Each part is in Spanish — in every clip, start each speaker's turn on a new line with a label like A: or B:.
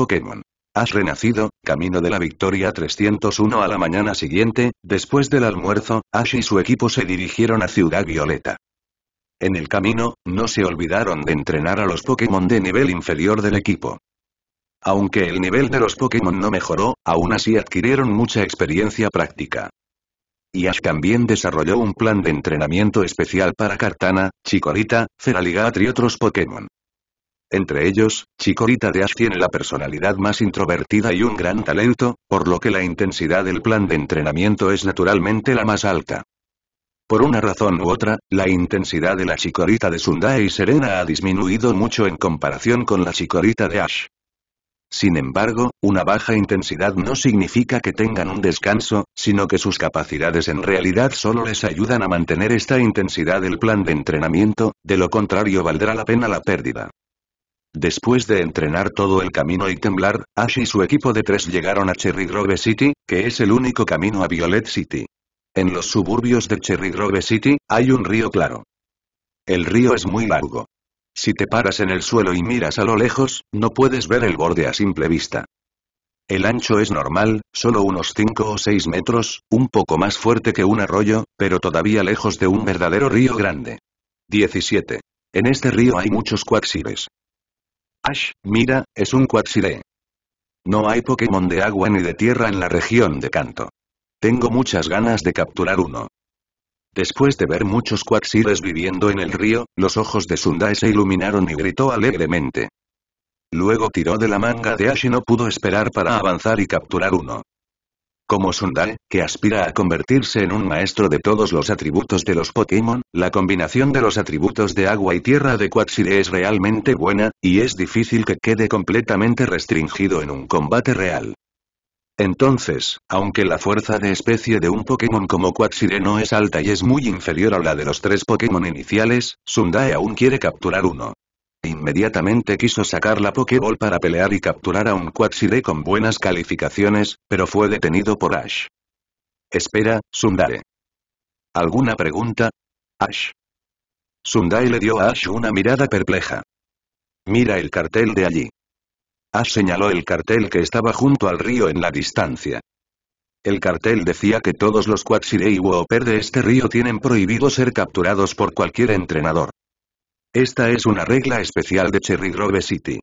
A: Pokémon. Has renacido, camino de la victoria 301 a la mañana siguiente, después del almuerzo, Ash y su equipo se dirigieron a Ciudad Violeta. En el camino, no se olvidaron de entrenar a los Pokémon de nivel inferior del equipo. Aunque el nivel de los Pokémon no mejoró, aún así adquirieron mucha experiencia práctica. Y Ash también desarrolló un plan de entrenamiento especial para Cartana, Chikorita, Feraligatr y otros Pokémon. Entre ellos, Chikorita de Ash tiene la personalidad más introvertida y un gran talento, por lo que la intensidad del plan de entrenamiento es naturalmente la más alta. Por una razón u otra, la intensidad de la Chikorita de Sundae y Serena ha disminuido mucho en comparación con la Chikorita de Ash. Sin embargo, una baja intensidad no significa que tengan un descanso, sino que sus capacidades en realidad solo les ayudan a mantener esta intensidad del plan de entrenamiento, de lo contrario valdrá la pena la pérdida. Después de entrenar todo el camino y temblar, Ash y su equipo de tres llegaron a Cherry Grove City, que es el único camino a Violet City. En los suburbios de Cherry Grove City, hay un río claro. El río es muy largo. Si te paras en el suelo y miras a lo lejos, no puedes ver el borde a simple vista. El ancho es normal, solo unos 5 o 6 metros, un poco más fuerte que un arroyo, pero todavía lejos de un verdadero río grande. 17. En este río hay muchos cuaxibes. Ash, mira, es un Quaxire. No hay Pokémon de agua ni de tierra en la región de Kanto. Tengo muchas ganas de capturar uno. Después de ver muchos Quaxires viviendo en el río, los ojos de Sundae se iluminaron y gritó alegremente. Luego tiró de la manga de Ash y no pudo esperar para avanzar y capturar uno. Como Sundae, que aspira a convertirse en un maestro de todos los atributos de los Pokémon, la combinación de los atributos de agua y tierra de Quaxire es realmente buena, y es difícil que quede completamente restringido en un combate real. Entonces, aunque la fuerza de especie de un Pokémon como Quaxire no es alta y es muy inferior a la de los tres Pokémon iniciales, Sundae aún quiere capturar uno. Inmediatamente quiso sacar la Pokéball para pelear y capturar a un Quaxide con buenas calificaciones, pero fue detenido por Ash. Espera, Sundae. ¿Alguna pregunta? Ash. Sundae le dio a Ash una mirada perpleja. Mira el cartel de allí. Ash señaló el cartel que estaba junto al río en la distancia. El cartel decía que todos los Quaxire y Wooper de este río tienen prohibido ser capturados por cualquier entrenador. Esta es una regla especial de Cherry Grove City.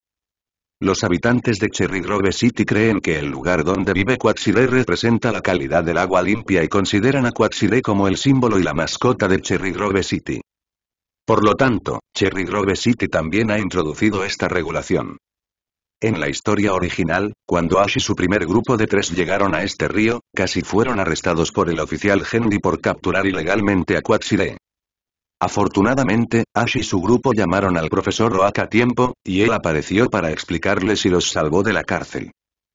A: Los habitantes de Cherry Grove City creen que el lugar donde vive Quaxile representa la calidad del agua limpia y consideran a Quaxile como el símbolo y la mascota de Cherry Grove City. Por lo tanto, Cherry Grove City también ha introducido esta regulación. En la historia original, cuando Ash y su primer grupo de tres llegaron a este río, casi fueron arrestados por el oficial Hendy por capturar ilegalmente a Quaxile. Afortunadamente, Ash y su grupo llamaron al profesor Roak a tiempo, y él apareció para explicarles y los salvó de la cárcel.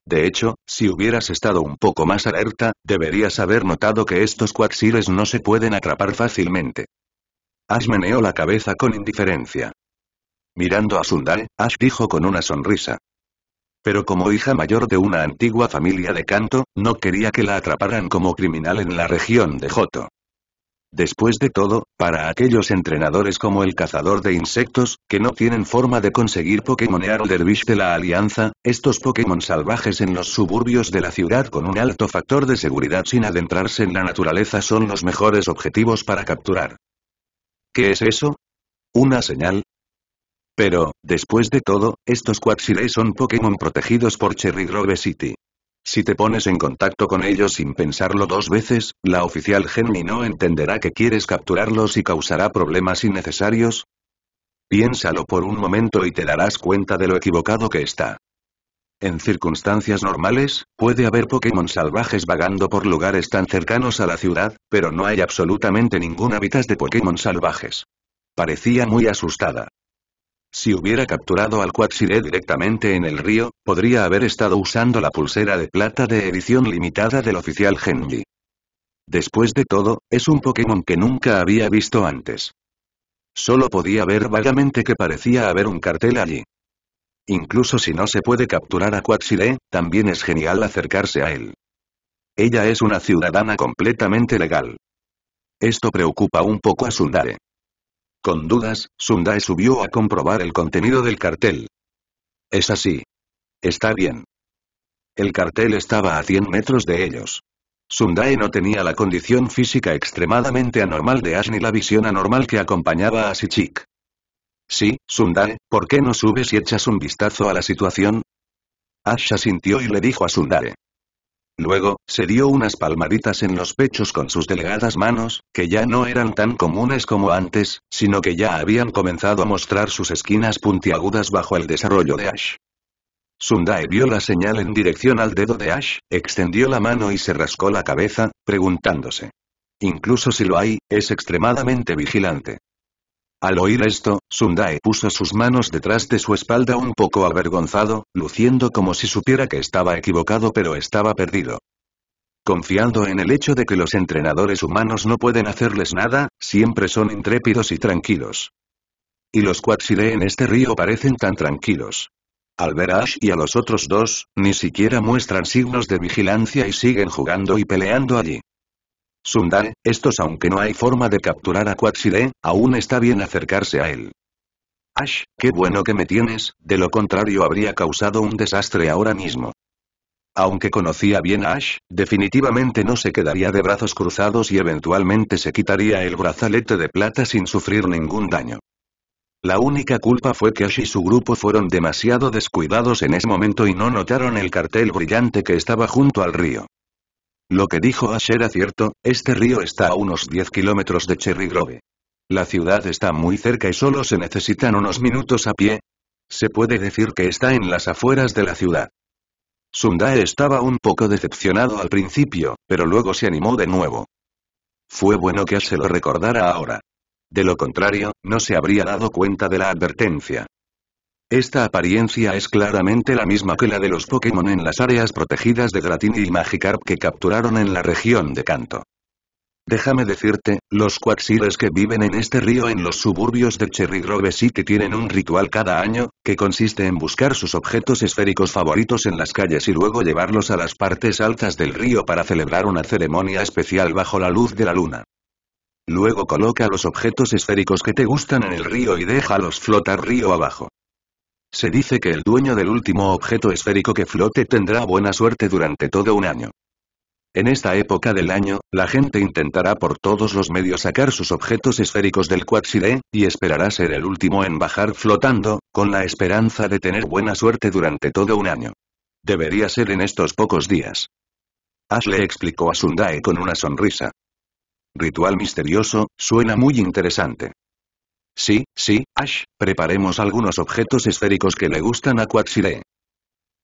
A: De hecho, si hubieras estado un poco más alerta, deberías haber notado que estos cuaxiles no se pueden atrapar fácilmente. Ash meneó la cabeza con indiferencia. Mirando a Sundar, Ash dijo con una sonrisa. Pero como hija mayor de una antigua familia de canto, no quería que la atraparan como criminal en la región de Joto. Después de todo, para aquellos entrenadores como el cazador de insectos, que no tienen forma de conseguir Pokémonear o Dervish de la Alianza, estos Pokémon salvajes en los suburbios de la ciudad con un alto factor de seguridad sin adentrarse en la naturaleza son los mejores objetivos para capturar. ¿Qué es eso? ¿Una señal? Pero, después de todo, estos Quaxire son Pokémon protegidos por Cherry Grove City. Si te pones en contacto con ellos sin pensarlo dos veces, la oficial Genmi no entenderá que quieres capturarlos y causará problemas innecesarios. Piénsalo por un momento y te darás cuenta de lo equivocado que está. En circunstancias normales, puede haber Pokémon salvajes vagando por lugares tan cercanos a la ciudad, pero no hay absolutamente ningún hábitat de Pokémon salvajes. Parecía muy asustada. Si hubiera capturado al Quaxire directamente en el río, podría haber estado usando la pulsera de plata de edición limitada del oficial Genji. Después de todo, es un Pokémon que nunca había visto antes. Solo podía ver vagamente que parecía haber un cartel allí. Incluso si no se puede capturar a Quaxire, también es genial acercarse a él. Ella es una ciudadana completamente legal. Esto preocupa un poco a Sundare. Con dudas, Sundae subió a comprobar el contenido del cartel. Es así. Está bien. El cartel estaba a 100 metros de ellos. Sundae no tenía la condición física extremadamente anormal de Ash ni la visión anormal que acompañaba a Sichik. Sí, Sundae, ¿por qué no subes y echas un vistazo a la situación? Asha sintió y le dijo a Sundae. Luego, se dio unas palmaditas en los pechos con sus delgadas manos, que ya no eran tan comunes como antes, sino que ya habían comenzado a mostrar sus esquinas puntiagudas bajo el desarrollo de Ash. Sundae vio la señal en dirección al dedo de Ash, extendió la mano y se rascó la cabeza, preguntándose. Incluso si lo hay, es extremadamente vigilante. Al oír esto, Sundae puso sus manos detrás de su espalda un poco avergonzado, luciendo como si supiera que estaba equivocado pero estaba perdido. Confiando en el hecho de que los entrenadores humanos no pueden hacerles nada, siempre son intrépidos y tranquilos. Y los Quaxire en este río parecen tan tranquilos. Al ver a Ash y a los otros dos, ni siquiera muestran signos de vigilancia y siguen jugando y peleando allí. Sundar, estos aunque no hay forma de capturar a Quaxide, aún está bien acercarse a él. Ash, qué bueno que me tienes, de lo contrario habría causado un desastre ahora mismo. Aunque conocía bien a Ash, definitivamente no se quedaría de brazos cruzados y eventualmente se quitaría el brazalete de plata sin sufrir ningún daño. La única culpa fue que Ash y su grupo fueron demasiado descuidados en ese momento y no notaron el cartel brillante que estaba junto al río. Lo que dijo Ash era cierto, este río está a unos 10 kilómetros de Cherry Grove. La ciudad está muy cerca y solo se necesitan unos minutos a pie. Se puede decir que está en las afueras de la ciudad. Sundae estaba un poco decepcionado al principio, pero luego se animó de nuevo. Fue bueno que Ash se lo recordara ahora. De lo contrario, no se habría dado cuenta de la advertencia. Esta apariencia es claramente la misma que la de los Pokémon en las áreas protegidas de Gratini y Magikarp que capturaron en la región de Kanto. Déjame decirte, los quaxiles que viven en este río en los suburbios de Cherry Grove City tienen un ritual cada año, que consiste en buscar sus objetos esféricos favoritos en las calles y luego llevarlos a las partes altas del río para celebrar una ceremonia especial bajo la luz de la luna. Luego coloca los objetos esféricos que te gustan en el río y déjalos flotar río abajo. Se dice que el dueño del último objeto esférico que flote tendrá buena suerte durante todo un año. En esta época del año, la gente intentará por todos los medios sacar sus objetos esféricos del de y esperará ser el último en bajar flotando, con la esperanza de tener buena suerte durante todo un año. Debería ser en estos pocos días. Ashley explicó a Sundae con una sonrisa. Ritual misterioso, suena muy interesante. Sí, sí, Ash, preparemos algunos objetos esféricos que le gustan a Quaxire.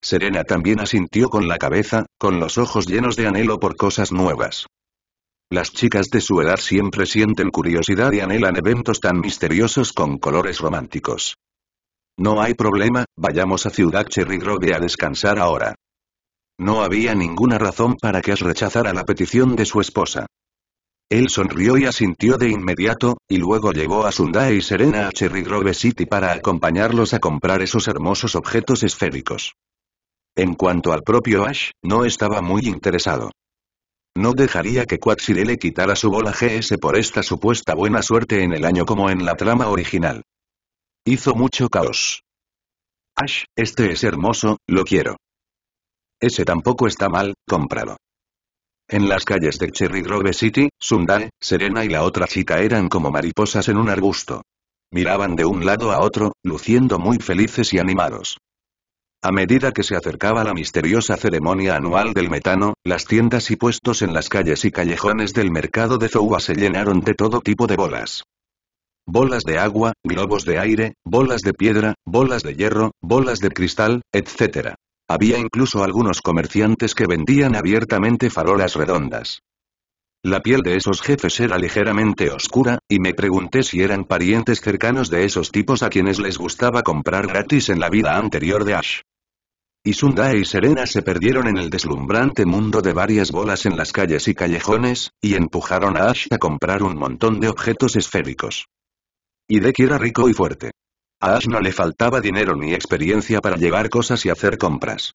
A: Serena también asintió con la cabeza, con los ojos llenos de anhelo por cosas nuevas. Las chicas de su edad siempre sienten curiosidad y anhelan eventos tan misteriosos con colores románticos. No hay problema, vayamos a Ciudad Cherry Grove a descansar ahora. No había ninguna razón para que Ash rechazara la petición de su esposa. Él sonrió y asintió de inmediato, y luego llevó a Sundae y Serena a Cherry Grove City para acompañarlos a comprar esos hermosos objetos esféricos. En cuanto al propio Ash, no estaba muy interesado. No dejaría que Quatsire le quitara su bola GS por esta supuesta buena suerte en el año como en la trama original. Hizo mucho caos. Ash, este es hermoso, lo quiero. Ese tampoco está mal, cómpralo. En las calles de Cherry Grove City, Sundae, Serena y la otra chica eran como mariposas en un arbusto. Miraban de un lado a otro, luciendo muy felices y animados. A medida que se acercaba la misteriosa ceremonia anual del metano, las tiendas y puestos en las calles y callejones del mercado de Zoua se llenaron de todo tipo de bolas. Bolas de agua, globos de aire, bolas de piedra, bolas de hierro, bolas de cristal, etc. Había incluso algunos comerciantes que vendían abiertamente farolas redondas. La piel de esos jefes era ligeramente oscura, y me pregunté si eran parientes cercanos de esos tipos a quienes les gustaba comprar gratis en la vida anterior de Ash. Y Sundae y Serena se perdieron en el deslumbrante mundo de varias bolas en las calles y callejones, y empujaron a Ash a comprar un montón de objetos esféricos. Y que era rico y fuerte. A Ash no le faltaba dinero ni experiencia para llevar cosas y hacer compras.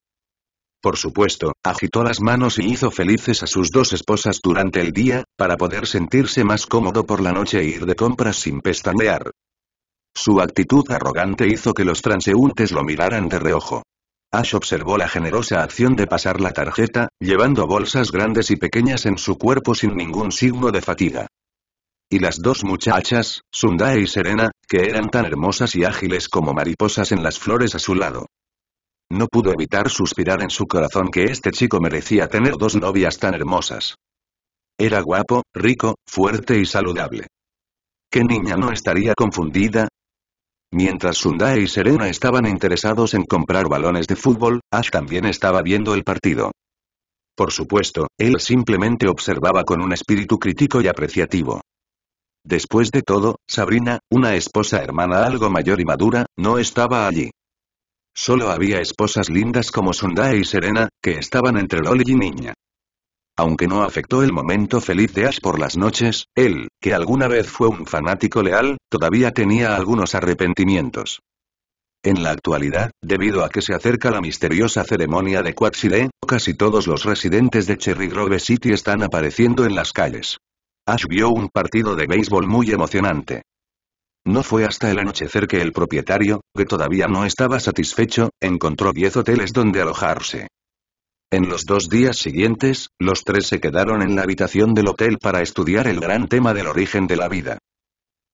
A: Por supuesto, agitó las manos y hizo felices a sus dos esposas durante el día, para poder sentirse más cómodo por la noche e ir de compras sin pestañear. Su actitud arrogante hizo que los transeúntes lo miraran de reojo. Ash observó la generosa acción de pasar la tarjeta, llevando bolsas grandes y pequeñas en su cuerpo sin ningún signo de fatiga y las dos muchachas, Sundae y Serena, que eran tan hermosas y ágiles como mariposas en las flores a su lado. No pudo evitar suspirar en su corazón que este chico merecía tener dos novias tan hermosas. Era guapo, rico, fuerte y saludable. ¿Qué niña no estaría confundida? Mientras Sundae y Serena estaban interesados en comprar balones de fútbol, Ash también estaba viendo el partido. Por supuesto, él simplemente observaba con un espíritu crítico y apreciativo. Después de todo, Sabrina, una esposa hermana algo mayor y madura, no estaba allí. Solo había esposas lindas como Sundae y Serena, que estaban entre Loli y Niña. Aunque no afectó el momento feliz de Ash por las noches, él, que alguna vez fue un fanático leal, todavía tenía algunos arrepentimientos. En la actualidad, debido a que se acerca la misteriosa ceremonia de Quaxide, casi todos los residentes de Cherry Grove City están apareciendo en las calles. Ash vio un partido de béisbol muy emocionante. No fue hasta el anochecer que el propietario, que todavía no estaba satisfecho, encontró 10 hoteles donde alojarse. En los dos días siguientes, los tres se quedaron en la habitación del hotel para estudiar el gran tema del origen de la vida.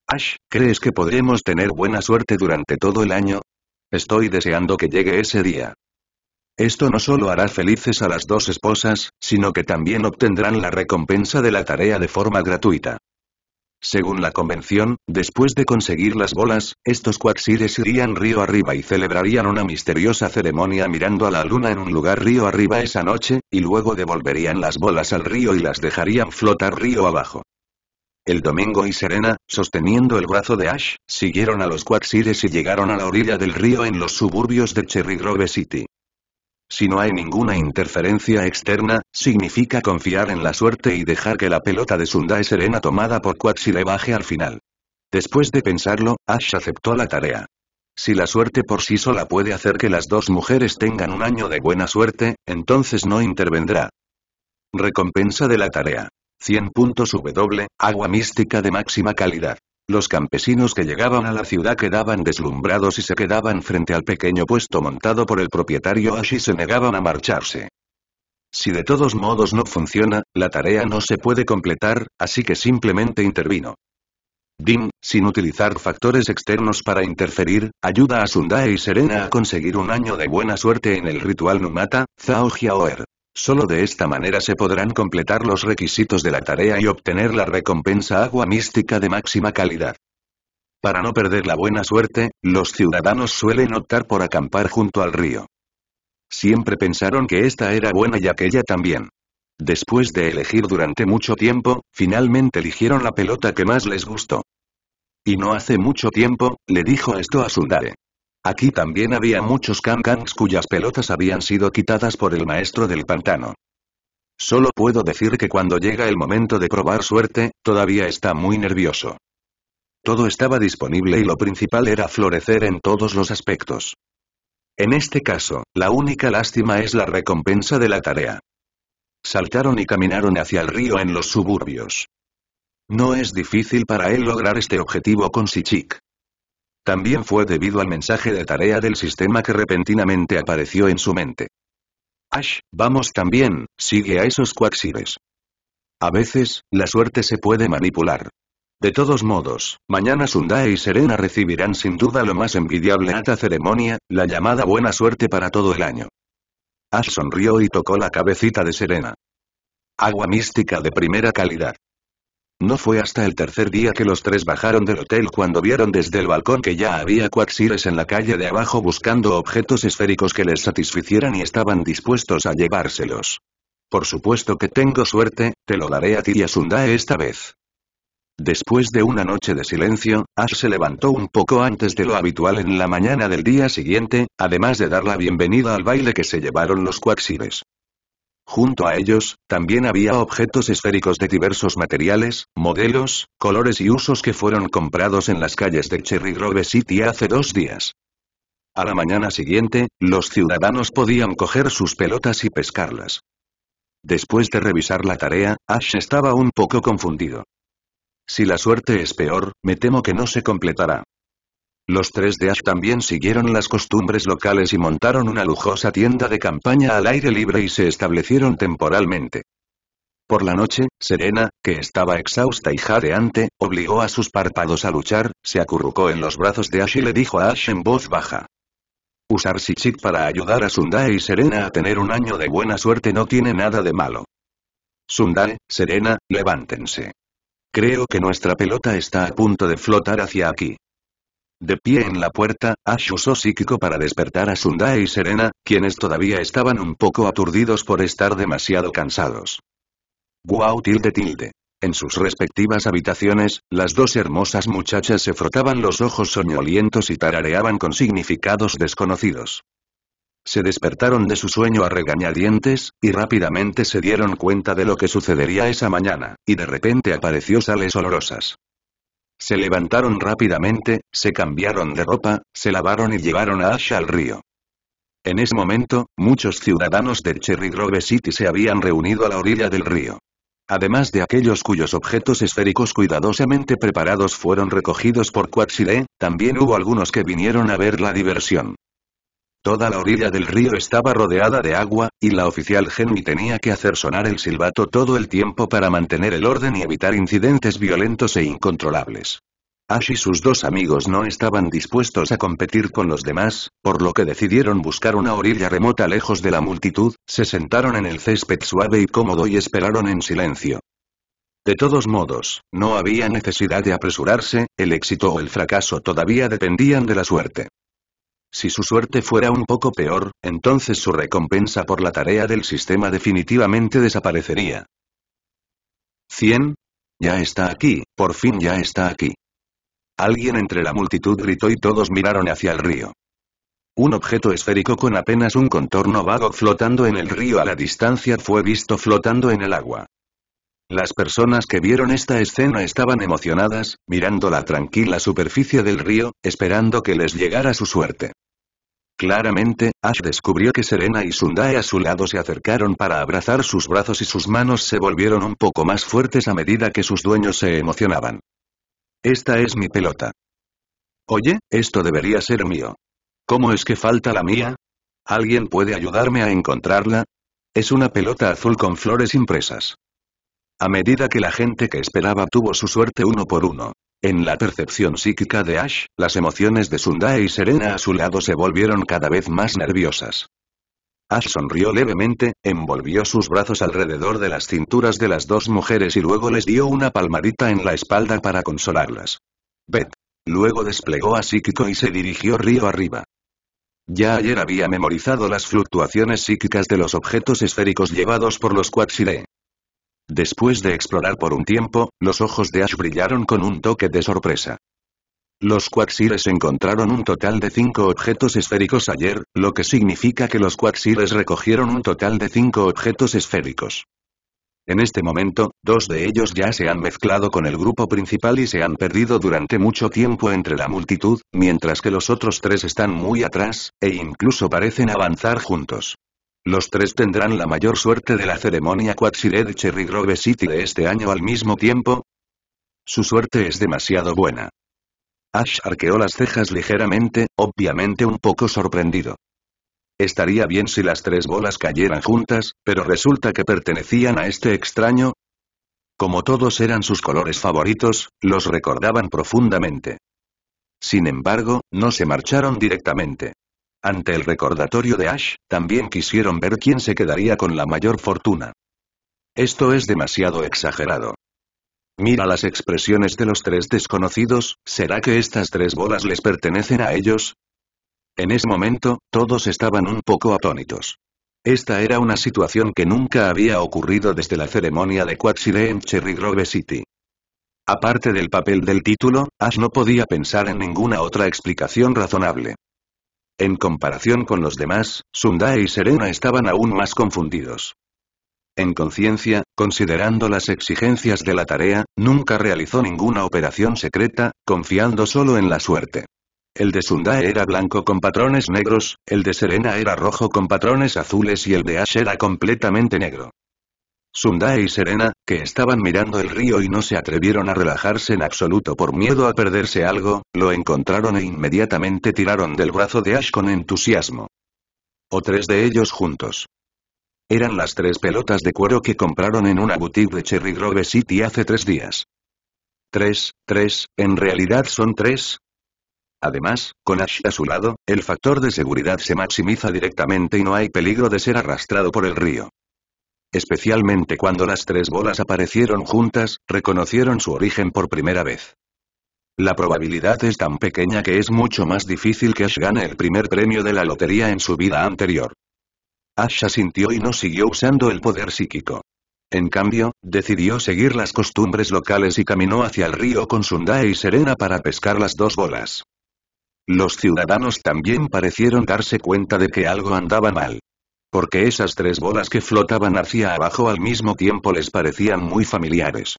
A: Ash, ¿crees que podremos tener buena suerte durante todo el año? Estoy deseando que llegue ese día. Esto no solo hará felices a las dos esposas, sino que también obtendrán la recompensa de la tarea de forma gratuita. Según la convención, después de conseguir las bolas, estos cuaxires irían río arriba y celebrarían una misteriosa ceremonia mirando a la luna en un lugar río arriba esa noche, y luego devolverían las bolas al río y las dejarían flotar río abajo. El domingo y Serena, sosteniendo el brazo de Ash, siguieron a los cuaxires y llegaron a la orilla del río en los suburbios de Cherry Grove City. Si no hay ninguna interferencia externa, significa confiar en la suerte y dejar que la pelota de Sundae serena tomada por Quatsi le baje al final. Después de pensarlo, Ash aceptó la tarea. Si la suerte por sí sola puede hacer que las dos mujeres tengan un año de buena suerte, entonces no intervendrá. Recompensa de la tarea. 100 puntos W, agua mística de máxima calidad. Los campesinos que llegaban a la ciudad quedaban deslumbrados y se quedaban frente al pequeño puesto montado por el propietario Ashi se negaban a marcharse. Si de todos modos no funciona, la tarea no se puede completar, así que simplemente intervino. Dim, sin utilizar factores externos para interferir, ayuda a Sundae y Serena a conseguir un año de buena suerte en el ritual Numata, Zhao Solo de esta manera se podrán completar los requisitos de la tarea y obtener la recompensa agua mística de máxima calidad. Para no perder la buena suerte, los ciudadanos suelen optar por acampar junto al río. Siempre pensaron que esta era buena y aquella también. Después de elegir durante mucho tiempo, finalmente eligieron la pelota que más les gustó. Y no hace mucho tiempo, le dijo esto a Sundare. Aquí también había muchos cancans cuyas pelotas habían sido quitadas por el maestro del pantano. Solo puedo decir que cuando llega el momento de probar suerte, todavía está muy nervioso. Todo estaba disponible y lo principal era florecer en todos los aspectos. En este caso, la única lástima es la recompensa de la tarea. Saltaron y caminaron hacia el río en los suburbios. No es difícil para él lograr este objetivo con Sichik. También fue debido al mensaje de tarea del sistema que repentinamente apareció en su mente. Ash, vamos también, sigue a esos cuaxibes. A veces, la suerte se puede manipular. De todos modos, mañana Sundae y Serena recibirán sin duda lo más envidiable esta ceremonia, la llamada buena suerte para todo el año. Ash sonrió y tocó la cabecita de Serena. Agua mística de primera calidad. No fue hasta el tercer día que los tres bajaron del hotel cuando vieron desde el balcón que ya había cuaxires en la calle de abajo buscando objetos esféricos que les satisficieran y estaban dispuestos a llevárselos. Por supuesto que tengo suerte, te lo daré a ti y a Sundae esta vez. Después de una noche de silencio, Ash se levantó un poco antes de lo habitual en la mañana del día siguiente, además de dar la bienvenida al baile que se llevaron los cuaxires. Junto a ellos, también había objetos esféricos de diversos materiales, modelos, colores y usos que fueron comprados en las calles de Cherry Grove City hace dos días. A la mañana siguiente, los ciudadanos podían coger sus pelotas y pescarlas. Después de revisar la tarea, Ash estaba un poco confundido. Si la suerte es peor, me temo que no se completará. Los tres de Ash también siguieron las costumbres locales y montaron una lujosa tienda de campaña al aire libre y se establecieron temporalmente. Por la noche, Serena, que estaba exhausta y jadeante, obligó a sus párpados a luchar, se acurrucó en los brazos de Ash y le dijo a Ash en voz baja. Usar Sichit para ayudar a Sundae y Serena a tener un año de buena suerte no tiene nada de malo. Sundae, Serena, levántense. Creo que nuestra pelota está a punto de flotar hacia aquí. De pie en la puerta, Ash usó psíquico para despertar a Sundae y Serena, quienes todavía estaban un poco aturdidos por estar demasiado cansados. Guau tilde tilde. En sus respectivas habitaciones, las dos hermosas muchachas se frotaban los ojos soñolientos y tarareaban con significados desconocidos. Se despertaron de su sueño a regañadientes, y rápidamente se dieron cuenta de lo que sucedería esa mañana, y de repente apareció sales olorosas. Se levantaron rápidamente, se cambiaron de ropa, se lavaron y llevaron a Asha al río. En ese momento, muchos ciudadanos de Cherry Grove City se habían reunido a la orilla del río. Además de aquellos cuyos objetos esféricos cuidadosamente preparados fueron recogidos por Quaxile, también hubo algunos que vinieron a ver la diversión. Toda la orilla del río estaba rodeada de agua, y la oficial Genui tenía que hacer sonar el silbato todo el tiempo para mantener el orden y evitar incidentes violentos e incontrolables. Ash y sus dos amigos no estaban dispuestos a competir con los demás, por lo que decidieron buscar una orilla remota lejos de la multitud, se sentaron en el césped suave y cómodo y esperaron en silencio. De todos modos, no había necesidad de apresurarse, el éxito o el fracaso todavía dependían de la suerte. Si su suerte fuera un poco peor, entonces su recompensa por la tarea del sistema definitivamente desaparecería. 100. Ya está aquí, por fin ya está aquí. Alguien entre la multitud gritó y todos miraron hacia el río. Un objeto esférico con apenas un contorno vago flotando en el río a la distancia fue visto flotando en el agua. Las personas que vieron esta escena estaban emocionadas, mirando la tranquila superficie del río, esperando que les llegara su suerte. Claramente, Ash descubrió que Serena y Sundae a su lado se acercaron para abrazar sus brazos y sus manos se volvieron un poco más fuertes a medida que sus dueños se emocionaban. Esta es mi pelota. Oye, esto debería ser mío. ¿Cómo es que falta la mía? ¿Alguien puede ayudarme a encontrarla? Es una pelota azul con flores impresas. A medida que la gente que esperaba tuvo su suerte uno por uno. En la percepción psíquica de Ash, las emociones de Sundae y Serena a su lado se volvieron cada vez más nerviosas. Ash sonrió levemente, envolvió sus brazos alrededor de las cinturas de las dos mujeres y luego les dio una palmadita en la espalda para consolarlas. Beth. Luego desplegó a Psíquico y se dirigió río arriba. Ya ayer había memorizado las fluctuaciones psíquicas de los objetos esféricos llevados por los Quaxile. Después de explorar por un tiempo, los ojos de Ash brillaron con un toque de sorpresa. Los Quaxires encontraron un total de cinco objetos esféricos ayer, lo que significa que los Quaxires recogieron un total de cinco objetos esféricos. En este momento, dos de ellos ya se han mezclado con el grupo principal y se han perdido durante mucho tiempo entre la multitud, mientras que los otros tres están muy atrás, e incluso parecen avanzar juntos. Los tres tendrán la mayor suerte de la ceremonia Quatsire Cherry Grove City de este año al mismo tiempo. Su suerte es demasiado buena. Ash arqueó las cejas ligeramente, obviamente un poco sorprendido. Estaría bien si las tres bolas cayeran juntas, pero resulta que pertenecían a este extraño. Como todos eran sus colores favoritos, los recordaban profundamente. Sin embargo, no se marcharon directamente. Ante el recordatorio de Ash, también quisieron ver quién se quedaría con la mayor fortuna. Esto es demasiado exagerado. Mira las expresiones de los tres desconocidos, ¿será que estas tres bolas les pertenecen a ellos? En ese momento, todos estaban un poco atónitos. Esta era una situación que nunca había ocurrido desde la ceremonia de Quatsire en Cherry Grove City. Aparte del papel del título, Ash no podía pensar en ninguna otra explicación razonable. En comparación con los demás, Sundae y Serena estaban aún más confundidos. En conciencia, considerando las exigencias de la tarea, nunca realizó ninguna operación secreta, confiando solo en la suerte. El de Sundae era blanco con patrones negros, el de Serena era rojo con patrones azules y el de Ash era completamente negro. Sundae y Serena, que estaban mirando el río y no se atrevieron a relajarse en absoluto por miedo a perderse algo, lo encontraron e inmediatamente tiraron del brazo de Ash con entusiasmo. O tres de ellos juntos. Eran las tres pelotas de cuero que compraron en una boutique de Cherry Grove City hace tres días. Tres, tres, en realidad son tres. Además, con Ash a su lado, el factor de seguridad se maximiza directamente y no hay peligro de ser arrastrado por el río. Especialmente cuando las tres bolas aparecieron juntas, reconocieron su origen por primera vez. La probabilidad es tan pequeña que es mucho más difícil que Ash gane el primer premio de la lotería en su vida anterior. Ash sintió y no siguió usando el poder psíquico. En cambio, decidió seguir las costumbres locales y caminó hacia el río con Sundae y Serena para pescar las dos bolas. Los ciudadanos también parecieron darse cuenta de que algo andaba mal porque esas tres bolas que flotaban hacia abajo al mismo tiempo les parecían muy familiares.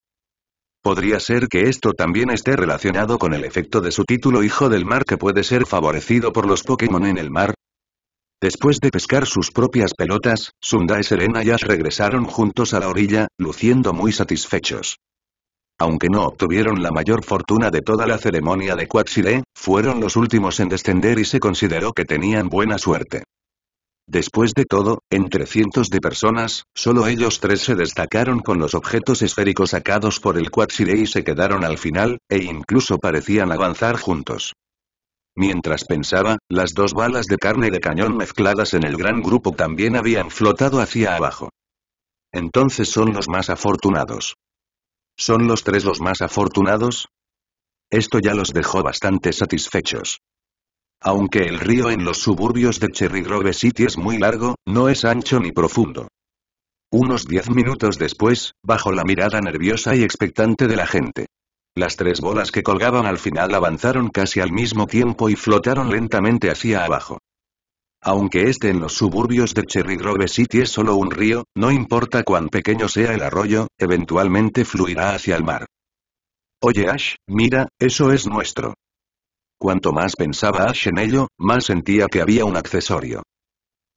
A: Podría ser que esto también esté relacionado con el efecto de su título Hijo del Mar que puede ser favorecido por los Pokémon en el mar. Después de pescar sus propias pelotas, Sunda y Serena ya regresaron juntos a la orilla, luciendo muy satisfechos. Aunque no obtuvieron la mayor fortuna de toda la ceremonia de Quaxile, fueron los últimos en descender y se consideró que tenían buena suerte. Después de todo, entre cientos de personas, solo ellos tres se destacaron con los objetos esféricos sacados por el Quadsirei y se quedaron al final, e incluso parecían avanzar juntos. Mientras pensaba, las dos balas de carne de cañón mezcladas en el gran grupo también habían flotado hacia abajo. Entonces son los más afortunados. ¿Son los tres los más afortunados? Esto ya los dejó bastante satisfechos. Aunque el río en los suburbios de Cherry Grove City es muy largo, no es ancho ni profundo. Unos diez minutos después, bajo la mirada nerviosa y expectante de la gente. Las tres bolas que colgaban al final avanzaron casi al mismo tiempo y flotaron lentamente hacia abajo. Aunque este en los suburbios de Cherry Grove City es solo un río, no importa cuán pequeño sea el arroyo, eventualmente fluirá hacia el mar. Oye Ash, mira, eso es nuestro. Cuanto más pensaba Ash en ello, más sentía que había un accesorio.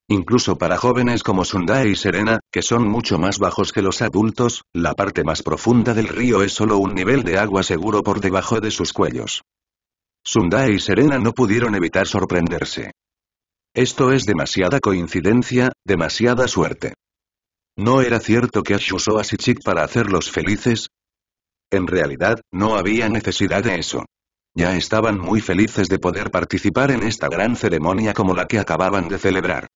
A: Incluso para jóvenes como Sundae y Serena, que son mucho más bajos que los adultos, la parte más profunda del río es solo un nivel de agua seguro por debajo de sus cuellos. Sundae y Serena no pudieron evitar sorprenderse. Esto es demasiada coincidencia, demasiada suerte. ¿No era cierto que Ash usó a Sichik para hacerlos felices? En realidad, no había necesidad de eso. Ya estaban muy felices de poder participar en esta gran ceremonia como la que acababan de celebrar.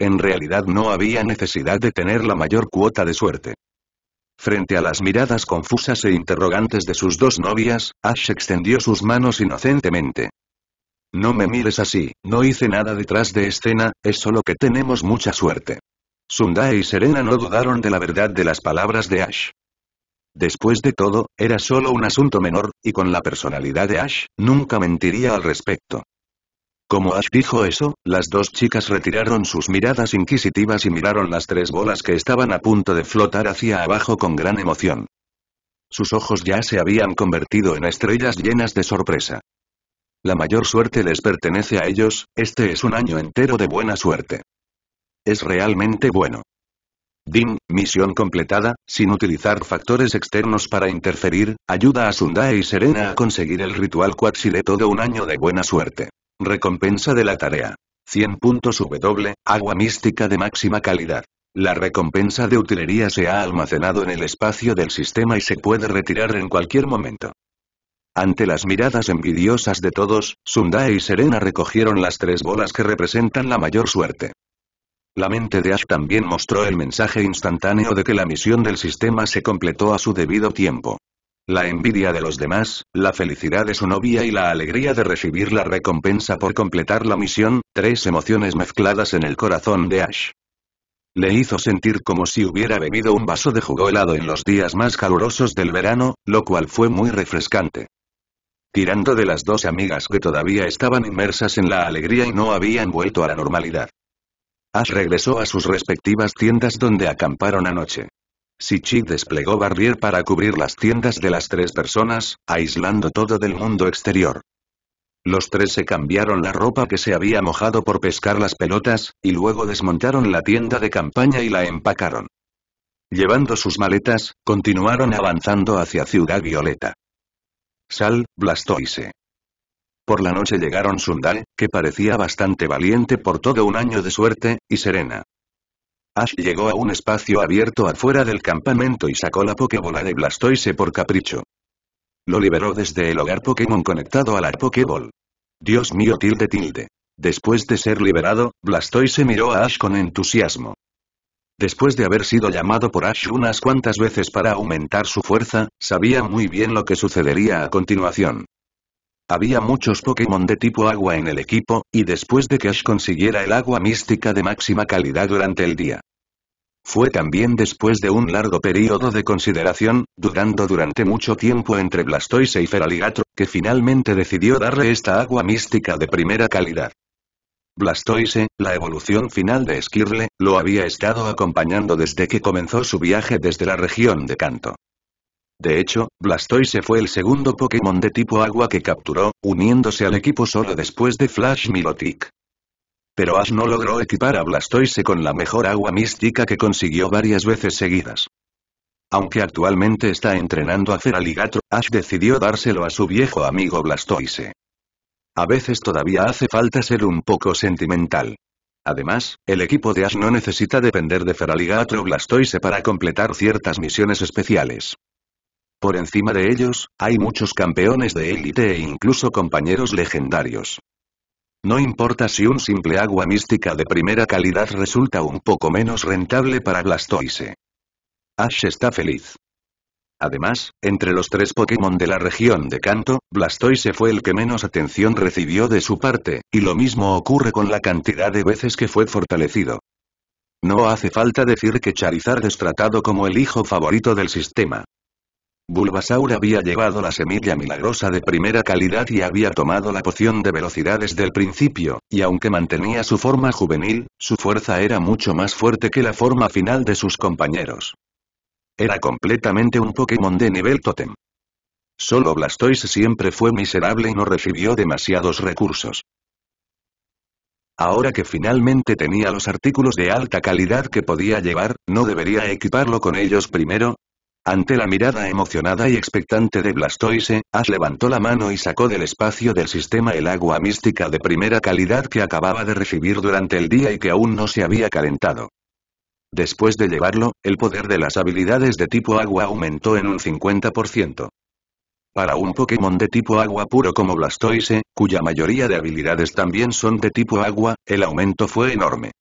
A: En realidad no había necesidad de tener la mayor cuota de suerte. Frente a las miradas confusas e interrogantes de sus dos novias, Ash extendió sus manos inocentemente. No me mires así, no hice nada detrás de escena, es solo que tenemos mucha suerte. Sundae y Serena no dudaron de la verdad de las palabras de Ash. Después de todo, era solo un asunto menor, y con la personalidad de Ash, nunca mentiría al respecto. Como Ash dijo eso, las dos chicas retiraron sus miradas inquisitivas y miraron las tres bolas que estaban a punto de flotar hacia abajo con gran emoción. Sus ojos ya se habían convertido en estrellas llenas de sorpresa. La mayor suerte les pertenece a ellos, este es un año entero de buena suerte. Es realmente bueno. Dim, misión completada, sin utilizar factores externos para interferir, ayuda a Sundae y Serena a conseguir el ritual Quatsi de todo un año de buena suerte. Recompensa de la tarea. 100 puntos W, agua mística de máxima calidad. La recompensa de utilería se ha almacenado en el espacio del sistema y se puede retirar en cualquier momento. Ante las miradas envidiosas de todos, Sundae y Serena recogieron las tres bolas que representan la mayor suerte. La mente de Ash también mostró el mensaje instantáneo de que la misión del sistema se completó a su debido tiempo. La envidia de los demás, la felicidad de su novia y la alegría de recibir la recompensa por completar la misión, tres emociones mezcladas en el corazón de Ash. Le hizo sentir como si hubiera bebido un vaso de jugo helado en los días más calurosos del verano, lo cual fue muy refrescante. Tirando de las dos amigas que todavía estaban inmersas en la alegría y no habían vuelto a la normalidad. Ash regresó a sus respectivas tiendas donde acamparon anoche. Sichi desplegó Barrier para cubrir las tiendas de las tres personas, aislando todo del mundo exterior. Los tres se cambiaron la ropa que se había mojado por pescar las pelotas, y luego desmontaron la tienda de campaña y la empacaron. Llevando sus maletas, continuaron avanzando hacia Ciudad Violeta. Sal, Blastoise. Por la noche llegaron Sundal, que parecía bastante valiente por todo un año de suerte, y Serena. Ash llegó a un espacio abierto afuera del campamento y sacó la Pokébola de Blastoise por capricho. Lo liberó desde el hogar Pokémon conectado a la Pokéball. Dios mío tilde tilde. Después de ser liberado, Blastoise miró a Ash con entusiasmo. Después de haber sido llamado por Ash unas cuantas veces para aumentar su fuerza, sabía muy bien lo que sucedería a continuación. Había muchos Pokémon de tipo agua en el equipo, y después de que Ash consiguiera el agua mística de máxima calidad durante el día. Fue también después de un largo periodo de consideración, durando durante mucho tiempo entre Blastoise y Feraligatr, que finalmente decidió darle esta agua mística de primera calidad. Blastoise, la evolución final de Skirle, lo había estado acompañando desde que comenzó su viaje desde la región de Canto. De hecho, Blastoise fue el segundo Pokémon de tipo agua que capturó, uniéndose al equipo solo después de Flash Milotic. Pero Ash no logró equipar a Blastoise con la mejor agua mística que consiguió varias veces seguidas. Aunque actualmente está entrenando a Feraligatr, Ash decidió dárselo a su viejo amigo Blastoise. A veces todavía hace falta ser un poco sentimental. Además, el equipo de Ash no necesita depender de o Blastoise para completar ciertas misiones especiales. Por encima de ellos, hay muchos campeones de élite e incluso compañeros legendarios. No importa si un simple agua mística de primera calidad resulta un poco menos rentable para Blastoise. Ash está feliz. Además, entre los tres Pokémon de la región de Kanto, Blastoise fue el que menos atención recibió de su parte, y lo mismo ocurre con la cantidad de veces que fue fortalecido. No hace falta decir que Charizard es tratado como el hijo favorito del sistema. Bulbasaur había llevado la semilla milagrosa de primera calidad y había tomado la poción de velocidad desde el principio, y aunque mantenía su forma juvenil, su fuerza era mucho más fuerte que la forma final de sus compañeros. Era completamente un Pokémon de nivel Totem. Solo Blastoise siempre fue miserable y no recibió demasiados recursos. Ahora que finalmente tenía los artículos de alta calidad que podía llevar, ¿no debería equiparlo con ellos primero? Ante la mirada emocionada y expectante de Blastoise, Ash levantó la mano y sacó del espacio del sistema el agua mística de primera calidad que acababa de recibir durante el día y que aún no se había calentado. Después de llevarlo, el poder de las habilidades de tipo agua aumentó en un 50%. Para un Pokémon de tipo agua puro como Blastoise, cuya mayoría de habilidades también son de tipo agua, el aumento fue enorme.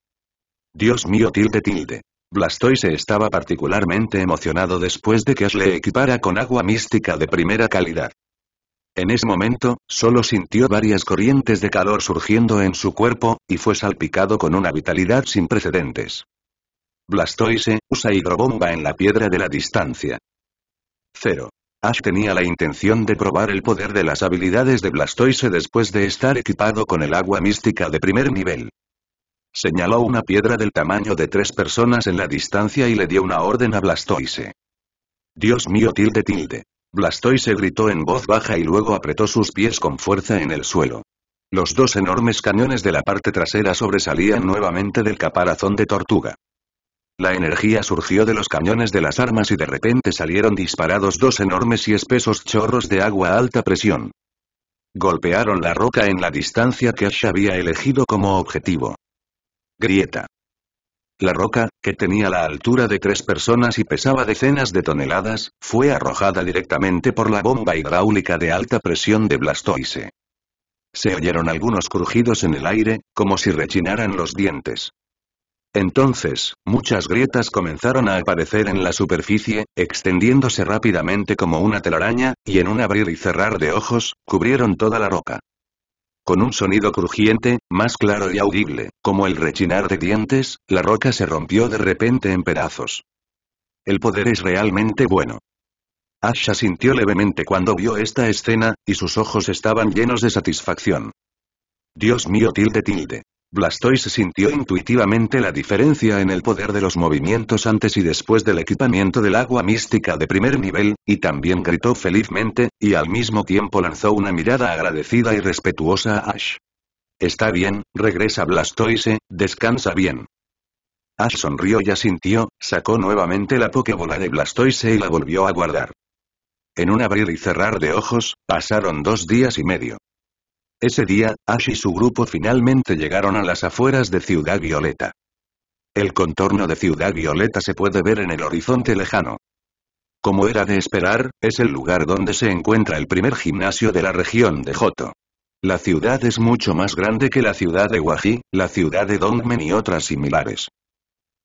A: Dios mío tilde tilde. Blastoise estaba particularmente emocionado después de que Ash le equipara con agua mística de primera calidad. En ese momento, solo sintió varias corrientes de calor surgiendo en su cuerpo, y fue salpicado con una vitalidad sin precedentes. Blastoise, usa hidrobomba en la piedra de la distancia. 0. Ash tenía la intención de probar el poder de las habilidades de Blastoise después de estar equipado con el agua mística de primer nivel. Señaló una piedra del tamaño de tres personas en la distancia y le dio una orden a Blastoise. Dios mío tilde tilde. Blastoise gritó en voz baja y luego apretó sus pies con fuerza en el suelo. Los dos enormes cañones de la parte trasera sobresalían nuevamente del caparazón de tortuga. La energía surgió de los cañones de las armas y de repente salieron disparados dos enormes y espesos chorros de agua a alta presión. Golpearon la roca en la distancia que Ash había elegido como objetivo. Grieta. La roca, que tenía la altura de tres personas y pesaba decenas de toneladas, fue arrojada directamente por la bomba hidráulica de alta presión de Blastoise. Se oyeron algunos crujidos en el aire, como si rechinaran los dientes. Entonces, muchas grietas comenzaron a aparecer en la superficie, extendiéndose rápidamente como una telaraña, y en un abrir y cerrar de ojos, cubrieron toda la roca. Con un sonido crujiente, más claro y audible, como el rechinar de dientes, la roca se rompió de repente en pedazos. El poder es realmente bueno. Asha sintió levemente cuando vio esta escena, y sus ojos estaban llenos de satisfacción. Dios mío tilde tilde. Blastoise sintió intuitivamente la diferencia en el poder de los movimientos antes y después del equipamiento del agua mística de primer nivel, y también gritó felizmente, y al mismo tiempo lanzó una mirada agradecida y respetuosa a Ash. Está bien, regresa Blastoise, descansa bien. Ash sonrió y asintió, sacó nuevamente la Pokébola de Blastoise y la volvió a guardar. En un abrir y cerrar de ojos, pasaron dos días y medio. Ese día, Ash y su grupo finalmente llegaron a las afueras de Ciudad Violeta. El contorno de Ciudad Violeta se puede ver en el horizonte lejano. Como era de esperar, es el lugar donde se encuentra el primer gimnasio de la región de Joto. La ciudad es mucho más grande que la ciudad de Waji, la ciudad de Dongmen y otras similares.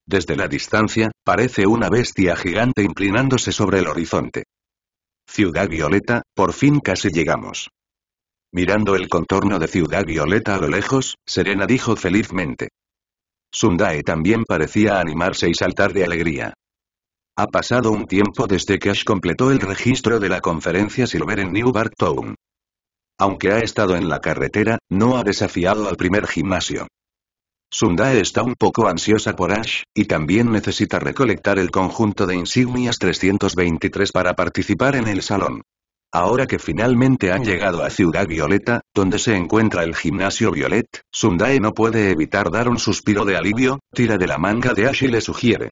A: Desde la distancia, parece una bestia gigante inclinándose sobre el horizonte. Ciudad Violeta, por fin casi llegamos. Mirando el contorno de Ciudad Violeta a lo lejos, Serena dijo felizmente. Sundae también parecía animarse y saltar de alegría. Ha pasado un tiempo desde que Ash completó el registro de la conferencia Silver en New Aunque ha estado en la carretera, no ha desafiado al primer gimnasio. Sundae está un poco ansiosa por Ash, y también necesita recolectar el conjunto de insignias 323 para participar en el salón. Ahora que finalmente han llegado a Ciudad Violeta, donde se encuentra el gimnasio Violet, Sundae no puede evitar dar un suspiro de alivio, tira de la manga de Ash y le sugiere.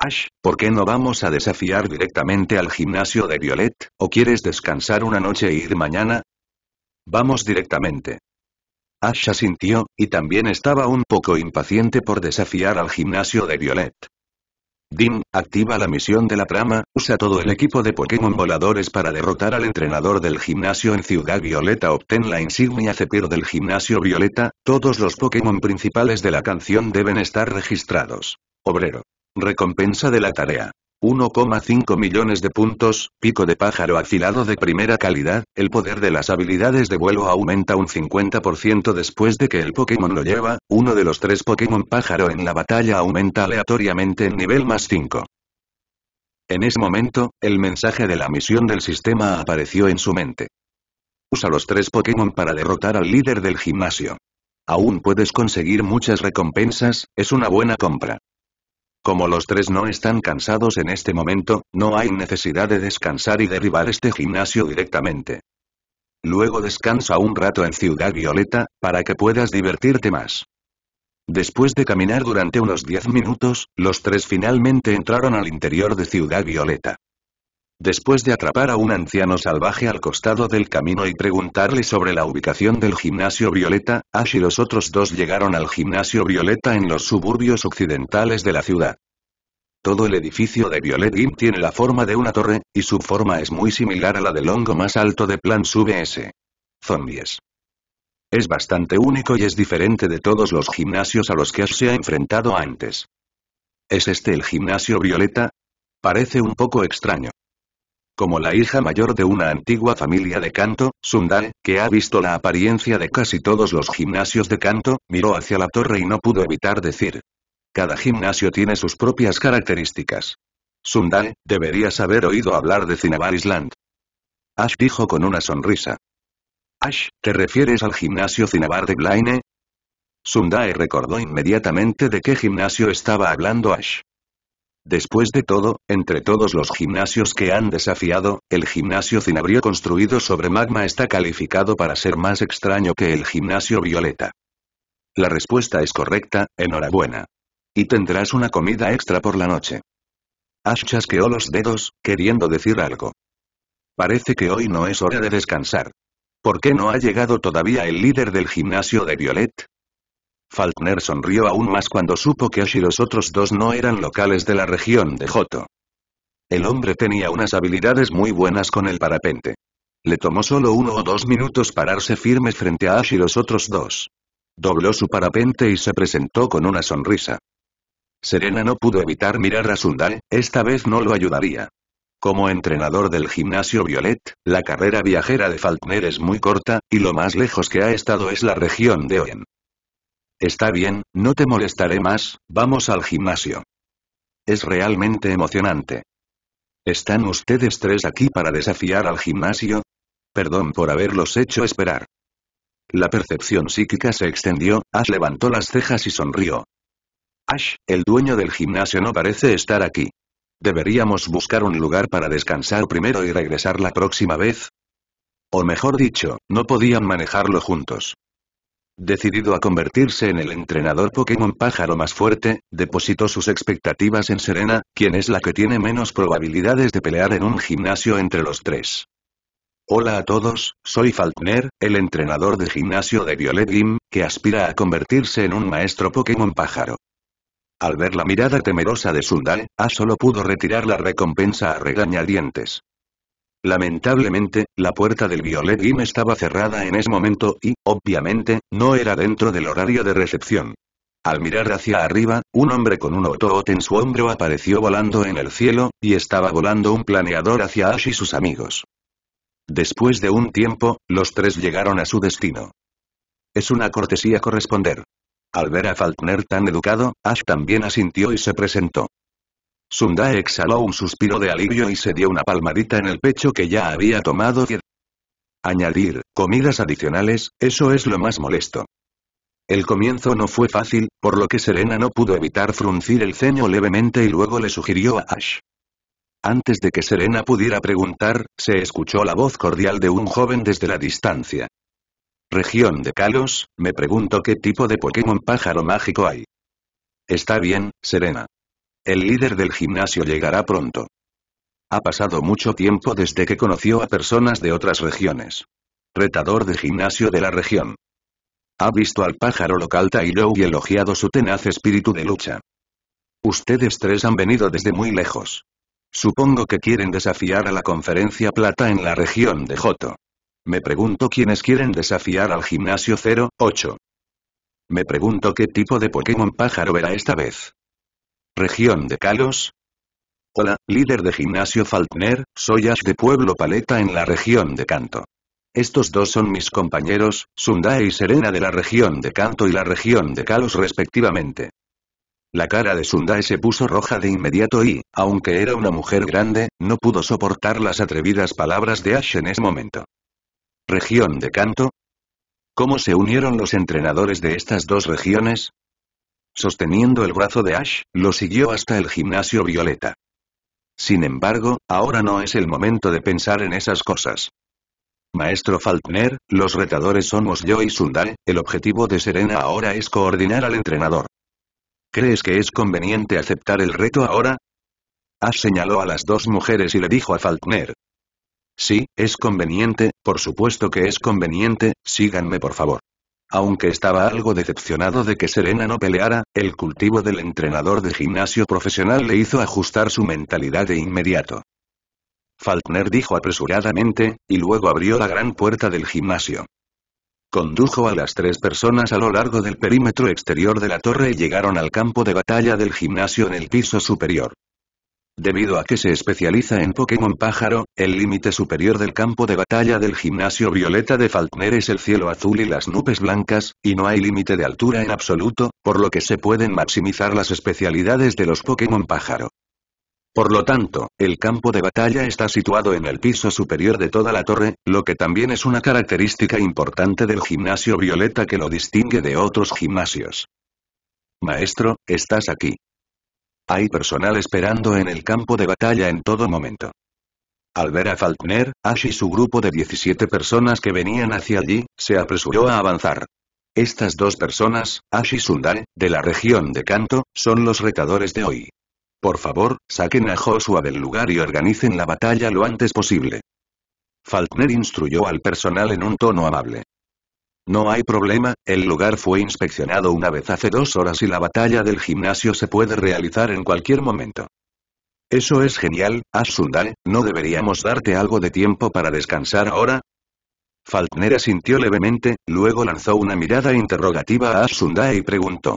A: Ash, ¿por qué no vamos a desafiar directamente al gimnasio de Violet, o quieres descansar una noche e ir mañana? Vamos directamente. Ash asintió, y también estaba un poco impaciente por desafiar al gimnasio de Violet. Dim, activa la misión de la trama, usa todo el equipo de Pokémon voladores para derrotar al entrenador del gimnasio en Ciudad Violeta obtén la insignia Cepir del gimnasio Violeta, todos los Pokémon principales de la canción deben estar registrados. Obrero. Recompensa de la tarea. 1,5 millones de puntos, pico de pájaro afilado de primera calidad, el poder de las habilidades de vuelo aumenta un 50% después de que el Pokémon lo lleva, uno de los tres Pokémon pájaro en la batalla aumenta aleatoriamente en nivel más 5. En ese momento, el mensaje de la misión del sistema apareció en su mente. Usa los tres Pokémon para derrotar al líder del gimnasio. Aún puedes conseguir muchas recompensas, es una buena compra. Como los tres no están cansados en este momento, no hay necesidad de descansar y derribar este gimnasio directamente. Luego descansa un rato en Ciudad Violeta, para que puedas divertirte más. Después de caminar durante unos 10 minutos, los tres finalmente entraron al interior de Ciudad Violeta. Después de atrapar a un anciano salvaje al costado del camino y preguntarle sobre la ubicación del gimnasio Violeta, Ash y los otros dos llegaron al gimnasio Violeta en los suburbios occidentales de la ciudad. Todo el edificio de Violet Gym tiene la forma de una torre, y su forma es muy similar a la del hongo más alto de Plan S. Zombies. Es bastante único y es diferente de todos los gimnasios a los que Ash se ha enfrentado antes. ¿Es este el gimnasio Violeta? Parece un poco extraño. Como la hija mayor de una antigua familia de canto, Sundae, que ha visto la apariencia de casi todos los gimnasios de canto, miró hacia la torre y no pudo evitar decir. Cada gimnasio tiene sus propias características. Sundae, deberías haber oído hablar de Cinnabar Island. Ash dijo con una sonrisa. Ash, ¿te refieres al gimnasio Cinnabar de Blaine? Sundae recordó inmediatamente de qué gimnasio estaba hablando Ash. Después de todo, entre todos los gimnasios que han desafiado, el gimnasio cinabrio construido sobre magma está calificado para ser más extraño que el gimnasio violeta. La respuesta es correcta, enhorabuena. Y tendrás una comida extra por la noche. Ash chasqueó los dedos, queriendo decir algo. Parece que hoy no es hora de descansar. ¿Por qué no ha llegado todavía el líder del gimnasio de Violet? Falkner sonrió aún más cuando supo que Ash y los otros dos no eran locales de la región de Joto. El hombre tenía unas habilidades muy buenas con el parapente. Le tomó solo uno o dos minutos pararse firmes frente a Ash y los otros dos. Dobló su parapente y se presentó con una sonrisa. Serena no pudo evitar mirar a Sundal, esta vez no lo ayudaría. Como entrenador del gimnasio Violet, la carrera viajera de Falkner es muy corta, y lo más lejos que ha estado es la región de Oen. Está bien, no te molestaré más, vamos al gimnasio. Es realmente emocionante. ¿Están ustedes tres aquí para desafiar al gimnasio? Perdón por haberlos hecho esperar. La percepción psíquica se extendió, Ash levantó las cejas y sonrió. Ash, el dueño del gimnasio no parece estar aquí. ¿Deberíamos buscar un lugar para descansar primero y regresar la próxima vez? O mejor dicho, no podían manejarlo juntos. Decidido a convertirse en el entrenador Pokémon pájaro más fuerte, depositó sus expectativas en Serena, quien es la que tiene menos probabilidades de pelear en un gimnasio entre los tres. Hola a todos, soy Falkner, el entrenador de gimnasio de Violet Gim, que aspira a convertirse en un maestro Pokémon pájaro. Al ver la mirada temerosa de Sundae, A solo pudo retirar la recompensa a regañadientes. Lamentablemente, la puerta del Violet Gym estaba cerrada en ese momento y, obviamente, no era dentro del horario de recepción. Al mirar hacia arriba, un hombre con un otoot en su hombro apareció volando en el cielo, y estaba volando un planeador hacia Ash y sus amigos. Después de un tiempo, los tres llegaron a su destino. Es una cortesía corresponder. Al ver a Falkner tan educado, Ash también asintió y se presentó. Sunda exhaló un suspiro de alivio y se dio una palmadita en el pecho que ya había tomado Añadir, comidas adicionales, eso es lo más molesto. El comienzo no fue fácil, por lo que Serena no pudo evitar fruncir el ceño levemente y luego le sugirió a Ash. Antes de que Serena pudiera preguntar, se escuchó la voz cordial de un joven desde la distancia. Región de Kalos, me pregunto qué tipo de Pokémon pájaro mágico hay. Está bien, Serena. El líder del gimnasio llegará pronto. Ha pasado mucho tiempo desde que conoció a personas de otras regiones. Retador de gimnasio de la región. Ha visto al pájaro local Tailou y elogiado su tenaz espíritu de lucha. Ustedes tres han venido desde muy lejos. Supongo que quieren desafiar a la conferencia plata en la región de Joto. Me pregunto quiénes quieren desafiar al gimnasio 08. Me pregunto qué tipo de Pokémon pájaro verá esta vez. Región de Kalos. Hola, líder de Gimnasio Falkner, soy Ash de Pueblo Paleta en la región de Canto. Estos dos son mis compañeros, Sundae y Serena de la región de Canto y la región de Kalos respectivamente. La cara de Sundae se puso roja de inmediato y, aunque era una mujer grande, no pudo soportar las atrevidas palabras de Ash en ese momento. ¿Región de Canto? ¿Cómo se unieron los entrenadores de estas dos regiones? Sosteniendo el brazo de Ash, lo siguió hasta el gimnasio violeta. Sin embargo, ahora no es el momento de pensar en esas cosas. Maestro Faltner, los retadores somos yo y Sundae, el objetivo de Serena ahora es coordinar al entrenador. ¿Crees que es conveniente aceptar el reto ahora? Ash señaló a las dos mujeres y le dijo a Faltner: Sí, es conveniente, por supuesto que es conveniente, síganme por favor. Aunque estaba algo decepcionado de que Serena no peleara, el cultivo del entrenador de gimnasio profesional le hizo ajustar su mentalidad de inmediato. Falkner dijo apresuradamente, y luego abrió la gran puerta del gimnasio. Condujo a las tres personas a lo largo del perímetro exterior de la torre y llegaron al campo de batalla del gimnasio en el piso superior. Debido a que se especializa en Pokémon pájaro, el límite superior del campo de batalla del gimnasio violeta de Falkner es el cielo azul y las nubes blancas, y no hay límite de altura en absoluto, por lo que se pueden maximizar las especialidades de los Pokémon pájaro. Por lo tanto, el campo de batalla está situado en el piso superior de toda la torre, lo que también es una característica importante del gimnasio violeta que lo distingue de otros gimnasios. Maestro, estás aquí. Hay personal esperando en el campo de batalla en todo momento. Al ver a Falkner, Ash y su grupo de 17 personas que venían hacia allí, se apresuró a avanzar. Estas dos personas, Ash y Sundar, de la región de Kanto, son los retadores de hoy. Por favor, saquen a Joshua del lugar y organicen la batalla lo antes posible. Falkner instruyó al personal en un tono amable. No hay problema, el lugar fue inspeccionado una vez hace dos horas y la batalla del gimnasio se puede realizar en cualquier momento. Eso es genial, Ashundae. ¿no deberíamos darte algo de tiempo para descansar ahora? Falkner asintió levemente, luego lanzó una mirada interrogativa a Asunda y preguntó.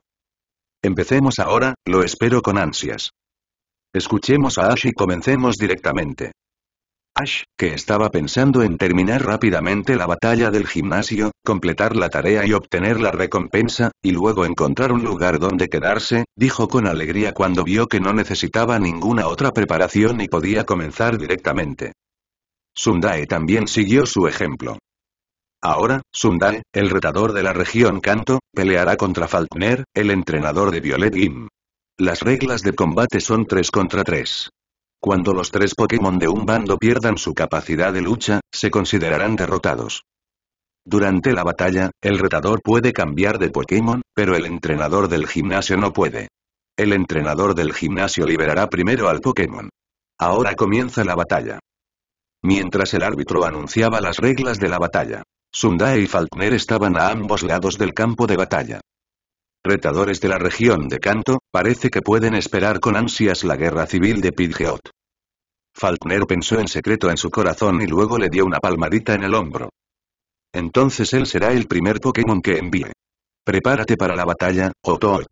A: Empecemos ahora, lo espero con ansias. Escuchemos a Ash y comencemos directamente. Ash, que estaba pensando en terminar rápidamente la batalla del gimnasio, completar la tarea y obtener la recompensa, y luego encontrar un lugar donde quedarse, dijo con alegría cuando vio que no necesitaba ninguna otra preparación y podía comenzar directamente. Sundae también siguió su ejemplo. Ahora, Sundae, el retador de la región Canto, peleará contra Falkner, el entrenador de Violet Gim. Las reglas de combate son 3 contra 3. Cuando los tres Pokémon de un bando pierdan su capacidad de lucha, se considerarán derrotados. Durante la batalla, el retador puede cambiar de Pokémon, pero el entrenador del gimnasio no puede. El entrenador del gimnasio liberará primero al Pokémon. Ahora comienza la batalla. Mientras el árbitro anunciaba las reglas de la batalla, Sundae y Falkner estaban a ambos lados del campo de batalla. Retadores de la región de Kanto, parece que pueden esperar con ansias la guerra civil de Pidgeot. Falkner pensó en secreto en su corazón y luego le dio una palmadita en el hombro. Entonces él será el primer Pokémon que envíe. Prepárate para la batalla, Otoot.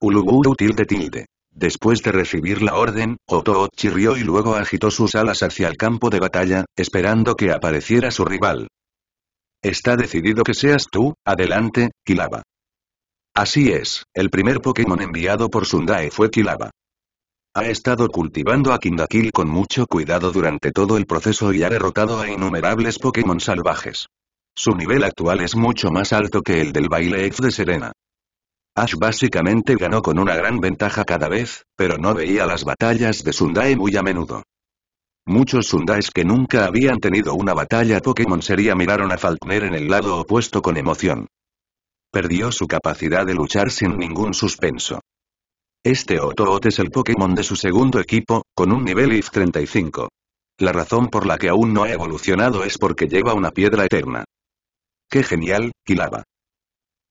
A: Uluguru tilde tilde. Después de recibir la orden, Otoot chirrió y luego agitó sus alas hacia el campo de batalla, esperando que apareciera su rival. Está decidido que seas tú, adelante, Kilaba. Así es, el primer Pokémon enviado por Sundae fue Kilaba. Ha estado cultivando a Kindakil con mucho cuidado durante todo el proceso y ha derrotado a innumerables Pokémon salvajes. Su nivel actual es mucho más alto que el del baile de Serena. Ash básicamente ganó con una gran ventaja cada vez, pero no veía las batallas de Sundae muy a menudo. Muchos Sundaes que nunca habían tenido una batalla Pokémon seria miraron a Falkner en el lado opuesto con emoción. Perdió su capacidad de luchar sin ningún suspenso. Este Otoot es el Pokémon de su segundo equipo, con un nivel IF 35. La razón por la que aún no ha evolucionado es porque lleva una piedra eterna. ¡Qué genial, Kilaba!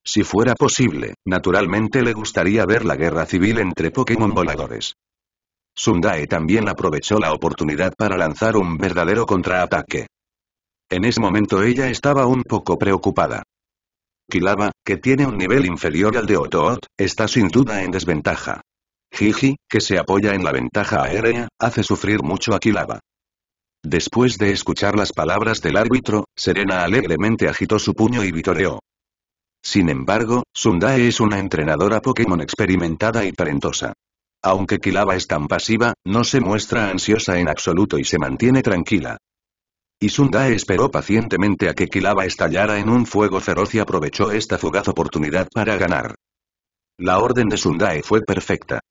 A: Si fuera posible, naturalmente le gustaría ver la guerra civil entre Pokémon voladores. Sundae también aprovechó la oportunidad para lanzar un verdadero contraataque. En ese momento ella estaba un poco preocupada. Kilaba, que tiene un nivel inferior al de Otoot, está sin duda en desventaja. Jiji, que se apoya en la ventaja aérea, hace sufrir mucho a Kilaba. Después de escuchar las palabras del árbitro, Serena alegremente agitó su puño y vitoreó. Sin embargo, Sundae es una entrenadora Pokémon experimentada y talentosa. Aunque Kilaba es tan pasiva, no se muestra ansiosa en absoluto y se mantiene tranquila. Y Sundae esperó pacientemente a que Kilaba estallara en un fuego feroz y aprovechó esta fugaz oportunidad para ganar. La orden de Sundae fue perfecta.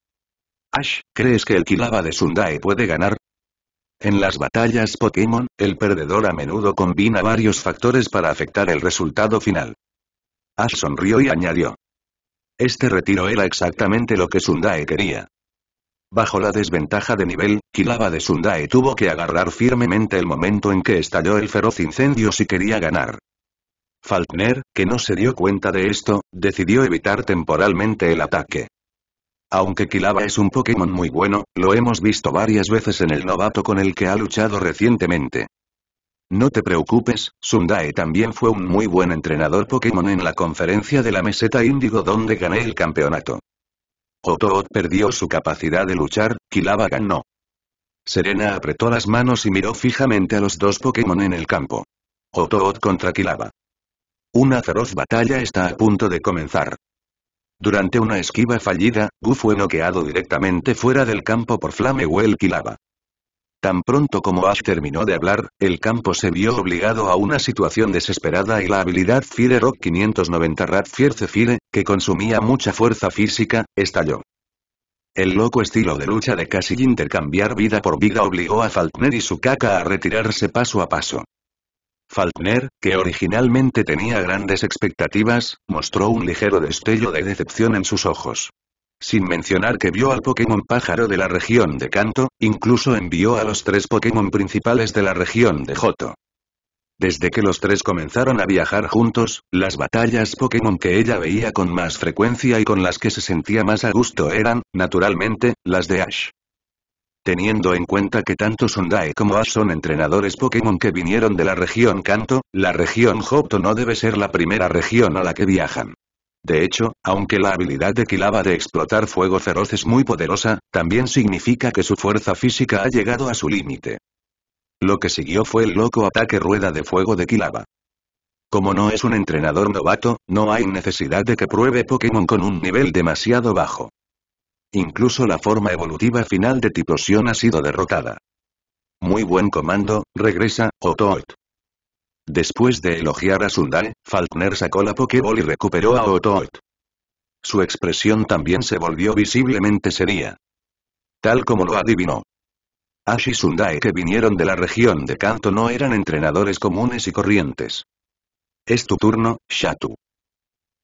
A: Ash, ¿crees que el Kilaba de Sundae puede ganar? En las batallas Pokémon, el perdedor a menudo combina varios factores para afectar el resultado final. Ash sonrió y añadió. Este retiro era exactamente lo que Sundae quería. Bajo la desventaja de nivel, Kilaba de Sundae tuvo que agarrar firmemente el momento en que estalló el feroz incendio si quería ganar. Falkner, que no se dio cuenta de esto, decidió evitar temporalmente el ataque. Aunque Kilaba es un Pokémon muy bueno, lo hemos visto varias veces en el novato con el que ha luchado recientemente. No te preocupes, Sundae también fue un muy buen entrenador Pokémon en la conferencia de la meseta Índigo donde gané el campeonato. Otoot perdió su capacidad de luchar, Kilaba ganó. Serena apretó las manos y miró fijamente a los dos Pokémon en el campo. Otoot contra Kilaba. Una feroz batalla está a punto de comenzar. Durante una esquiva fallida, Gu fue noqueado directamente fuera del campo por Flamewell Kilaba. Tan pronto como Ash terminó de hablar, el campo se vio obligado a una situación desesperada y la habilidad Fire Rock 590 Rat Fierce Fire, que consumía mucha fuerza física, estalló. El loco estilo de lucha de casi intercambiar vida por vida obligó a Falkner y su caca a retirarse paso a paso. Falkner, que originalmente tenía grandes expectativas, mostró un ligero destello de decepción en sus ojos sin mencionar que vio al Pokémon pájaro de la región de Kanto, incluso envió a los tres Pokémon principales de la región de Joto. Desde que los tres comenzaron a viajar juntos, las batallas Pokémon que ella veía con más frecuencia y con las que se sentía más a gusto eran, naturalmente, las de Ash. Teniendo en cuenta que tanto Sundae como Ash son entrenadores Pokémon que vinieron de la región Kanto, la región Joto no debe ser la primera región a la que viajan. De hecho, aunque la habilidad de Kilaba de explotar fuego feroz es muy poderosa, también significa que su fuerza física ha llegado a su límite. Lo que siguió fue el loco ataque rueda de fuego de Quilava. Como no es un entrenador novato, no hay necesidad de que pruebe Pokémon con un nivel demasiado bajo. Incluso la forma evolutiva final de Tiplosión ha sido derrotada. Muy buen comando, regresa, Otoot. Después de elogiar a Sundae, Falkner sacó la Pokéball y recuperó a Otoot. Su expresión también se volvió visiblemente seria. Tal como lo adivinó. Ash y Sundae que vinieron de la región de Kanto no eran entrenadores comunes y corrientes. Es tu turno, Shatu.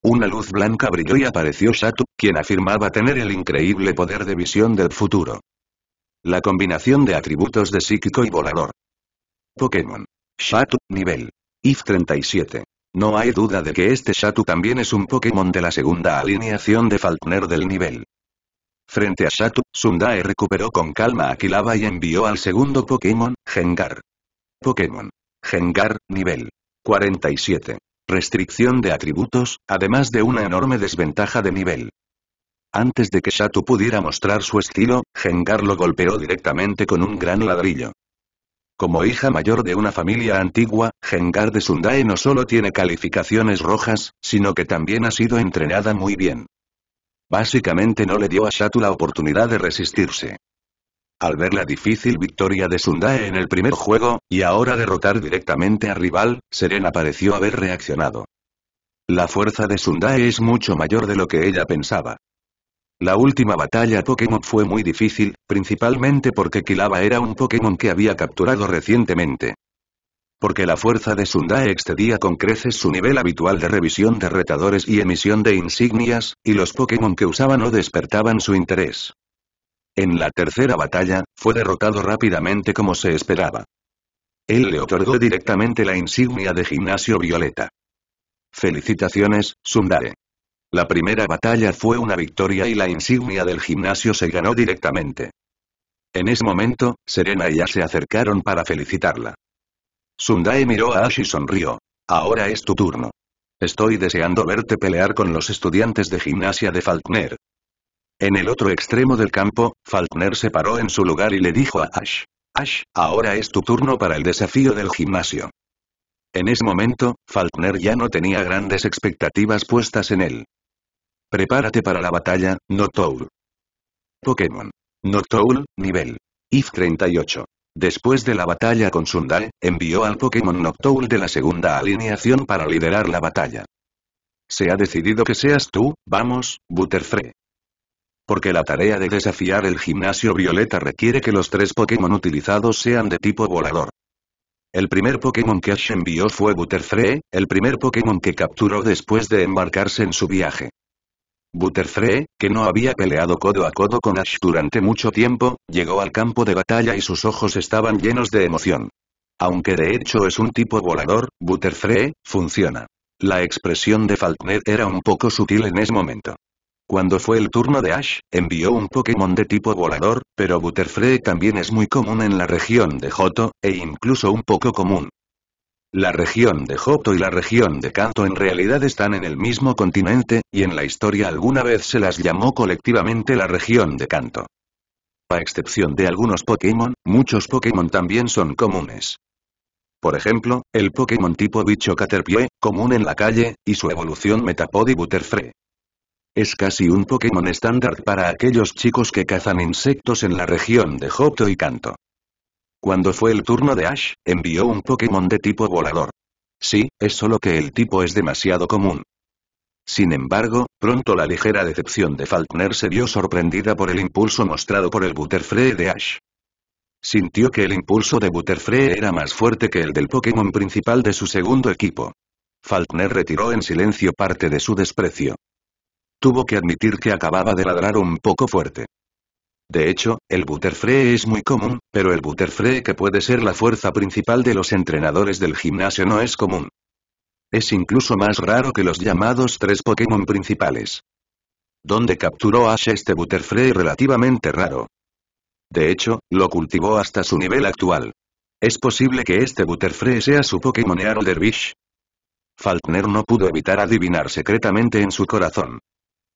A: Una luz blanca brilló y apareció Shatu, quien afirmaba tener el increíble poder de visión del futuro. La combinación de atributos de psíquico y volador. Pokémon. Shatu, nivel. IF 37. No hay duda de que este Shatu también es un Pokémon de la segunda alineación de Falkner del nivel. Frente a Shatu, Sundae recuperó con calma a Kilaba y envió al segundo Pokémon, Gengar. Pokémon. Gengar, nivel. 47. Restricción de atributos, además de una enorme desventaja de nivel. Antes de que Shatu pudiera mostrar su estilo, Gengar lo golpeó directamente con un gran ladrillo. Como hija mayor de una familia antigua, Gengar de Sundae no solo tiene calificaciones rojas, sino que también ha sido entrenada muy bien. Básicamente no le dio a Shatu la oportunidad de resistirse. Al ver la difícil victoria de Sundae en el primer juego, y ahora derrotar directamente a rival, Serena pareció haber reaccionado. La fuerza de Sundae es mucho mayor de lo que ella pensaba. La última batalla Pokémon fue muy difícil, principalmente porque Kilaba era un Pokémon que había capturado recientemente. Porque la fuerza de Sundae excedía con creces su nivel habitual de revisión de retadores y emisión de insignias, y los Pokémon que usaba no despertaban su interés. En la tercera batalla, fue derrotado rápidamente como se esperaba. Él le otorgó directamente la insignia de gimnasio violeta. Felicitaciones, Sundae. La primera batalla fue una victoria y la insignia del gimnasio se ganó directamente. En ese momento, Serena y Ash se acercaron para felicitarla. Sundae miró a Ash y sonrió. Ahora es tu turno. Estoy deseando verte pelear con los estudiantes de gimnasia de Falkner. En el otro extremo del campo, Falkner se paró en su lugar y le dijo a Ash. Ash, ahora es tu turno para el desafío del gimnasio. En ese momento, Falkner ya no tenía grandes expectativas puestas en él. Prepárate para la batalla, Noctowl. Pokémon. Noctowl, nivel. IF 38. Después de la batalla con Sundae, envió al Pokémon Noctowl de la segunda alineación para liderar la batalla. Se ha decidido que seas tú, vamos, Butterfree. Porque la tarea de desafiar el gimnasio violeta requiere que los tres Pokémon utilizados sean de tipo volador. El primer Pokémon que Ash envió fue Butterfree, el primer Pokémon que capturó después de embarcarse en su viaje. Butterfree, que no había peleado codo a codo con Ash durante mucho tiempo, llegó al campo de batalla y sus ojos estaban llenos de emoción. Aunque de hecho es un tipo volador, Butterfree, funciona. La expresión de Falkner era un poco sutil en ese momento. Cuando fue el turno de Ash, envió un Pokémon de tipo volador, pero Butterfree también es muy común en la región de Johto, e incluso un poco común. La región de Hopto y la región de Kanto en realidad están en el mismo continente, y en la historia alguna vez se las llamó colectivamente la región de Kanto. A excepción de algunos Pokémon, muchos Pokémon también son comunes. Por ejemplo, el Pokémon tipo bicho Caterpie, común en la calle, y su evolución Metapod y Butterfree. Es casi un Pokémon estándar para aquellos chicos que cazan insectos en la región de Hopto y Kanto. Cuando fue el turno de Ash, envió un Pokémon de tipo volador. Sí, es solo que el tipo es demasiado común. Sin embargo, pronto la ligera decepción de Falkner se vio sorprendida por el impulso mostrado por el Butterfree de Ash. Sintió que el impulso de Butterfree era más fuerte que el del Pokémon principal de su segundo equipo. Falkner retiró en silencio parte de su desprecio. Tuvo que admitir que acababa de ladrar un poco fuerte. De hecho, el Butterfree es muy común, pero el Butterfree que puede ser la fuerza principal de los entrenadores del gimnasio no es común. Es incluso más raro que los llamados tres Pokémon principales. Donde capturó Ash este Butterfree relativamente raro. De hecho, lo cultivó hasta su nivel actual. Es posible que este Butterfree sea su Pokémon dervish Falkner no pudo evitar adivinar secretamente en su corazón.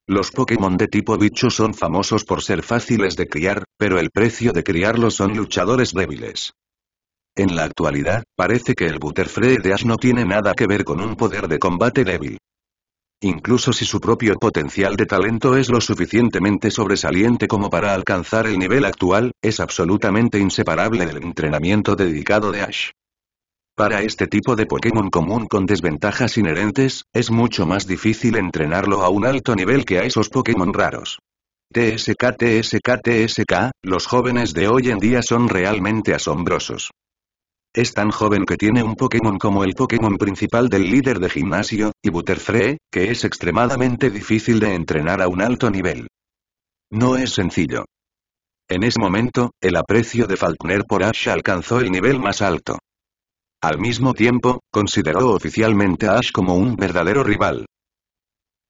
A: Los Pokémon de tipo bicho son famosos por ser fáciles de criar, pero el precio de criarlos son luchadores débiles. En la actualidad, parece que el Butterfree de Ash no tiene nada que ver con un poder de combate débil. Incluso si su propio potencial de talento es lo suficientemente sobresaliente como para alcanzar el nivel actual, es absolutamente inseparable del entrenamiento dedicado de Ash. Para este tipo de Pokémon común con desventajas inherentes, es mucho más difícil entrenarlo a un alto nivel que a esos Pokémon raros. TSK TSK TSK, los jóvenes de hoy en día son realmente asombrosos. Es tan joven que tiene un Pokémon como el Pokémon principal del líder de gimnasio, y que es extremadamente difícil de entrenar a un alto nivel. No es sencillo. En ese momento, el aprecio de Falkner por Ash alcanzó el nivel más alto. Al mismo tiempo, consideró oficialmente a Ash como un verdadero rival.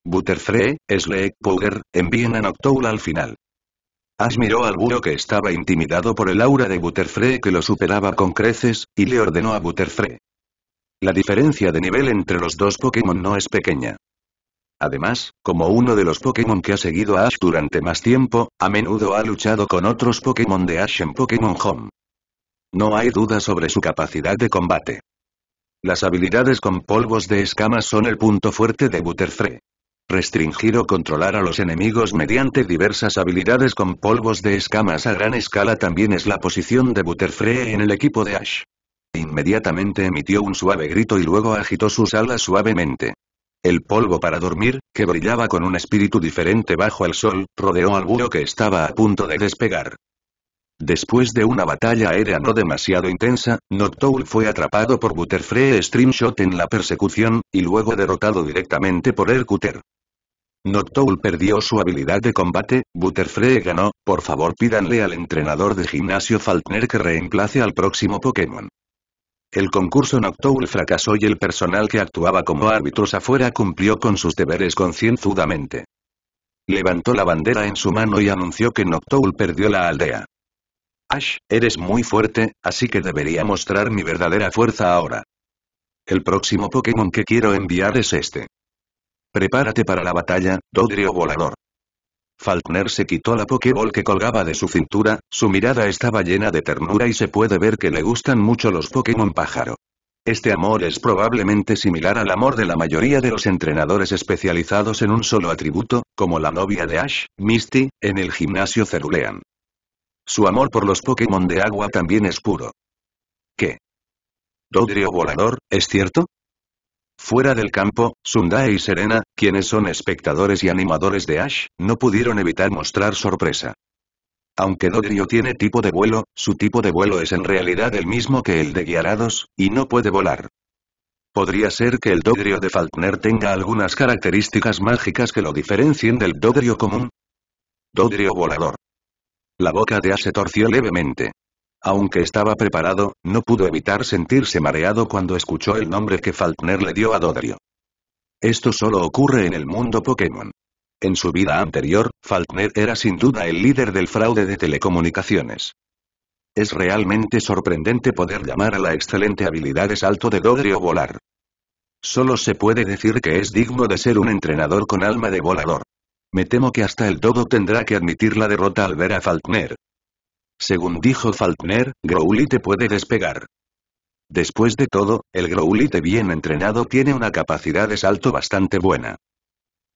A: Butterfree, Sleek Pugger, envíen a Noctowl al final. Ash miró al buro que estaba intimidado por el aura de Butterfree que lo superaba con creces, y le ordenó a Butterfree. La diferencia de nivel entre los dos Pokémon no es pequeña. Además, como uno de los Pokémon que ha seguido a Ash durante más tiempo, a menudo ha luchado con otros Pokémon de Ash en Pokémon Home. No hay duda sobre su capacidad de combate. Las habilidades con polvos de escamas son el punto fuerte de Butterfree. Restringir o controlar a los enemigos mediante diversas habilidades con polvos de escamas a gran escala también es la posición de Butterfree en el equipo de Ash. Inmediatamente emitió un suave grito y luego agitó sus alas suavemente. El polvo para dormir, que brillaba con un espíritu diferente bajo el sol, rodeó al búho que estaba a punto de despegar. Después de una batalla aérea no demasiado intensa, Noctowl fue atrapado por Butterfree Streamshot en la persecución, y luego derrotado directamente por Ercuter. Noctowl perdió su habilidad de combate, Butterfree ganó, por favor pídanle al entrenador de gimnasio Falkner que reemplace al próximo Pokémon. El concurso Noctowl fracasó y el personal que actuaba como árbitros afuera cumplió con sus deberes concienzudamente. Levantó la bandera en su mano y anunció que Noctowl perdió la aldea. Ash, eres muy fuerte, así que debería mostrar mi verdadera fuerza ahora. El próximo Pokémon que quiero enviar es este. Prepárate para la batalla, Dodrio Volador. Falkner se quitó la Pokéball que colgaba de su cintura, su mirada estaba llena de ternura y se puede ver que le gustan mucho los Pokémon pájaro. Este amor es probablemente similar al amor de la mayoría de los entrenadores especializados en un solo atributo, como la novia de Ash, Misty, en el gimnasio Cerulean. Su amor por los Pokémon de agua también es puro. ¿Qué? Dodrio volador, ¿es cierto? Fuera del campo, Sundae y Serena, quienes son espectadores y animadores de Ash, no pudieron evitar mostrar sorpresa. Aunque Dodrio tiene tipo de vuelo, su tipo de vuelo es en realidad el mismo que el de Guiarados, y no puede volar. Podría ser que el Dodrio de Falkner tenga algunas características mágicas que lo diferencien del Dodrio común. Dodrio volador. La boca de A se torció levemente. Aunque estaba preparado, no pudo evitar sentirse mareado cuando escuchó el nombre que Falkner le dio a Dodrio. Esto solo ocurre en el mundo Pokémon. En su vida anterior, Falkner era sin duda el líder del fraude de telecomunicaciones. Es realmente sorprendente poder llamar a la excelente habilidad de salto de Dodrio volar. Solo se puede decir que es digno de ser un entrenador con alma de volador. Me temo que hasta el todo tendrá que admitir la derrota al ver a Falkner. Según dijo Falkner, Growly te puede despegar. Después de todo, el Growlite bien entrenado tiene una capacidad de salto bastante buena.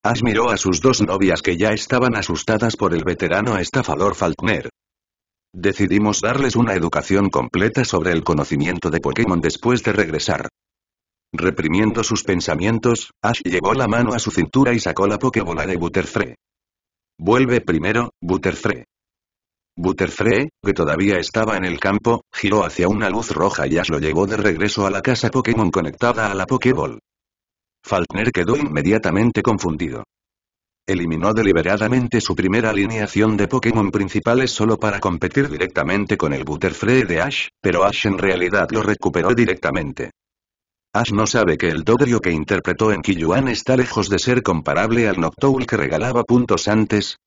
A: Admiró miró a sus dos novias que ya estaban asustadas por el veterano estafador Falkner. Decidimos darles una educación completa sobre el conocimiento de Pokémon después de regresar. Reprimiendo sus pensamientos, Ash llevó la mano a su cintura y sacó la Pokébola de Butterfree. Vuelve primero, Butterfree. Butterfree, que todavía estaba en el campo, giró hacia una luz roja y Ash lo llevó de regreso a la casa Pokémon conectada a la Pokéball. Falkner quedó inmediatamente confundido. Eliminó deliberadamente su primera alineación de Pokémon principales solo para competir directamente con el Butterfree de Ash, pero Ash en realidad lo recuperó directamente. Ash no sabe que el Dodrio que interpretó en Kiyuan está lejos de ser comparable al Noctowl que regalaba puntos antes.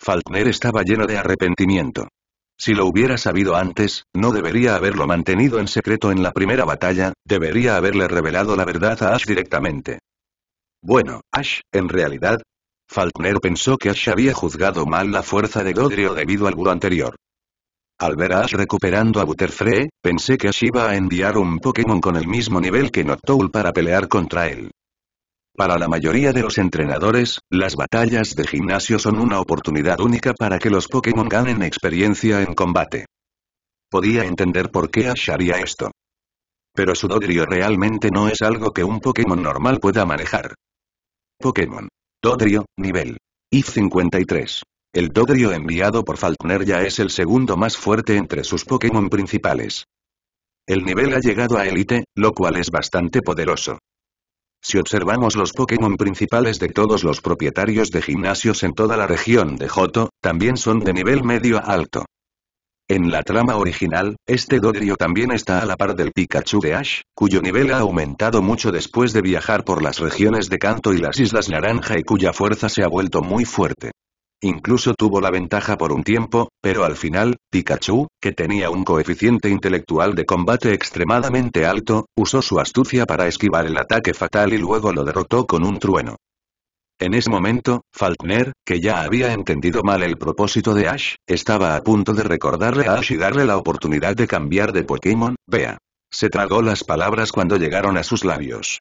A: Falkner estaba lleno de arrepentimiento. Si lo hubiera sabido antes, no debería haberlo mantenido en secreto en la primera batalla, debería haberle revelado la verdad a Ash directamente. Bueno, Ash, en realidad... Falkner pensó que Ash había juzgado mal la fuerza de Dodrio debido al buro anterior. Al ver a Ash recuperando a Butterfree, pensé que Ash iba a enviar un Pokémon con el mismo nivel que Noctowl para pelear contra él. Para la mayoría de los entrenadores, las batallas de gimnasio son una oportunidad única para que los Pokémon ganen experiencia en combate. Podía entender por qué Ash haría esto. Pero su Dodrio realmente no es algo que un Pokémon normal pueda manejar. Pokémon. Dodrio, nivel. y 53. El Dodrio enviado por Falkner ya es el segundo más fuerte entre sus Pokémon principales. El nivel ha llegado a Elite, lo cual es bastante poderoso. Si observamos los Pokémon principales de todos los propietarios de gimnasios en toda la región de Joto, también son de nivel medio a alto. En la trama original, este Dodrio también está a la par del Pikachu de Ash, cuyo nivel ha aumentado mucho después de viajar por las regiones de Kanto y las Islas Naranja y cuya fuerza se ha vuelto muy fuerte. Incluso tuvo la ventaja por un tiempo, pero al final, Pikachu, que tenía un coeficiente intelectual de combate extremadamente alto, usó su astucia para esquivar el ataque fatal y luego lo derrotó con un trueno. En ese momento, Falkner, que ya había entendido mal el propósito de Ash, estaba a punto de recordarle a Ash y darle la oportunidad de cambiar de Pokémon, vea. Se tragó las palabras cuando llegaron a sus labios.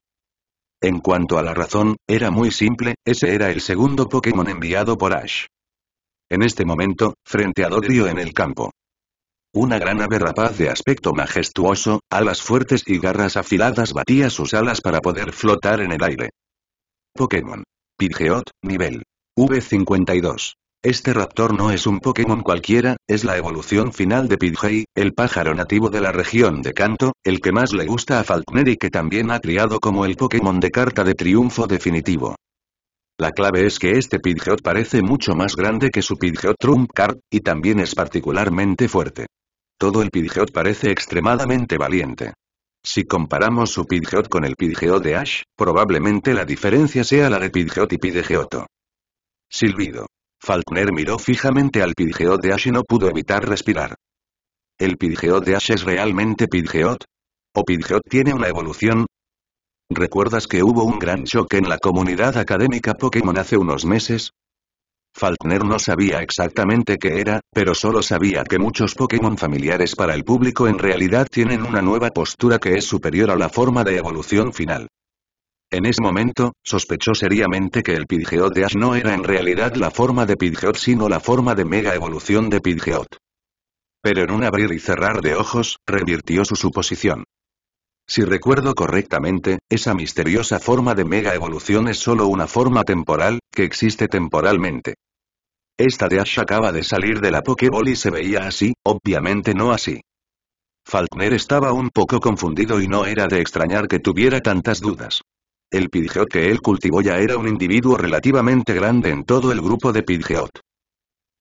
A: En cuanto a la razón, era muy simple, ese era el segundo Pokémon enviado por Ash. En este momento, frente a Dodrio en el campo. Una gran ave rapaz de aspecto majestuoso, alas fuertes y garras afiladas batía sus alas para poder flotar en el aire. Pokémon. Pidgeot, nivel. V52. Este raptor no es un Pokémon cualquiera, es la evolución final de Pidgey, el pájaro nativo de la región de Kanto, el que más le gusta a Falkner y que también ha criado como el Pokémon de carta de triunfo definitivo. La clave es que este Pidgeot parece mucho más grande que su Pidgeot Trump Card, y también es particularmente fuerte. Todo el Pidgeot parece extremadamente valiente. Si comparamos su Pidgeot con el Pidgeot de Ash, probablemente la diferencia sea la de Pidgeot y Pidgeotto. Silbido. Falkner miró fijamente al Pidgeot de Ash y no pudo evitar respirar. ¿El Pidgeot de Ash es realmente Pidgeot? ¿O Pidgeot tiene una evolución? ¿Recuerdas que hubo un gran choque en la comunidad académica Pokémon hace unos meses? Falkner no sabía exactamente qué era, pero solo sabía que muchos Pokémon familiares para el público en realidad tienen una nueva postura que es superior a la forma de evolución final. En ese momento, sospechó seriamente que el Pidgeot de Ash no era en realidad la forma de Pidgeot sino la forma de mega evolución de Pidgeot. Pero en un abrir y cerrar de ojos, revirtió su suposición. Si recuerdo correctamente, esa misteriosa forma de mega evolución es solo una forma temporal, que existe temporalmente. Esta de Ash acaba de salir de la Pokéball y se veía así, obviamente no así. Falkner estaba un poco confundido y no era de extrañar que tuviera tantas dudas. El Pidgeot que él cultivó ya era un individuo relativamente grande en todo el grupo de Pidgeot.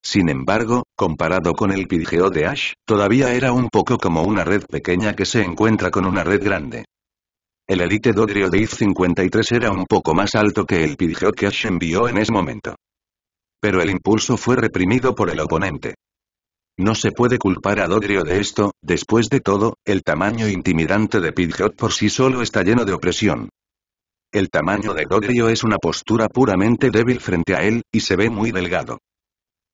A: Sin embargo, comparado con el Pidgeot de Ash, todavía era un poco como una red pequeña que se encuentra con una red grande. El Elite Dodrio de IF-53 era un poco más alto que el Pidgeot que Ash envió en ese momento. Pero el impulso fue reprimido por el oponente. No se puede culpar a Dodrio de esto, después de todo, el tamaño intimidante de Pidgeot por sí solo está lleno de opresión. El tamaño de Dodrio es una postura puramente débil frente a él, y se ve muy delgado.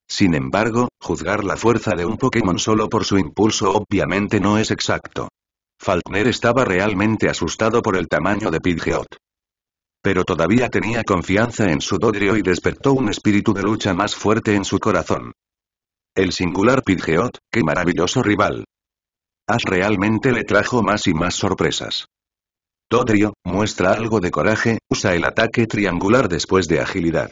A: Sin embargo, juzgar la fuerza de un Pokémon solo por su impulso obviamente no es exacto. Falkner estaba realmente asustado por el tamaño de Pidgeot. Pero todavía tenía confianza en su Dodrio y despertó un espíritu de lucha más fuerte en su corazón. El singular Pidgeot, qué maravilloso rival. Ash realmente le trajo más y más sorpresas. Dodrio, muestra algo de coraje, usa el ataque triangular después de agilidad.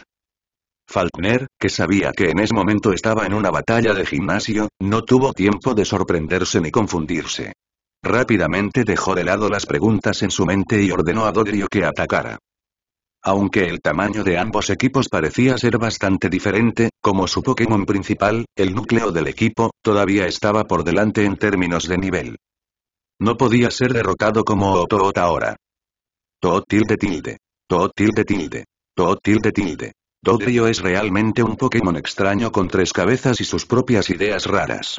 A: Falkner, que sabía que en ese momento estaba en una batalla de gimnasio, no tuvo tiempo de sorprenderse ni confundirse. Rápidamente dejó de lado las preguntas en su mente y ordenó a Dodrio que atacara. Aunque el tamaño de ambos equipos parecía ser bastante diferente, como su Pokémon principal, el núcleo del equipo, todavía estaba por delante en términos de nivel. No podía ser derrotado como Otoot ahora. Toot tilde tilde. Toot tilde tilde. Toot tilde tilde. Dodrio es realmente un Pokémon extraño con tres cabezas y sus propias ideas raras.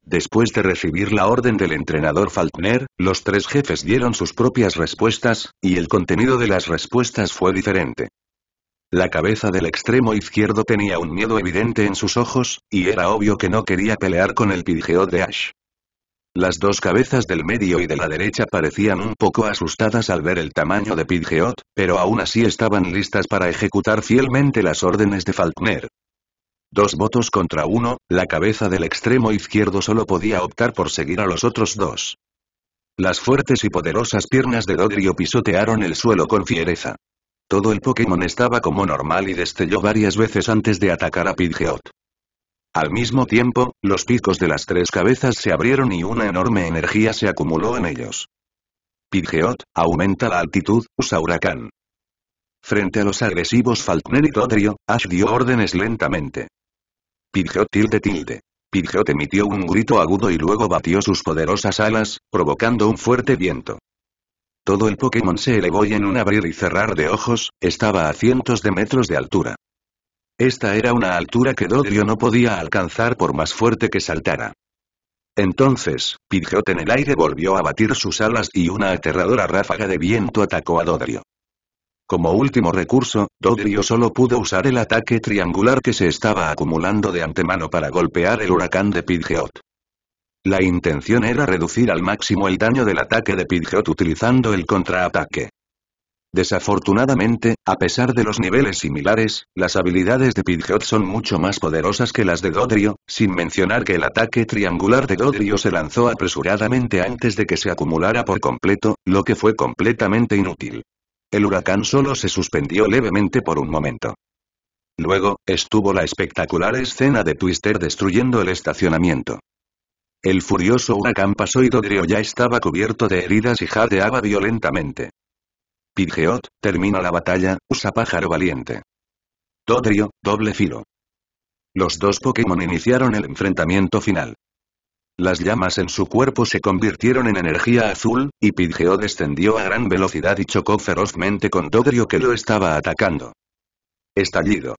A: Después de recibir la orden del entrenador Falkner, los tres jefes dieron sus propias respuestas, y el contenido de las respuestas fue diferente. La cabeza del extremo izquierdo tenía un miedo evidente en sus ojos, y era obvio que no quería pelear con el Pidgeot de Ash. Las dos cabezas del medio y de la derecha parecían un poco asustadas al ver el tamaño de Pidgeot, pero aún así estaban listas para ejecutar fielmente las órdenes de Falkner. Dos votos contra uno, la cabeza del extremo izquierdo solo podía optar por seguir a los otros dos. Las fuertes y poderosas piernas de Dodrio pisotearon el suelo con fiereza. Todo el Pokémon estaba como normal y destelló varias veces antes de atacar a Pidgeot. Al mismo tiempo, los picos de las tres cabezas se abrieron y una enorme energía se acumuló en ellos. Pidgeot, aumenta la altitud, usa huracán. Frente a los agresivos Falkner y Todrio, Ash dio órdenes lentamente. Pidgeot tilde tilde. Pidgeot emitió un grito agudo y luego batió sus poderosas alas, provocando un fuerte viento. Todo el Pokémon se elevó y en un abrir y cerrar de ojos, estaba a cientos de metros de altura. Esta era una altura que Dodrio no podía alcanzar por más fuerte que saltara. Entonces, Pidgeot en el aire volvió a batir sus alas y una aterradora ráfaga de viento atacó a Dodrio. Como último recurso, Dodrio solo pudo usar el ataque triangular que se estaba acumulando de antemano para golpear el huracán de Pidgeot. La intención era reducir al máximo el daño del ataque de Pidgeot utilizando el contraataque. Desafortunadamente, a pesar de los niveles similares, las habilidades de Pidgeot son mucho más poderosas que las de Dodrio, sin mencionar que el ataque triangular de Dodrio se lanzó apresuradamente antes de que se acumulara por completo, lo que fue completamente inútil. El huracán solo se suspendió levemente por un momento. Luego, estuvo la espectacular escena de Twister destruyendo el estacionamiento. El furioso huracán pasó y Dodrio ya estaba cubierto de heridas y jadeaba violentamente. Pidgeot, termina la batalla, usa pájaro valiente. Dodrio, doble filo. Los dos Pokémon iniciaron el enfrentamiento final. Las llamas en su cuerpo se convirtieron en energía azul, y Pidgeot descendió a gran velocidad y chocó ferozmente con Dodrio que lo estaba atacando. Estallido.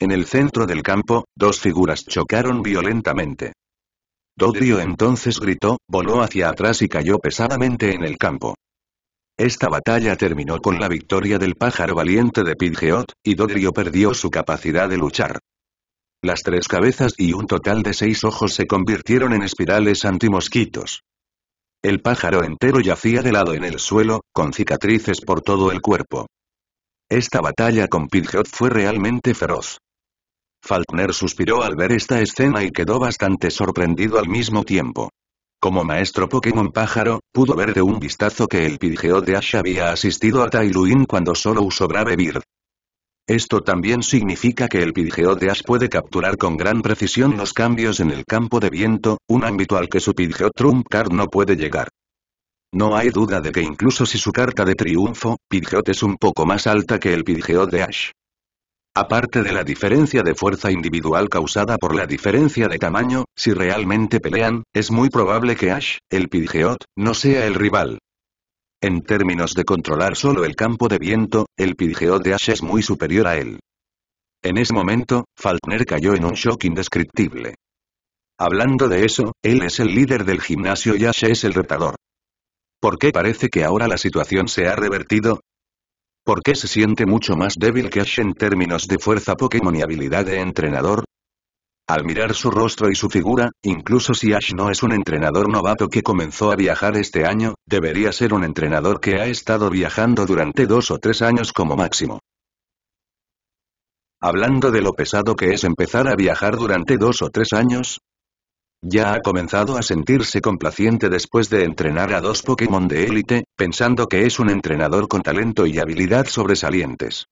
A: En el centro del campo, dos figuras chocaron violentamente. Dodrio entonces gritó, voló hacia atrás y cayó pesadamente en el campo. Esta batalla terminó con la victoria del pájaro valiente de Pidgeot, y Dodrio perdió su capacidad de luchar. Las tres cabezas y un total de seis ojos se convirtieron en espirales antimosquitos. El pájaro entero yacía de lado en el suelo, con cicatrices por todo el cuerpo. Esta batalla con Pidgeot fue realmente feroz. Falkner suspiró al ver esta escena y quedó bastante sorprendido al mismo tiempo. Como maestro Pokémon pájaro, pudo ver de un vistazo que el Pidgeot de Ash había asistido a Tailuin cuando solo usó Brave Bird. Esto también significa que el Pidgeot de Ash puede capturar con gran precisión los cambios en el campo de viento, un ámbito al que su Pidgeot Trump Card no puede llegar. No hay duda de que incluso si su carta de triunfo, Pidgeot es un poco más alta que el Pidgeot de Ash. Aparte de la diferencia de fuerza individual causada por la diferencia de tamaño, si realmente pelean, es muy probable que Ash, el Pidgeot, no sea el rival. En términos de controlar solo el campo de viento, el Pidgeot de Ash es muy superior a él. En ese momento, Falkner cayó en un shock indescriptible. Hablando de eso, él es el líder del gimnasio y Ash es el retador. ¿Por qué parece que ahora la situación se ha revertido? ¿Por qué se siente mucho más débil que Ash en términos de fuerza Pokémon y habilidad de entrenador? Al mirar su rostro y su figura, incluso si Ash no es un entrenador novato que comenzó a viajar este año, debería ser un entrenador que ha estado viajando durante dos o tres años como máximo. Hablando de lo pesado que es empezar a viajar durante dos o tres años, ya ha comenzado a sentirse complaciente después de entrenar a dos Pokémon de élite, pensando que es un entrenador con talento y habilidad sobresalientes.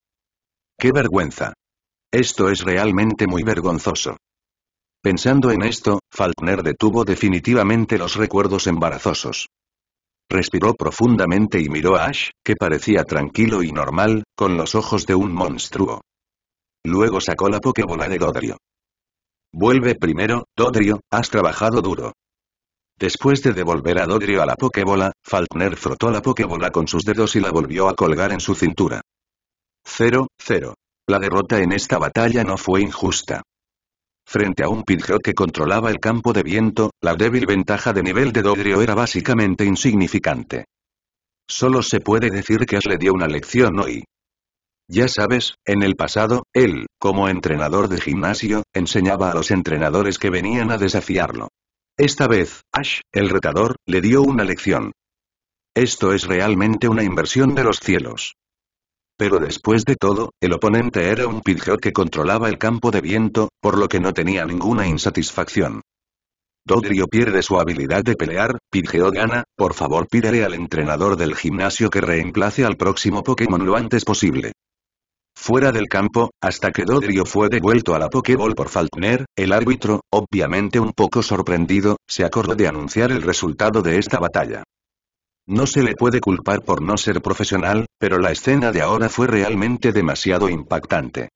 A: ¡Qué vergüenza! Esto es realmente muy vergonzoso. Pensando en esto, Falkner detuvo definitivamente los recuerdos embarazosos. Respiró profundamente y miró a Ash, que parecía tranquilo y normal, con los ojos de un monstruo. Luego sacó la Pokébola de Dodrio. Vuelve primero, Dodrio, has trabajado duro. Después de devolver a Dodrio a la Pokébola, Falkner frotó la Pokébola con sus dedos y la volvió a colgar en su cintura. 0, 0. La derrota en esta batalla no fue injusta. Frente a un Pidgeot que controlaba el campo de viento, la débil ventaja de nivel de Dodrio era básicamente insignificante. Solo se puede decir que Ash le dio una lección hoy. Ya sabes, en el pasado, él, como entrenador de gimnasio, enseñaba a los entrenadores que venían a desafiarlo. Esta vez, Ash, el retador, le dio una lección. Esto es realmente una inversión de los cielos. Pero después de todo, el oponente era un pidgeot que controlaba el campo de viento, por lo que no tenía ninguna insatisfacción. Dodrio pierde su habilidad de pelear, Pidgeot gana, por favor pídale al entrenador del gimnasio que reemplace al próximo Pokémon lo antes posible fuera del campo, hasta que Dodrio fue devuelto a la Pokéball por Falkner, el árbitro, obviamente un poco sorprendido, se acordó de anunciar el resultado de esta batalla. No se le puede culpar por no ser profesional, pero la escena de ahora fue realmente demasiado impactante.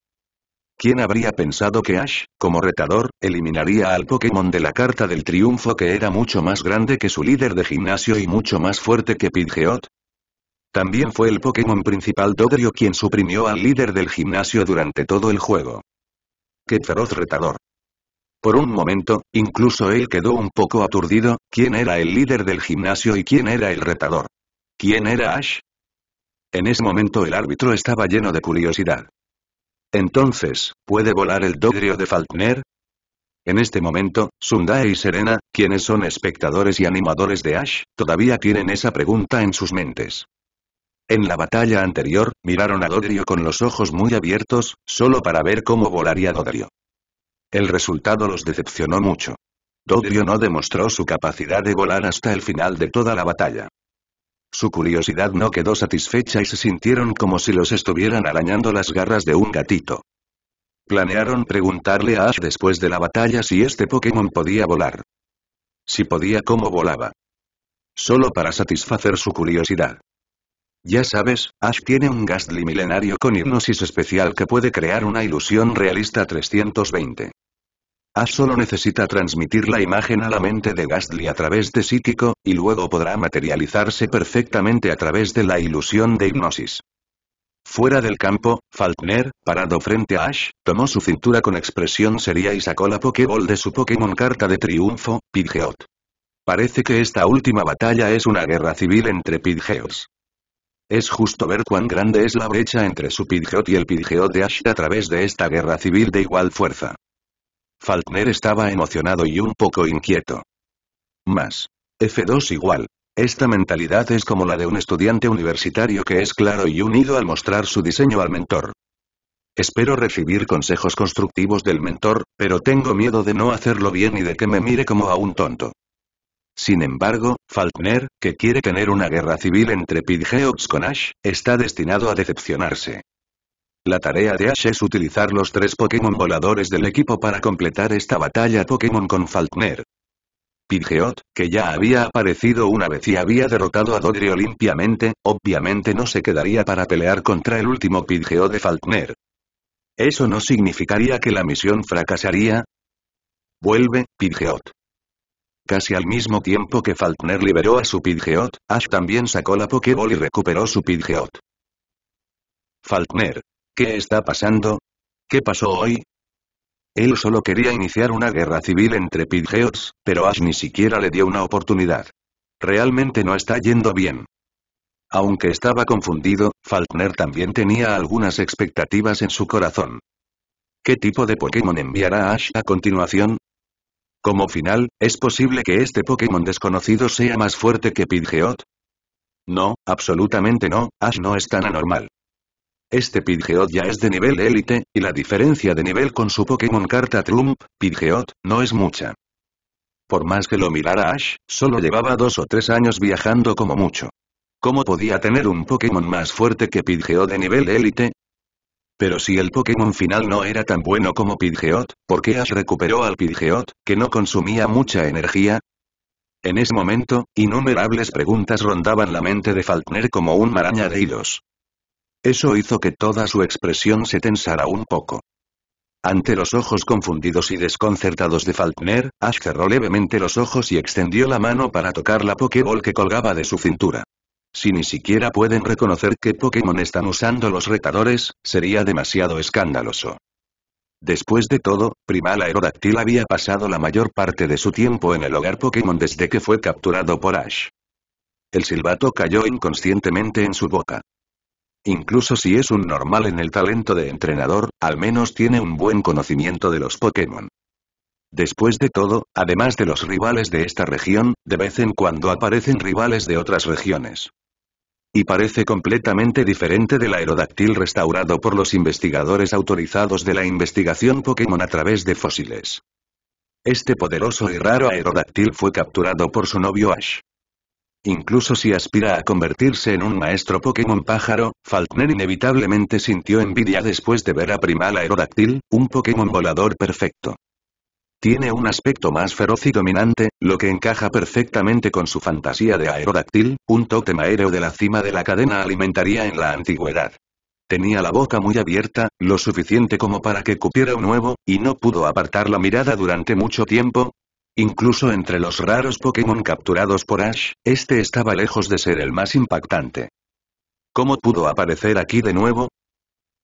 A: ¿Quién habría pensado que Ash, como retador, eliminaría al Pokémon de la carta del triunfo que era mucho más grande que su líder de gimnasio y mucho más fuerte que Pidgeot? También fue el Pokémon principal Dodrio quien suprimió al líder del gimnasio durante todo el juego. ¡Qué feroz retador! Por un momento, incluso él quedó un poco aturdido, ¿quién era el líder del gimnasio y quién era el retador? ¿Quién era Ash? En ese momento el árbitro estaba lleno de curiosidad. Entonces, ¿puede volar el Dodrio de Falkner? En este momento, Sundae y Serena, quienes son espectadores y animadores de Ash, todavía tienen esa pregunta en sus mentes. En la batalla anterior, miraron a Dodrio con los ojos muy abiertos, solo para ver cómo volaría Dodrio. El resultado los decepcionó mucho. Dodrio no demostró su capacidad de volar hasta el final de toda la batalla. Su curiosidad no quedó satisfecha y se sintieron como si los estuvieran arañando las garras de un gatito. Planearon preguntarle a Ash después de la batalla si este Pokémon podía volar. Si podía, cómo volaba. Solo para satisfacer su curiosidad. Ya sabes, Ash tiene un Gastly milenario con hipnosis especial que puede crear una ilusión realista 320. Ash solo necesita transmitir la imagen a la mente de Gastly a través de psíquico, y luego podrá materializarse perfectamente a través de la ilusión de hipnosis. Fuera del campo, Falkner, parado frente a Ash, tomó su cintura con expresión seria y sacó la Pokéball de su Pokémon carta de triunfo, Pidgeot. Parece que esta última batalla es una guerra civil entre Pidgeots. Es justo ver cuán grande es la brecha entre su Pidgeot y el Pidgeot de Ash a través de esta guerra civil de igual fuerza. Falkner estaba emocionado y un poco inquieto. Más. F2 igual. Esta mentalidad es como la de un estudiante universitario que es claro y unido al mostrar su diseño al mentor. Espero recibir consejos constructivos del mentor, pero tengo miedo de no hacerlo bien y de que me mire como a un tonto. Sin embargo, Falkner, que quiere tener una guerra civil entre Pidgeots con Ash, está destinado a decepcionarse. La tarea de Ash es utilizar los tres Pokémon voladores del equipo para completar esta batalla Pokémon con Falkner. Pidgeot, que ya había aparecido una vez y había derrotado a Dodrio limpiamente, obviamente no se quedaría para pelear contra el último Pidgeot de Falkner. ¿Eso no significaría que la misión fracasaría? Vuelve, Pidgeot. Casi al mismo tiempo que Falkner liberó a su Pidgeot, Ash también sacó la Pokéball y recuperó su Pidgeot. Falkner. ¿Qué está pasando? ¿Qué pasó hoy? Él solo quería iniciar una guerra civil entre Pidgeots, pero Ash ni siquiera le dio una oportunidad. Realmente no está yendo bien. Aunque estaba confundido, Falkner también tenía algunas expectativas en su corazón. ¿Qué tipo de Pokémon enviará Ash a continuación? Como final, ¿es posible que este Pokémon desconocido sea más fuerte que Pidgeot? No, absolutamente no, Ash no es tan anormal. Este Pidgeot ya es de nivel élite, y la diferencia de nivel con su Pokémon carta Trump, Pidgeot, no es mucha. Por más que lo mirara Ash, solo llevaba dos o tres años viajando como mucho. ¿Cómo podía tener un Pokémon más fuerte que Pidgeot de nivel élite? Pero si el Pokémon final no era tan bueno como Pidgeot, ¿por qué Ash recuperó al Pidgeot, que no consumía mucha energía? En ese momento, innumerables preguntas rondaban la mente de Falkner como un maraña de hilos. Eso hizo que toda su expresión se tensara un poco. Ante los ojos confundidos y desconcertados de Falkner, Ash cerró levemente los ojos y extendió la mano para tocar la Pokéball que colgaba de su cintura. Si ni siquiera pueden reconocer qué Pokémon están usando los retadores, sería demasiado escandaloso. Después de todo, Primal Aerodactyl había pasado la mayor parte de su tiempo en el hogar Pokémon desde que fue capturado por Ash. El silbato cayó inconscientemente en su boca. Incluso si es un normal en el talento de entrenador, al menos tiene un buen conocimiento de los Pokémon. Después de todo, además de los rivales de esta región, de vez en cuando aparecen rivales de otras regiones. Y parece completamente diferente del aerodáctil restaurado por los investigadores autorizados de la investigación Pokémon a través de fósiles. Este poderoso y raro aerodáctil fue capturado por su novio Ash. Incluso si aspira a convertirse en un maestro Pokémon pájaro, Falkner inevitablemente sintió envidia después de ver a Primal Aerodactyl, un Pokémon volador perfecto. Tiene un aspecto más feroz y dominante, lo que encaja perfectamente con su fantasía de aerodáctil, un tótem aéreo de la cima de la cadena alimentaria en la antigüedad. Tenía la boca muy abierta, lo suficiente como para que cupiera un huevo, y no pudo apartar la mirada durante mucho tiempo. Incluso entre los raros Pokémon capturados por Ash, este estaba lejos de ser el más impactante. ¿Cómo pudo aparecer aquí de nuevo?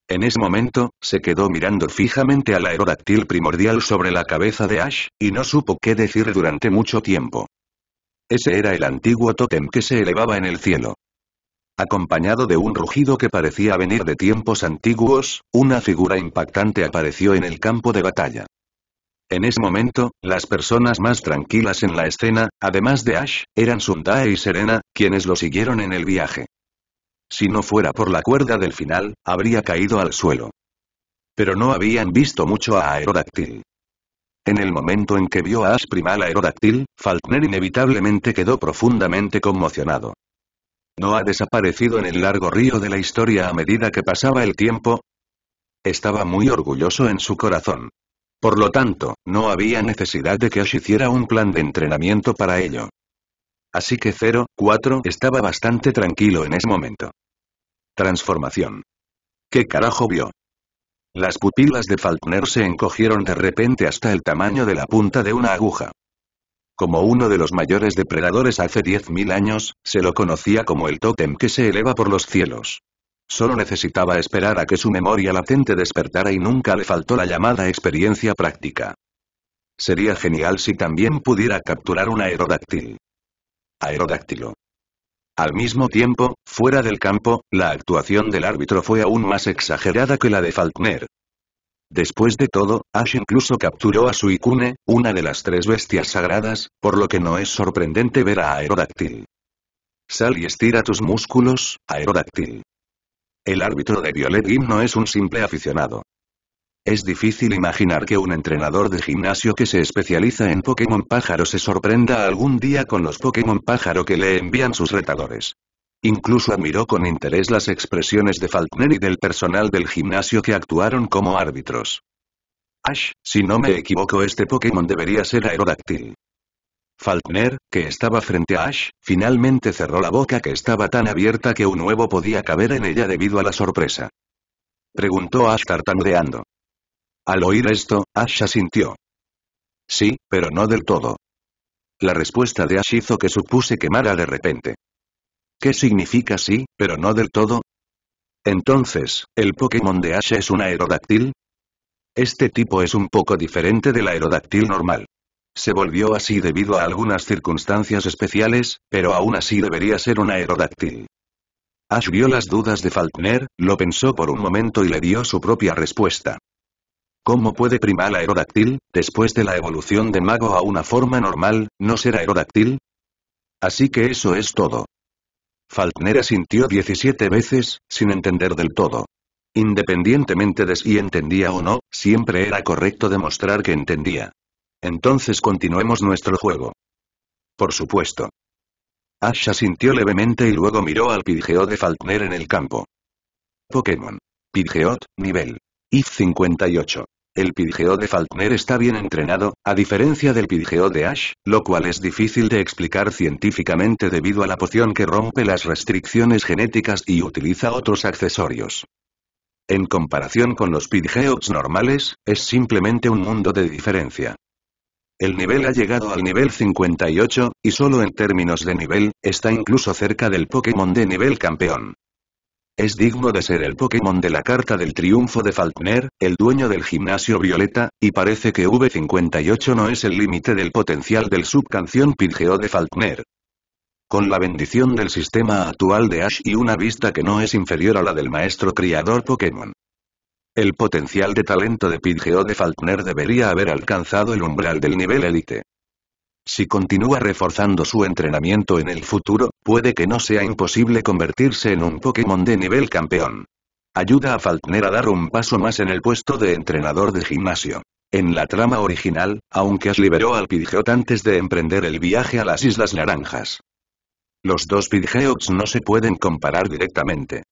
A: En ese momento, se quedó mirando fijamente al aerodáctil primordial sobre la cabeza de Ash, y no supo qué decir durante mucho tiempo. Ese era el antiguo tótem que se elevaba en el cielo. Acompañado de un rugido que parecía venir de tiempos antiguos, una figura impactante apareció en el campo de batalla. En ese momento, las personas más tranquilas en la escena, además de Ash, eran Sundae y Serena, quienes lo siguieron en el viaje. Si no fuera por la cuerda del final, habría caído al suelo. Pero no habían visto mucho a Aerodactyl. En el momento en que vio a Asprimal Aerodactyl, Falkner inevitablemente quedó profundamente conmocionado. ¿No ha desaparecido en el largo río de la historia a medida que pasaba el tiempo? Estaba muy orgulloso en su corazón. Por lo tanto, no había necesidad de que Ash hiciera un plan de entrenamiento para ello. Así que 0,4 estaba bastante tranquilo en ese momento. Transformación. ¿Qué carajo vio? Las pupilas de Falkner se encogieron de repente hasta el tamaño de la punta de una aguja. Como uno de los mayores depredadores hace 10.000 años, se lo conocía como el tótem que se eleva por los cielos. Solo necesitaba esperar a que su memoria latente despertara y nunca le faltó la llamada experiencia práctica. Sería genial si también pudiera capturar un aerodáctil aerodáctilo. Al mismo tiempo, fuera del campo, la actuación del árbitro fue aún más exagerada que la de Falkner. Después de todo, Ash incluso capturó a Suicune, una de las tres bestias sagradas, por lo que no es sorprendente ver a Aerodáctil. Sal y estira tus músculos, Aerodáctil. El árbitro de Violet Gym no es un simple aficionado. Es difícil imaginar que un entrenador de gimnasio que se especializa en Pokémon pájaro se sorprenda algún día con los Pokémon pájaro que le envían sus retadores. Incluso admiró con interés las expresiones de Falkner y del personal del gimnasio que actuaron como árbitros. Ash, si no me equivoco este Pokémon debería ser aerodáctil. Falkner, que estaba frente a Ash, finalmente cerró la boca que estaba tan abierta que un huevo podía caber en ella debido a la sorpresa. Preguntó Ash tartamudeando. Al oír esto, Ash sintió. Sí, pero no del todo. La respuesta de Ash hizo que supuse quemara de repente. ¿Qué significa sí, pero no del todo? Entonces, ¿el Pokémon de Ash es un aerodáctil? Este tipo es un poco diferente del aerodáctil normal. Se volvió así debido a algunas circunstancias especiales, pero aún así debería ser un aerodáctil. Ash vio las dudas de Falkner, lo pensó por un momento y le dio su propia respuesta. ¿Cómo puede primar la aerodáctil, después de la evolución de mago a una forma normal, no ser aerodáctil? Así que eso es todo. Falkner asintió 17 veces, sin entender del todo. Independientemente de si entendía o no, siempre era correcto demostrar que entendía. Entonces continuemos nuestro juego. Por supuesto. Ash asintió levemente y luego miró al Pidgeot de Falkner en el campo. Pokémon. Pidgeot, nivel. IF 58. El pidgeot de Falkner está bien entrenado, a diferencia del pidgeot de Ash, lo cual es difícil de explicar científicamente debido a la poción que rompe las restricciones genéticas y utiliza otros accesorios. En comparación con los pidgeots normales, es simplemente un mundo de diferencia. El nivel ha llegado al nivel 58, y solo en términos de nivel, está incluso cerca del Pokémon de nivel campeón. Es digno de ser el Pokémon de la carta del triunfo de Falkner, el dueño del gimnasio Violeta, y parece que V58 no es el límite del potencial del subcanción Pidgeot de Falkner. Con la bendición del sistema actual de Ash y una vista que no es inferior a la del maestro criador Pokémon. El potencial de talento de Pidgeot de Falkner debería haber alcanzado el umbral del nivel élite. Si continúa reforzando su entrenamiento en el futuro, puede que no sea imposible convertirse en un Pokémon de nivel campeón. Ayuda a Falkner a dar un paso más en el puesto de entrenador de gimnasio. En la trama original, aunque Ash liberó al Pidgeot antes de emprender el viaje a las Islas Naranjas. Los dos Pidgeots no se pueden comparar directamente.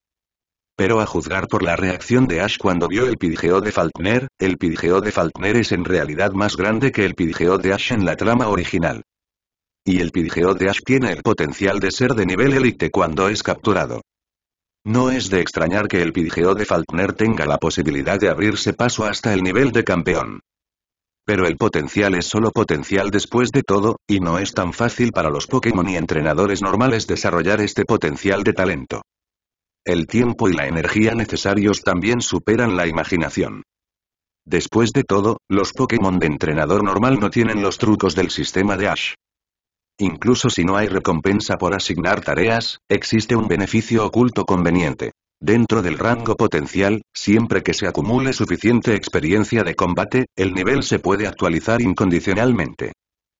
A: Pero a juzgar por la reacción de Ash cuando vio el Pidgeot de Falkner, el Pidgeot de Falkner es en realidad más grande que el Pidgeot de Ash en la trama original. Y el Pidgeot de Ash tiene el potencial de ser de nivel élite cuando es capturado. No es de extrañar que el Pidgeot de Falkner tenga la posibilidad de abrirse paso hasta el nivel de campeón. Pero el potencial es solo potencial después de todo, y no es tan fácil para los Pokémon y entrenadores normales desarrollar este potencial de talento. El tiempo y la energía necesarios también superan la imaginación. Después de todo, los Pokémon de entrenador normal no tienen los trucos del sistema de Ash. Incluso si no hay recompensa por asignar tareas, existe un beneficio oculto conveniente. Dentro del rango potencial, siempre que se acumule suficiente experiencia de combate, el nivel se puede actualizar incondicionalmente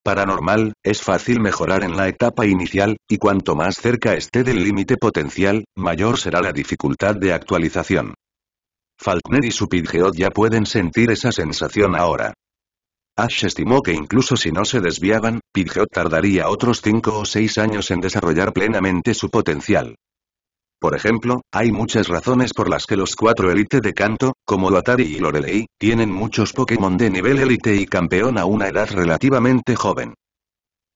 A: paranormal, es fácil mejorar en la etapa inicial, y cuanto más cerca esté del límite potencial, mayor será la dificultad de actualización. Falkner y su Pidgeot ya pueden sentir esa sensación ahora. Ash estimó que incluso si no se desviaban, Pidgeot tardaría otros 5 o 6 años en desarrollar plenamente su potencial. Por ejemplo, hay muchas razones por las que los cuatro Elite de Canto, como Atari y Lorelei, tienen muchos Pokémon de nivel Elite y campeón a una edad relativamente joven.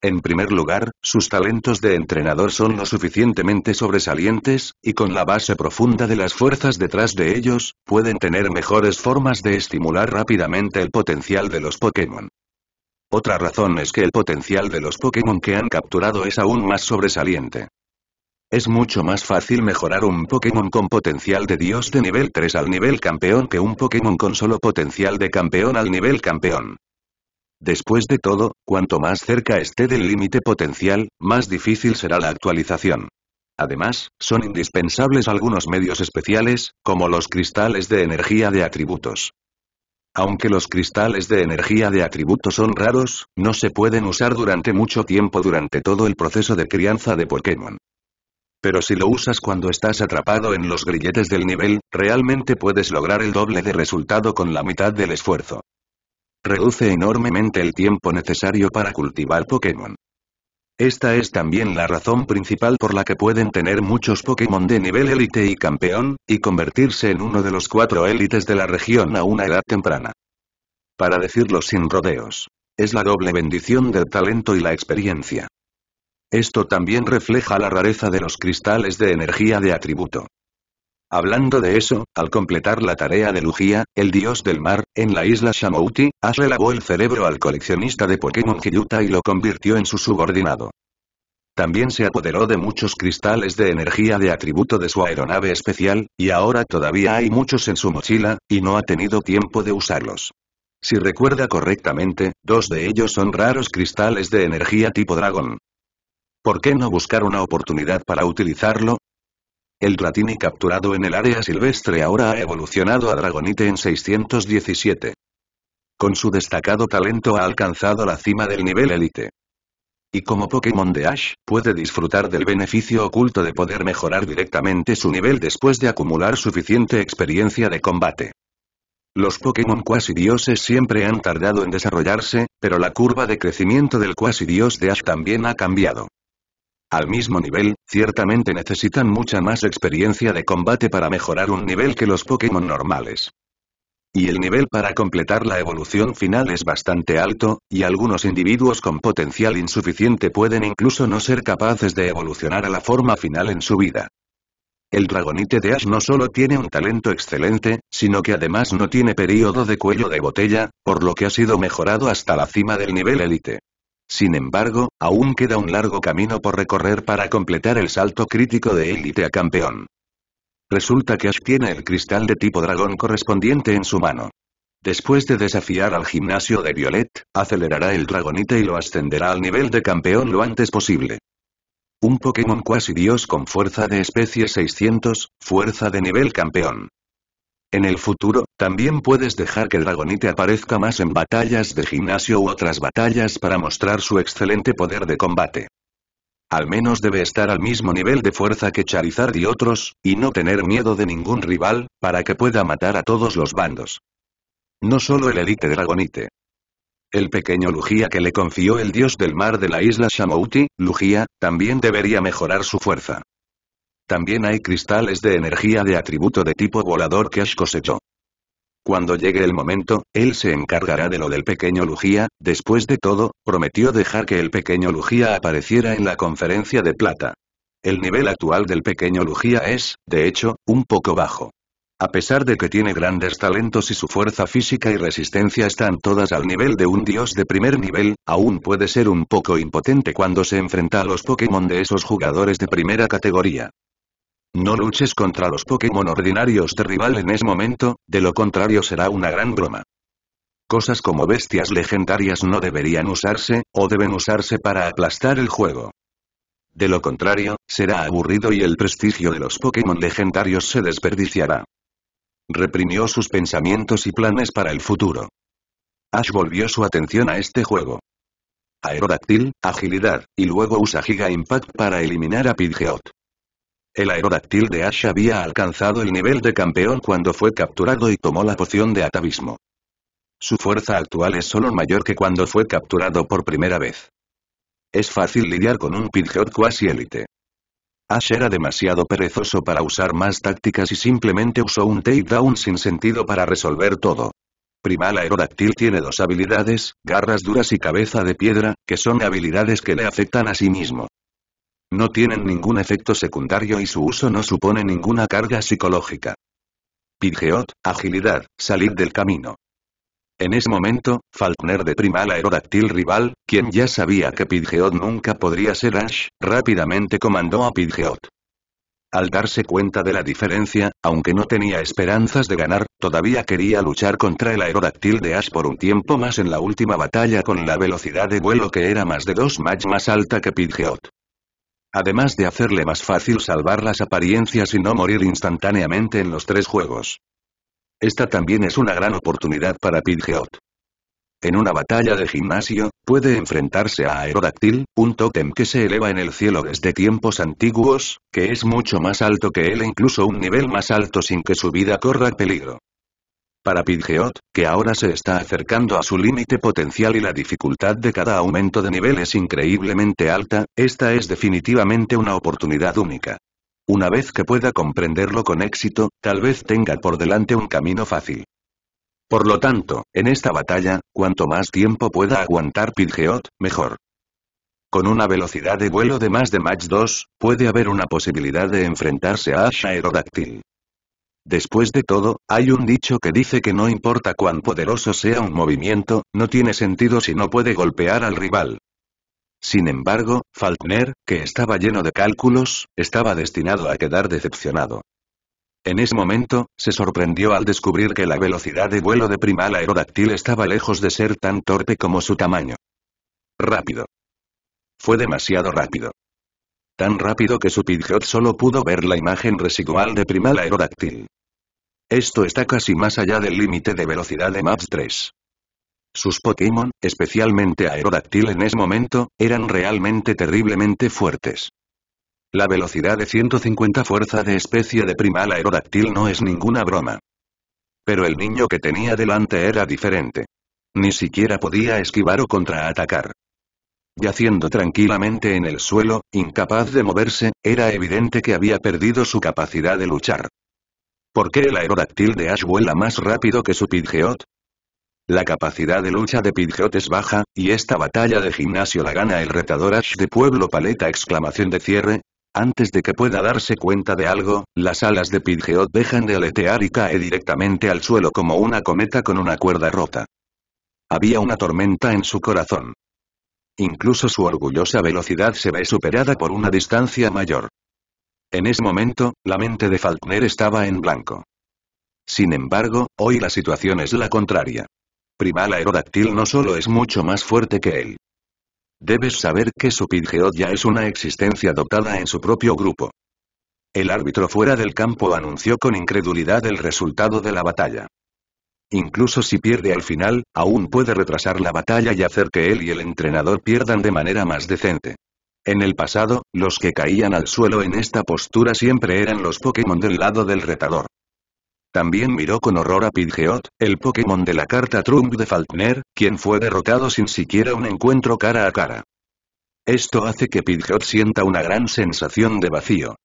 A: En primer lugar, sus talentos de entrenador son lo suficientemente sobresalientes, y con la base profunda de las fuerzas detrás de ellos, pueden tener mejores formas de estimular rápidamente el potencial de los Pokémon. Otra razón es que el potencial de los Pokémon que han capturado es aún más sobresaliente. Es mucho más fácil mejorar un Pokémon con potencial de dios de nivel 3 al nivel campeón que un Pokémon con solo potencial de campeón al nivel campeón. Después de todo, cuanto más cerca esté del límite potencial, más difícil será la actualización. Además, son indispensables algunos medios especiales, como los cristales de energía de atributos. Aunque los cristales de energía de atributos son raros, no se pueden usar durante mucho tiempo durante todo el proceso de crianza de Pokémon. Pero si lo usas cuando estás atrapado en los grilletes del nivel, realmente puedes lograr el doble de resultado con la mitad del esfuerzo. Reduce enormemente el tiempo necesario para cultivar Pokémon. Esta es también la razón principal por la que pueden tener muchos Pokémon de nivel élite y campeón, y convertirse en uno de los cuatro élites de la región a una edad temprana. Para decirlo sin rodeos. Es la doble bendición del talento y la experiencia. Esto también refleja la rareza de los cristales de energía de atributo. Hablando de eso, al completar la tarea de Lugia, el dios del mar, en la isla Shamouti, Ash el cerebro al coleccionista de Pokémon Giyuta y lo convirtió en su subordinado. También se apoderó de muchos cristales de energía de atributo de su aeronave especial, y ahora todavía hay muchos en su mochila, y no ha tenido tiempo de usarlos. Si recuerda correctamente, dos de ellos son raros cristales de energía tipo dragón. ¿Por qué no buscar una oportunidad para utilizarlo? El Dratini capturado en el área silvestre ahora ha evolucionado a Dragonite en 617. Con su destacado talento ha alcanzado la cima del nivel élite. Y como Pokémon de Ash, puede disfrutar del beneficio oculto de poder mejorar directamente su nivel después de acumular suficiente experiencia de combate. Los Pokémon cuasi dioses siempre han tardado en desarrollarse, pero la curva de crecimiento del cuasi dios de Ash también ha cambiado. Al mismo nivel, ciertamente necesitan mucha más experiencia de combate para mejorar un nivel que los Pokémon normales. Y el nivel para completar la evolución final es bastante alto, y algunos individuos con potencial insuficiente pueden incluso no ser capaces de evolucionar a la forma final en su vida. El dragonite de Ash no solo tiene un talento excelente, sino que además no tiene periodo de cuello de botella, por lo que ha sido mejorado hasta la cima del nivel élite. Sin embargo, aún queda un largo camino por recorrer para completar el salto crítico de élite a campeón. Resulta que Ash tiene el cristal de tipo dragón correspondiente en su mano. Después de desafiar al gimnasio de Violet, acelerará el dragonite y lo ascenderá al nivel de campeón lo antes posible. Un Pokémon cuasi dios con fuerza de especie 600, fuerza de nivel campeón. En el futuro, también puedes dejar que Dragonite aparezca más en batallas de gimnasio u otras batallas para mostrar su excelente poder de combate. Al menos debe estar al mismo nivel de fuerza que Charizard y otros, y no tener miedo de ningún rival, para que pueda matar a todos los bandos. No solo el Elite Dragonite. El pequeño Lugia que le confió el dios del mar de la isla Shamouti, Lugia, también debería mejorar su fuerza. También hay cristales de energía de atributo de tipo volador que Ash cosechó. Cuando llegue el momento, él se encargará de lo del pequeño Lugia, después de todo, prometió dejar que el pequeño Lugia apareciera en la conferencia de plata. El nivel actual del pequeño Lugia es, de hecho, un poco bajo. A pesar de que tiene grandes talentos y su fuerza física y resistencia están todas al nivel de un dios de primer nivel, aún puede ser un poco impotente cuando se enfrenta a los Pokémon de esos jugadores de primera categoría. No luches contra los Pokémon ordinarios de rival en ese momento, de lo contrario será una gran broma. Cosas como bestias legendarias no deberían usarse, o deben usarse para aplastar el juego. De lo contrario, será aburrido y el prestigio de los Pokémon legendarios se desperdiciará. Reprimió sus pensamientos y planes para el futuro. Ash volvió su atención a este juego. Aerodáctil, agilidad, y luego usa Giga Impact para eliminar a Pidgeot. El aerodáctil de Ash había alcanzado el nivel de campeón cuando fue capturado y tomó la poción de atavismo. Su fuerza actual es solo mayor que cuando fue capturado por primera vez. Es fácil lidiar con un Pidgeot cuasi élite. Ash era demasiado perezoso para usar más tácticas y simplemente usó un takedown sin sentido para resolver todo. Primal aerodáctil tiene dos habilidades, garras duras y cabeza de piedra, que son habilidades que le afectan a sí mismo. No tienen ningún efecto secundario y su uso no supone ninguna carga psicológica. Pidgeot, agilidad, salir del camino. En ese momento, Falkner deprima al aerodactil rival, quien ya sabía que Pidgeot nunca podría ser Ash, rápidamente comandó a Pidgeot. Al darse cuenta de la diferencia, aunque no tenía esperanzas de ganar, todavía quería luchar contra el aerodactil de Ash por un tiempo más en la última batalla con la velocidad de vuelo que era más de dos Mach más alta que Pidgeot además de hacerle más fácil salvar las apariencias y no morir instantáneamente en los tres juegos. Esta también es una gran oportunidad para Pidgeot. En una batalla de gimnasio, puede enfrentarse a Aerodactyl, un tótem que se eleva en el cielo desde tiempos antiguos, que es mucho más alto que él e incluso un nivel más alto sin que su vida corra peligro. Para Pidgeot, que ahora se está acercando a su límite potencial y la dificultad de cada aumento de nivel es increíblemente alta, esta es definitivamente una oportunidad única. Una vez que pueda comprenderlo con éxito, tal vez tenga por delante un camino fácil. Por lo tanto, en esta batalla, cuanto más tiempo pueda aguantar Pidgeot, mejor. Con una velocidad de vuelo de más de Mach 2, puede haber una posibilidad de enfrentarse a Ash Aerodactyl. Después de todo, hay un dicho que dice que no importa cuán poderoso sea un movimiento, no tiene sentido si no puede golpear al rival. Sin embargo, Falkner, que estaba lleno de cálculos, estaba destinado a quedar decepcionado. En ese momento, se sorprendió al descubrir que la velocidad de vuelo de Primal Aerodáctil estaba lejos de ser tan torpe como su tamaño. Rápido. Fue demasiado rápido. Tan rápido que su Pidgeot solo pudo ver la imagen residual de Primal Aerodáctil. Esto está casi más allá del límite de velocidad de Maps 3. Sus Pokémon, especialmente Aerodactyl en ese momento, eran realmente terriblemente fuertes. La velocidad de 150 fuerza de especie de primal Aerodactyl no es ninguna broma. Pero el niño que tenía delante era diferente. Ni siquiera podía esquivar o contraatacar. Yaciendo tranquilamente en el suelo, incapaz de moverse, era evidente que había perdido su capacidad de luchar. ¿Por qué el aerodáctil de Ash vuela más rápido que su Pidgeot? La capacidad de lucha de Pidgeot es baja, y esta batalla de gimnasio la gana el retador Ash de Pueblo Paleta exclamación de cierre. Antes de que pueda darse cuenta de algo, las alas de Pidgeot dejan de aletear y cae directamente al suelo como una cometa con una cuerda rota. Había una tormenta en su corazón. Incluso su orgullosa velocidad se ve superada por una distancia mayor. En ese momento, la mente de Faulkner estaba en blanco. Sin embargo, hoy la situación es la contraria. Primal Aerodactyl no solo es mucho más fuerte que él. Debes saber que su Pidgeot ya es una existencia dotada en su propio grupo. El árbitro fuera del campo anunció con incredulidad el resultado de la batalla. Incluso si pierde al final, aún puede retrasar la batalla y hacer que él y el entrenador pierdan de manera más decente. En el pasado, los que caían al suelo en esta postura siempre eran los Pokémon del lado del retador. También miró con horror a Pidgeot, el Pokémon de la carta Trump de Falkner, quien fue derrotado sin siquiera un encuentro cara a cara. Esto hace que Pidgeot sienta una gran sensación de vacío.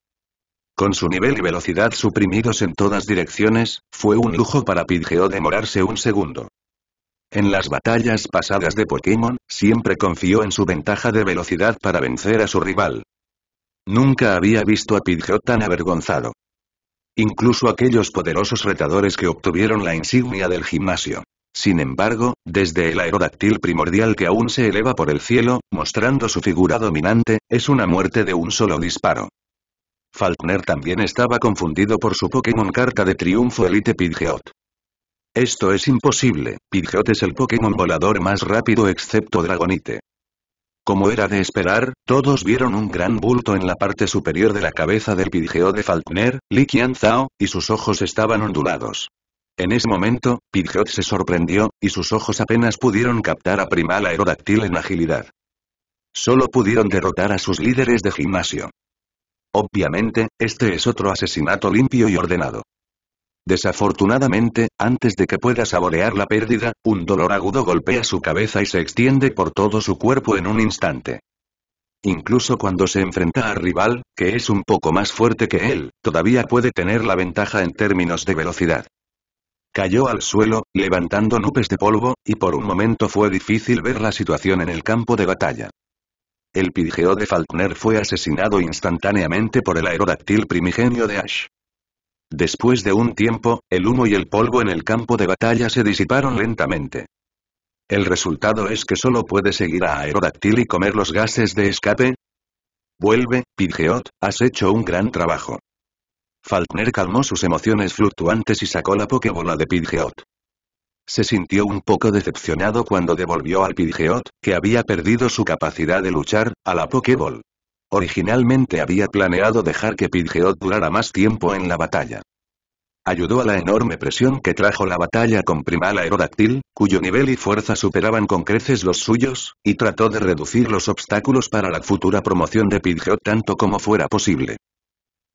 A: Con su nivel y velocidad suprimidos en todas direcciones, fue un lujo para Pidgeot demorarse un segundo. En las batallas pasadas de Pokémon, siempre confió en su ventaja de velocidad para vencer a su rival. Nunca había visto a Pidgeot tan avergonzado. Incluso aquellos poderosos retadores que obtuvieron la insignia del gimnasio. Sin embargo, desde el aerodáctil primordial que aún se eleva por el cielo, mostrando su figura dominante, es una muerte de un solo disparo. Falkner también estaba confundido por su Pokémon carta de triunfo Elite Pidgeot. Esto es imposible, Pidgeot es el Pokémon volador más rápido excepto Dragonite. Como era de esperar, todos vieron un gran bulto en la parte superior de la cabeza del Pidgeot de Falkner, Li Zhao, y sus ojos estaban ondulados. En ese momento, Pidgeot se sorprendió, y sus ojos apenas pudieron captar a Primal Aerodactyl en agilidad. Solo pudieron derrotar a sus líderes de gimnasio. Obviamente, este es otro asesinato limpio y ordenado. Desafortunadamente, antes de que pueda saborear la pérdida, un dolor agudo golpea su cabeza y se extiende por todo su cuerpo en un instante. Incluso cuando se enfrenta a rival, que es un poco más fuerte que él, todavía puede tener la ventaja en términos de velocidad. Cayó al suelo, levantando nubes de polvo, y por un momento fue difícil ver la situación en el campo de batalla. El pigeo de Falkner fue asesinado instantáneamente por el aerodáctil primigenio de Ash. Después de un tiempo, el humo y el polvo en el campo de batalla se disiparon lentamente. El resultado es que solo puede seguir a Aerodactyl y comer los gases de escape. Vuelve, Pidgeot, has hecho un gran trabajo. Falkner calmó sus emociones fluctuantes y sacó la pokebola de Pidgeot. Se sintió un poco decepcionado cuando devolvió al Pidgeot, que había perdido su capacidad de luchar, a la Pokéball. Originalmente había planeado dejar que Pidgeot durara más tiempo en la batalla. Ayudó a la enorme presión que trajo la batalla con Primal Aerodactyl, cuyo nivel y fuerza superaban con creces los suyos, y trató de reducir los obstáculos para la futura promoción de Pidgeot tanto como fuera posible.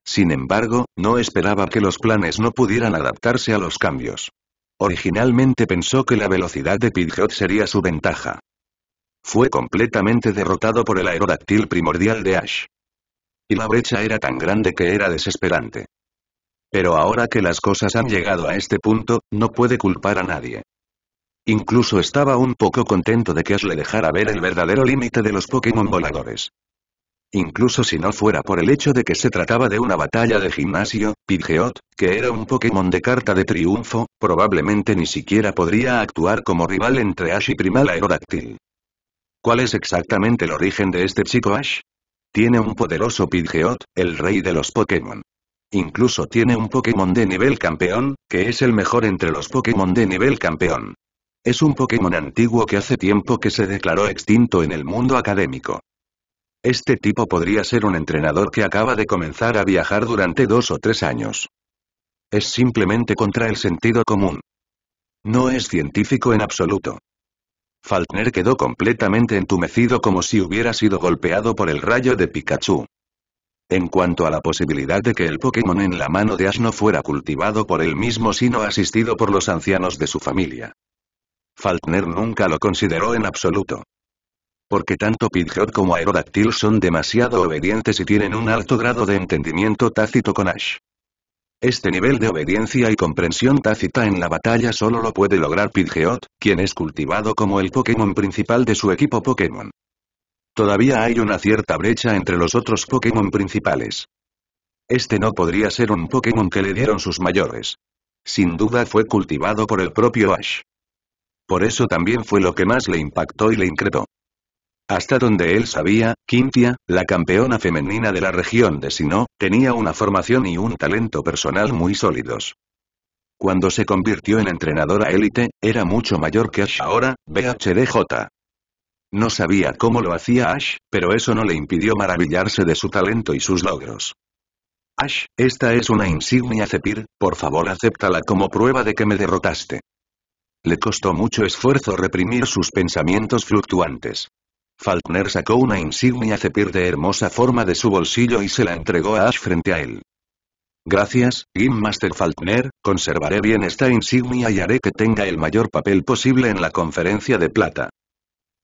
A: Sin embargo, no esperaba que los planes no pudieran adaptarse a los cambios. Originalmente pensó que la velocidad de Pidgeot sería su ventaja. Fue completamente derrotado por el aerodáctil primordial de Ash. Y la brecha era tan grande que era desesperante. Pero ahora que las cosas han llegado a este punto, no puede culpar a nadie. Incluso estaba un poco contento de que Ash le dejara ver el verdadero límite de los Pokémon voladores. Incluso si no fuera por el hecho de que se trataba de una batalla de gimnasio, Pidgeot, que era un Pokémon de carta de triunfo, probablemente ni siquiera podría actuar como rival entre Ash y Primal Aerodactyl. ¿Cuál es exactamente el origen de este chico Ash? Tiene un poderoso Pidgeot, el rey de los Pokémon. Incluso tiene un Pokémon de nivel campeón, que es el mejor entre los Pokémon de nivel campeón. Es un Pokémon antiguo que hace tiempo que se declaró extinto en el mundo académico. Este tipo podría ser un entrenador que acaba de comenzar a viajar durante dos o tres años. Es simplemente contra el sentido común. No es científico en absoluto. Faltner quedó completamente entumecido como si hubiera sido golpeado por el rayo de Pikachu. En cuanto a la posibilidad de que el Pokémon en la mano de Ash no fuera cultivado por él mismo sino asistido por los ancianos de su familia. Faltner nunca lo consideró en absoluto. Porque tanto Pidgeot como Aerodactyl son demasiado obedientes y tienen un alto grado de entendimiento tácito con Ash. Este nivel de obediencia y comprensión tácita en la batalla solo lo puede lograr Pidgeot, quien es cultivado como el Pokémon principal de su equipo Pokémon. Todavía hay una cierta brecha entre los otros Pokémon principales. Este no podría ser un Pokémon que le dieron sus mayores. Sin duda fue cultivado por el propio Ash. Por eso también fue lo que más le impactó y le increpó. Hasta donde él sabía, Quintia, la campeona femenina de la región de Sino, tenía una formación y un talento personal muy sólidos. Cuando se convirtió en entrenadora élite, era mucho mayor que Ash ahora, BHDJ. No sabía cómo lo hacía Ash, pero eso no le impidió maravillarse de su talento y sus logros. Ash, esta es una insignia Cepir, por favor acéptala como prueba de que me derrotaste. Le costó mucho esfuerzo reprimir sus pensamientos fluctuantes. Falkner sacó una insignia Cepir de hermosa forma de su bolsillo y se la entregó a Ash frente a él. Gracias, Game Master Falkner, conservaré bien esta insignia y haré que tenga el mayor papel posible en la conferencia de plata.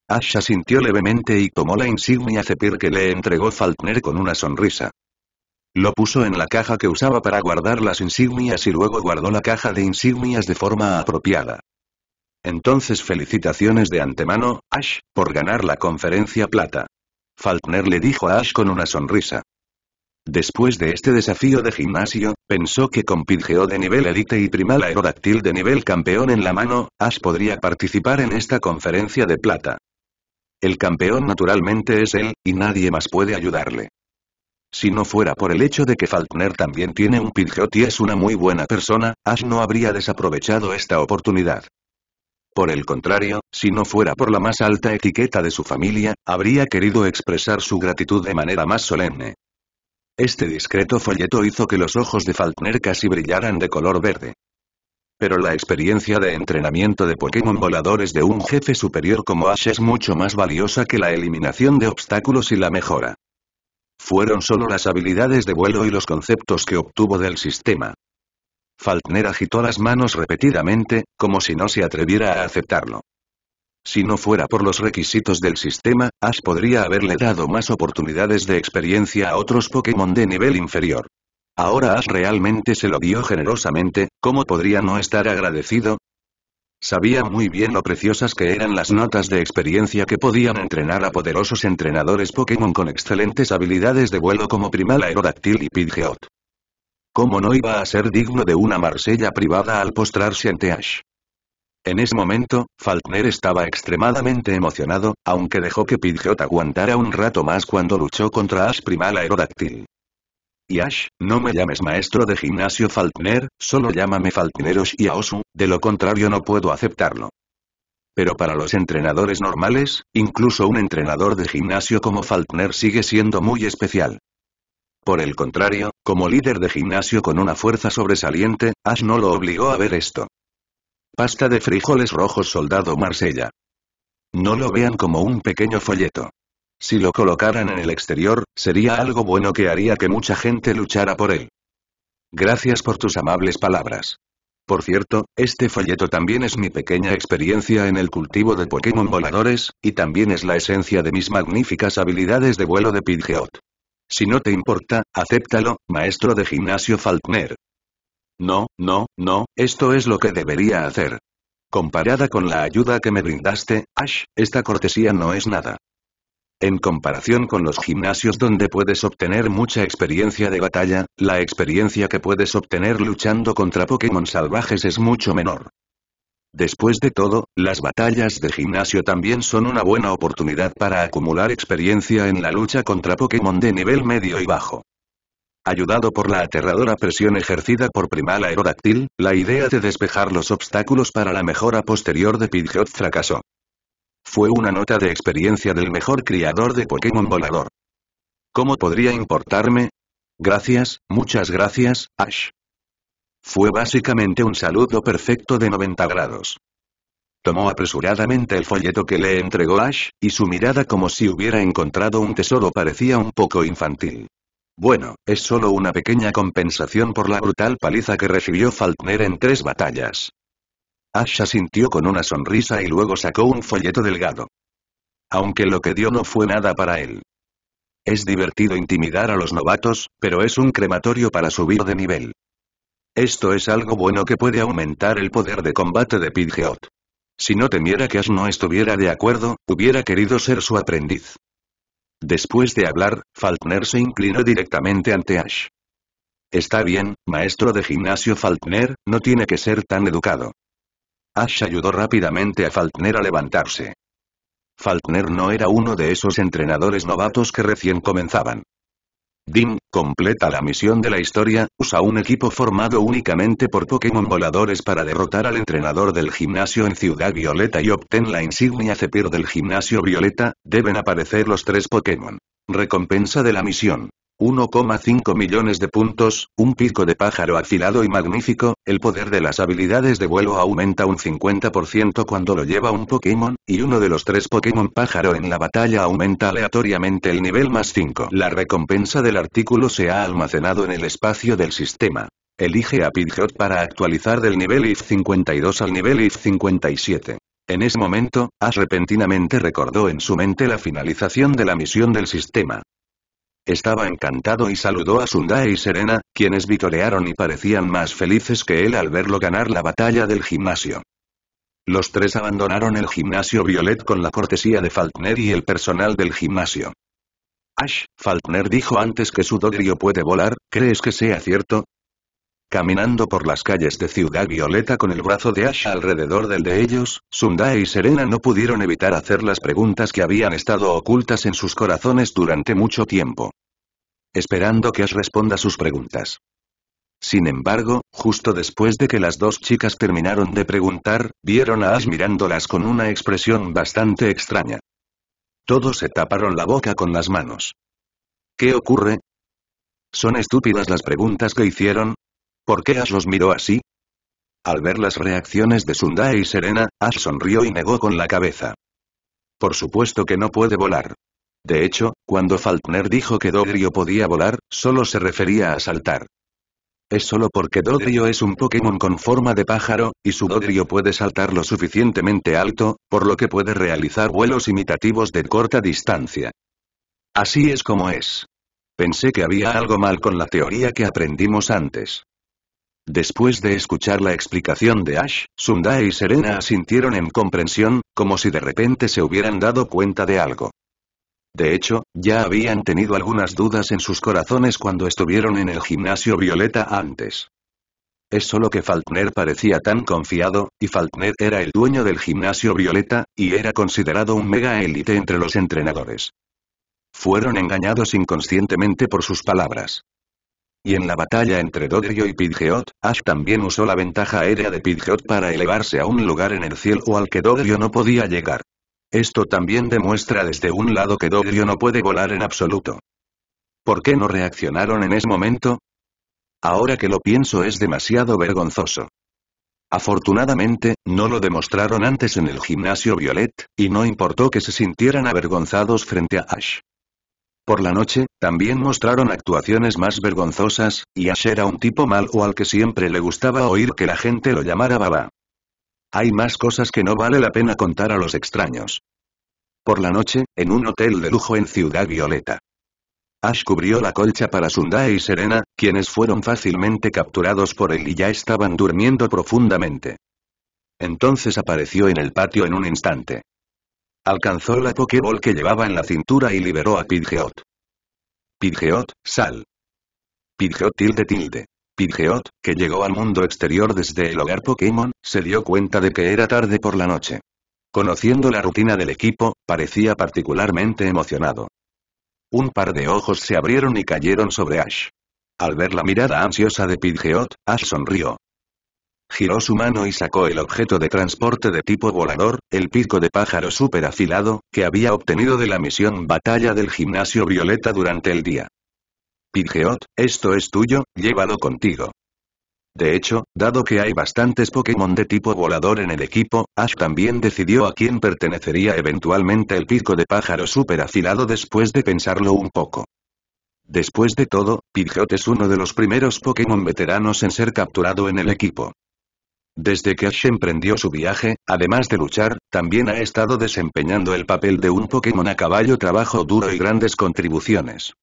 A: Ash asintió levemente y tomó la insignia Cepir que le entregó Falkner con una sonrisa. Lo puso en la caja que usaba para guardar las insignias y luego guardó la caja de insignias de forma apropiada. Entonces felicitaciones de antemano, Ash, por ganar la conferencia plata. Falkner le dijo a Ash con una sonrisa. Después de este desafío de gimnasio, pensó que con Pidgeot de nivel elite y Primal Aerodactyl de nivel campeón en la mano, Ash podría participar en esta conferencia de plata. El campeón naturalmente es él, y nadie más puede ayudarle. Si no fuera por el hecho de que Falkner también tiene un Pidgeot y es una muy buena persona, Ash no habría desaprovechado esta oportunidad. Por el contrario, si no fuera por la más alta etiqueta de su familia, habría querido expresar su gratitud de manera más solemne. Este discreto folleto hizo que los ojos de Falkner casi brillaran de color verde. Pero la experiencia de entrenamiento de Pokémon voladores de un jefe superior como Ash es mucho más valiosa que la eliminación de obstáculos y la mejora. Fueron solo las habilidades de vuelo y los conceptos que obtuvo del sistema. Falkner agitó las manos repetidamente, como si no se atreviera a aceptarlo. Si no fuera por los requisitos del sistema, Ash podría haberle dado más oportunidades de experiencia a otros Pokémon de nivel inferior. Ahora Ash realmente se lo dio generosamente, ¿cómo podría no estar agradecido? Sabía muy bien lo preciosas que eran las notas de experiencia que podían entrenar a poderosos entrenadores Pokémon con excelentes habilidades de vuelo como Primal Aerodactyl y Pidgeot. ¿Cómo no iba a ser digno de una Marsella privada al postrarse ante Ash? En ese momento, Falkner estaba extremadamente emocionado, aunque dejó que Pidgeot aguantara un rato más cuando luchó contra Ash Primal Aerodáctil. Y Ash, no me llames maestro de gimnasio Falkner, solo llámame y Aosu, de lo contrario no puedo aceptarlo. Pero para los entrenadores normales, incluso un entrenador de gimnasio como Falkner sigue siendo muy especial. Por el contrario, como líder de gimnasio con una fuerza sobresaliente, Ash no lo obligó a ver esto. Pasta de frijoles rojos soldado Marsella. No lo vean como un pequeño folleto. Si lo colocaran en el exterior, sería algo bueno que haría que mucha gente luchara por él. Gracias por tus amables palabras. Por cierto, este folleto también es mi pequeña experiencia en el cultivo de Pokémon voladores, y también es la esencia de mis magníficas habilidades de vuelo de Pidgeot. Si no te importa, acéptalo, maestro de gimnasio Falkner. No, no, no, esto es lo que debería hacer. Comparada con la ayuda que me brindaste, Ash, esta cortesía no es nada. En comparación con los gimnasios donde puedes obtener mucha experiencia de batalla, la experiencia que puedes obtener luchando contra Pokémon salvajes es mucho menor. Después de todo, las batallas de gimnasio también son una buena oportunidad para acumular experiencia en la lucha contra Pokémon de nivel medio y bajo. Ayudado por la aterradora presión ejercida por Primal Aerodactyl, la idea de despejar los obstáculos para la mejora posterior de Pidgeot fracasó. Fue una nota de experiencia del mejor criador de Pokémon volador. ¿Cómo podría importarme? Gracias, muchas gracias, Ash. Fue básicamente un saludo perfecto de 90 grados. Tomó apresuradamente el folleto que le entregó Ash, y su mirada como si hubiera encontrado un tesoro parecía un poco infantil. Bueno, es solo una pequeña compensación por la brutal paliza que recibió Falkner en tres batallas. Ash asintió con una sonrisa y luego sacó un folleto delgado. Aunque lo que dio no fue nada para él. Es divertido intimidar a los novatos, pero es un crematorio para subir de nivel. Esto es algo bueno que puede aumentar el poder de combate de Pidgeot. Si no temiera que Ash no estuviera de acuerdo, hubiera querido ser su aprendiz. Después de hablar, Falkner se inclinó directamente ante Ash. Está bien, maestro de gimnasio Falkner, no tiene que ser tan educado. Ash ayudó rápidamente a Falkner a levantarse. Falkner no era uno de esos entrenadores novatos que recién comenzaban. Dim, completa la misión de la historia, usa un equipo formado únicamente por Pokémon voladores para derrotar al entrenador del gimnasio en Ciudad Violeta y obtén la insignia Cepir del gimnasio Violeta, deben aparecer los tres Pokémon. Recompensa de la misión. 1,5 millones de puntos, un pico de pájaro afilado y magnífico, el poder de las habilidades de vuelo aumenta un 50% cuando lo lleva un Pokémon, y uno de los tres Pokémon pájaro en la batalla aumenta aleatoriamente el nivel más 5. La recompensa del artículo se ha almacenado en el espacio del sistema. Elige a Pidgeot para actualizar del nivel IF 52 al nivel IF 57. En ese momento, Ash repentinamente recordó en su mente la finalización de la misión del sistema. Estaba encantado y saludó a Sundae y Serena, quienes vitorearon y parecían más felices que él al verlo ganar la batalla del gimnasio. Los tres abandonaron el gimnasio Violet con la cortesía de Falkner y el personal del gimnasio. Ash, Falkner dijo antes que su dogrio puede volar, ¿crees que sea cierto? Caminando por las calles de Ciudad Violeta con el brazo de Ash alrededor del de ellos, Sundae y Serena no pudieron evitar hacer las preguntas que habían estado ocultas en sus corazones durante mucho tiempo. Esperando que Ash responda sus preguntas. Sin embargo, justo después de que las dos chicas terminaron de preguntar, vieron a Ash mirándolas con una expresión bastante extraña. Todos se taparon la boca con las manos. ¿Qué ocurre? Son estúpidas las preguntas que hicieron, ¿Por qué Ash los miró así? Al ver las reacciones de Sundae y Serena, Ash sonrió y negó con la cabeza. Por supuesto que no puede volar. De hecho, cuando Falkner dijo que Dodrio podía volar, solo se refería a saltar. Es solo porque Dodrio es un Pokémon con forma de pájaro, y su Dodrio puede saltar lo suficientemente alto, por lo que puede realizar vuelos imitativos de corta distancia. Así es como es. Pensé que había algo mal con la teoría que aprendimos antes. Después de escuchar la explicación de Ash, Sundae y Serena asintieron en comprensión, como si de repente se hubieran dado cuenta de algo. De hecho, ya habían tenido algunas dudas en sus corazones cuando estuvieron en el gimnasio Violeta antes. Es solo que Falkner parecía tan confiado, y Falkner era el dueño del gimnasio Violeta, y era considerado un mega élite entre los entrenadores. Fueron engañados inconscientemente por sus palabras. Y en la batalla entre Dodrio y Pidgeot, Ash también usó la ventaja aérea de Pidgeot para elevarse a un lugar en el cielo al que Dodrio no podía llegar. Esto también demuestra desde un lado que Dodrio no puede volar en absoluto. ¿Por qué no reaccionaron en ese momento? Ahora que lo pienso es demasiado vergonzoso. Afortunadamente, no lo demostraron antes en el gimnasio Violet, y no importó que se sintieran avergonzados frente a Ash. Por la noche, también mostraron actuaciones más vergonzosas, y Ash era un tipo malo al que siempre le gustaba oír que la gente lo llamara baba. Hay más cosas que no vale la pena contar a los extraños. Por la noche, en un hotel de lujo en Ciudad Violeta. Ash cubrió la colcha para Sundae y Serena, quienes fueron fácilmente capturados por él y ya estaban durmiendo profundamente. Entonces apareció en el patio en un instante. Alcanzó la Pokéball que llevaba en la cintura y liberó a Pidgeot. Pidgeot, sal. Pidgeot tilde tilde. Pidgeot, que llegó al mundo exterior desde el hogar Pokémon, se dio cuenta de que era tarde por la noche. Conociendo la rutina del equipo, parecía particularmente emocionado. Un par de ojos se abrieron y cayeron sobre Ash. Al ver la mirada ansiosa de Pidgeot, Ash sonrió giró su mano y sacó el objeto de transporte de tipo volador, el pico de pájaro super afilado, que había obtenido de la misión batalla del gimnasio Violeta durante el día. Pidgeot, esto es tuyo, llévalo contigo. De hecho, dado que hay bastantes Pokémon de tipo volador en el equipo, Ash también decidió a quién pertenecería eventualmente el pico de pájaro super afilado después de pensarlo un poco. Después de todo, Pidgeot es uno de los primeros Pokémon veteranos en ser capturado en el equipo. Desde que Ash emprendió su viaje, además de luchar, también ha estado desempeñando el papel de un Pokémon a caballo trabajo duro y grandes contribuciones.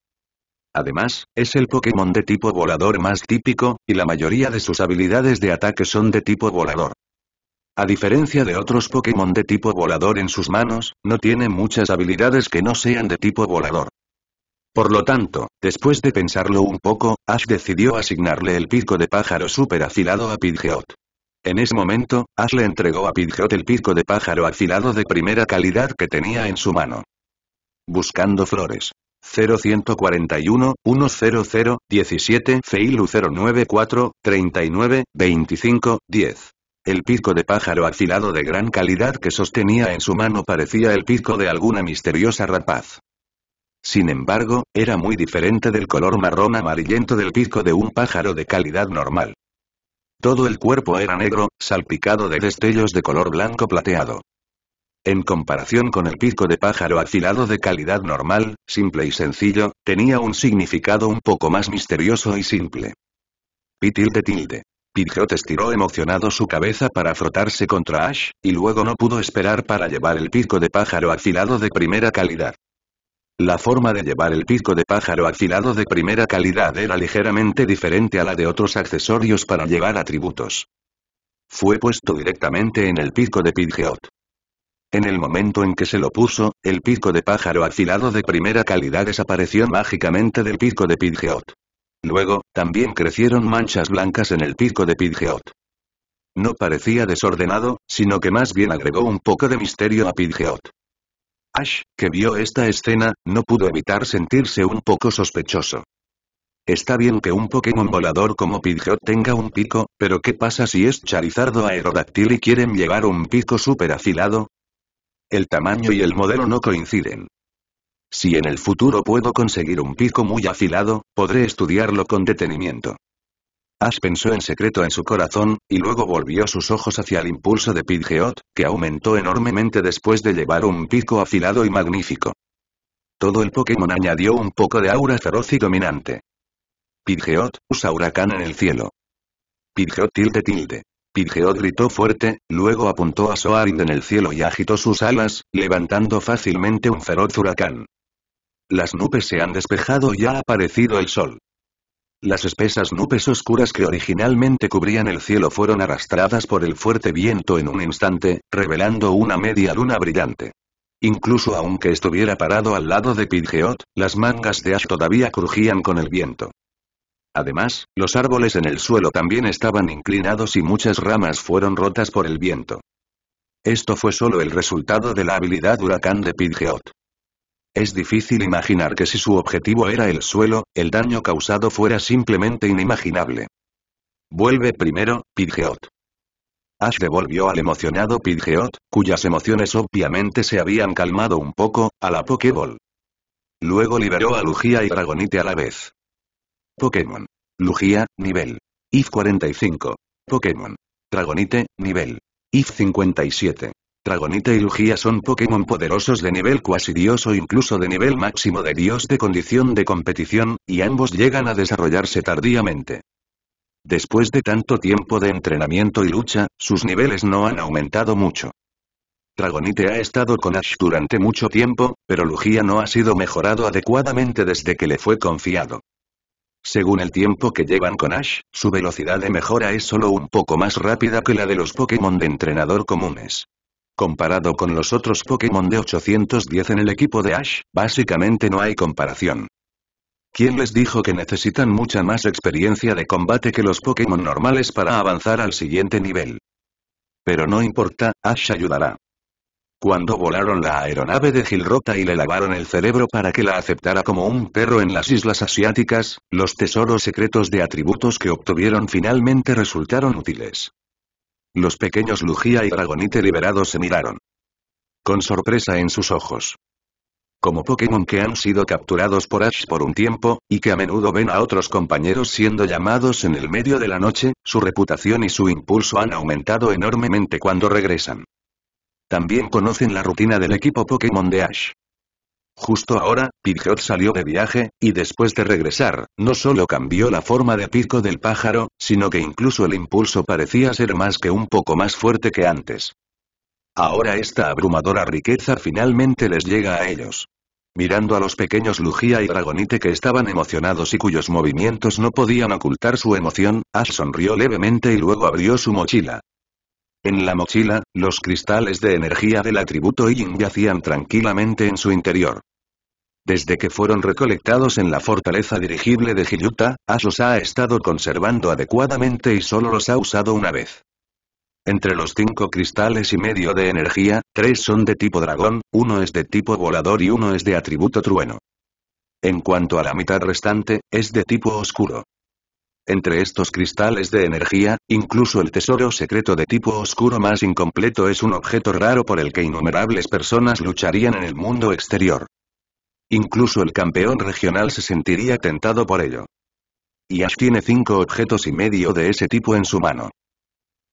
A: Además, es el Pokémon de tipo volador más típico, y la mayoría de sus habilidades de ataque son de tipo volador. A diferencia de otros Pokémon de tipo volador en sus manos, no tiene muchas habilidades que no sean de tipo volador. Por lo tanto, después de pensarlo un poco, Ash decidió asignarle el pico de pájaro super afilado a Pidgeot. En ese momento, Ash le entregó a Pidgeot el pico de pájaro afilado de primera calidad que tenía en su mano. Buscando flores. 0141 100 17 Feilu 094 39 25 10. El pico de pájaro afilado de gran calidad que sostenía en su mano parecía el pico de alguna misteriosa rapaz. Sin embargo, era muy diferente del color marrón amarillento del pico de un pájaro de calidad normal. Todo el cuerpo era negro, salpicado de destellos de color blanco plateado. En comparación con el pico de pájaro afilado de calidad normal, simple y sencillo, tenía un significado un poco más misterioso y simple. Pitilde tilde tilde. Pidgeot estiró emocionado su cabeza para frotarse contra Ash, y luego no pudo esperar para llevar el pico de pájaro afilado de primera calidad. La forma de llevar el pico de pájaro afilado de primera calidad era ligeramente diferente a la de otros accesorios para llevar atributos. Fue puesto directamente en el pico de Pidgeot. En el momento en que se lo puso, el pico de pájaro afilado de primera calidad desapareció mágicamente del pico de Pidgeot. Luego, también crecieron manchas blancas en el pico de Pidgeot. No parecía desordenado, sino que más bien agregó un poco de misterio a Pidgeot. Ash, que vio esta escena, no pudo evitar sentirse un poco sospechoso. Está bien que un Pokémon volador como Pidgeot tenga un pico, pero ¿qué pasa si es Charizard o Aerodactyl y quieren llevar un pico súper afilado? El tamaño y el modelo no coinciden. Si en el futuro puedo conseguir un pico muy afilado, podré estudiarlo con detenimiento. Ash pensó en secreto en su corazón, y luego volvió sus ojos hacia el impulso de Pidgeot, que aumentó enormemente después de llevar un pico afilado y magnífico. Todo el Pokémon añadió un poco de aura feroz y dominante. Pidgeot, usa huracán en el cielo. Pidgeot tilde tilde. Pidgeot gritó fuerte, luego apuntó a Soarind en el cielo y agitó sus alas, levantando fácilmente un feroz huracán. Las nubes se han despejado y ha aparecido el sol. Las espesas nubes oscuras que originalmente cubrían el cielo fueron arrastradas por el fuerte viento en un instante, revelando una media luna brillante. Incluso aunque estuviera parado al lado de Pidgeot, las mangas de Ash todavía crujían con el viento. Además, los árboles en el suelo también estaban inclinados y muchas ramas fueron rotas por el viento. Esto fue solo el resultado de la habilidad huracán de Pidgeot. Es difícil imaginar que si su objetivo era el suelo, el daño causado fuera simplemente inimaginable. Vuelve primero, Pidgeot. Ash devolvió al emocionado Pidgeot, cuyas emociones obviamente se habían calmado un poco, a la Pokéball. Luego liberó a Lugia y Dragonite a la vez. Pokémon. Lugia, nivel. IF 45. Pokémon. Dragonite, nivel. IF 57. Dragonite y Lugia son Pokémon poderosos de nivel cuasi dios o incluso de nivel máximo de dios de condición de competición, y ambos llegan a desarrollarse tardíamente. Después de tanto tiempo de entrenamiento y lucha, sus niveles no han aumentado mucho. Dragonite ha estado con Ash durante mucho tiempo, pero Lugia no ha sido mejorado adecuadamente desde que le fue confiado. Según el tiempo que llevan con Ash, su velocidad de mejora es solo un poco más rápida que la de los Pokémon de entrenador comunes. Comparado con los otros Pokémon de 810 en el equipo de Ash, básicamente no hay comparación. ¿Quién les dijo que necesitan mucha más experiencia de combate que los Pokémon normales para avanzar al siguiente nivel? Pero no importa, Ash ayudará. Cuando volaron la aeronave de Gilrota y le lavaron el cerebro para que la aceptara como un perro en las islas asiáticas, los tesoros secretos de atributos que obtuvieron finalmente resultaron útiles. Los pequeños Lugia y Dragonite liberados se miraron. Con sorpresa en sus ojos. Como Pokémon que han sido capturados por Ash por un tiempo, y que a menudo ven a otros compañeros siendo llamados en el medio de la noche, su reputación y su impulso han aumentado enormemente cuando regresan. También conocen la rutina del equipo Pokémon de Ash. Justo ahora, Pidgeot salió de viaje, y después de regresar, no solo cambió la forma de pico del pájaro, sino que incluso el impulso parecía ser más que un poco más fuerte que antes. Ahora esta abrumadora riqueza finalmente les llega a ellos. Mirando a los pequeños Lugia y Dragonite que estaban emocionados y cuyos movimientos no podían ocultar su emoción, Ash sonrió levemente y luego abrió su mochila. En la mochila, los cristales de energía del atributo Yin yacían tranquilamente en su interior. Desde que fueron recolectados en la fortaleza dirigible de Hiyuta, asus ha estado conservando adecuadamente y solo los ha usado una vez. Entre los cinco cristales y medio de energía, tres son de tipo dragón, uno es de tipo volador y uno es de atributo trueno. En cuanto a la mitad restante, es de tipo oscuro. Entre estos cristales de energía, incluso el tesoro secreto de tipo oscuro más incompleto es un objeto raro por el que innumerables personas lucharían en el mundo exterior. Incluso el campeón regional se sentiría tentado por ello. Y Ash tiene cinco objetos y medio de ese tipo en su mano.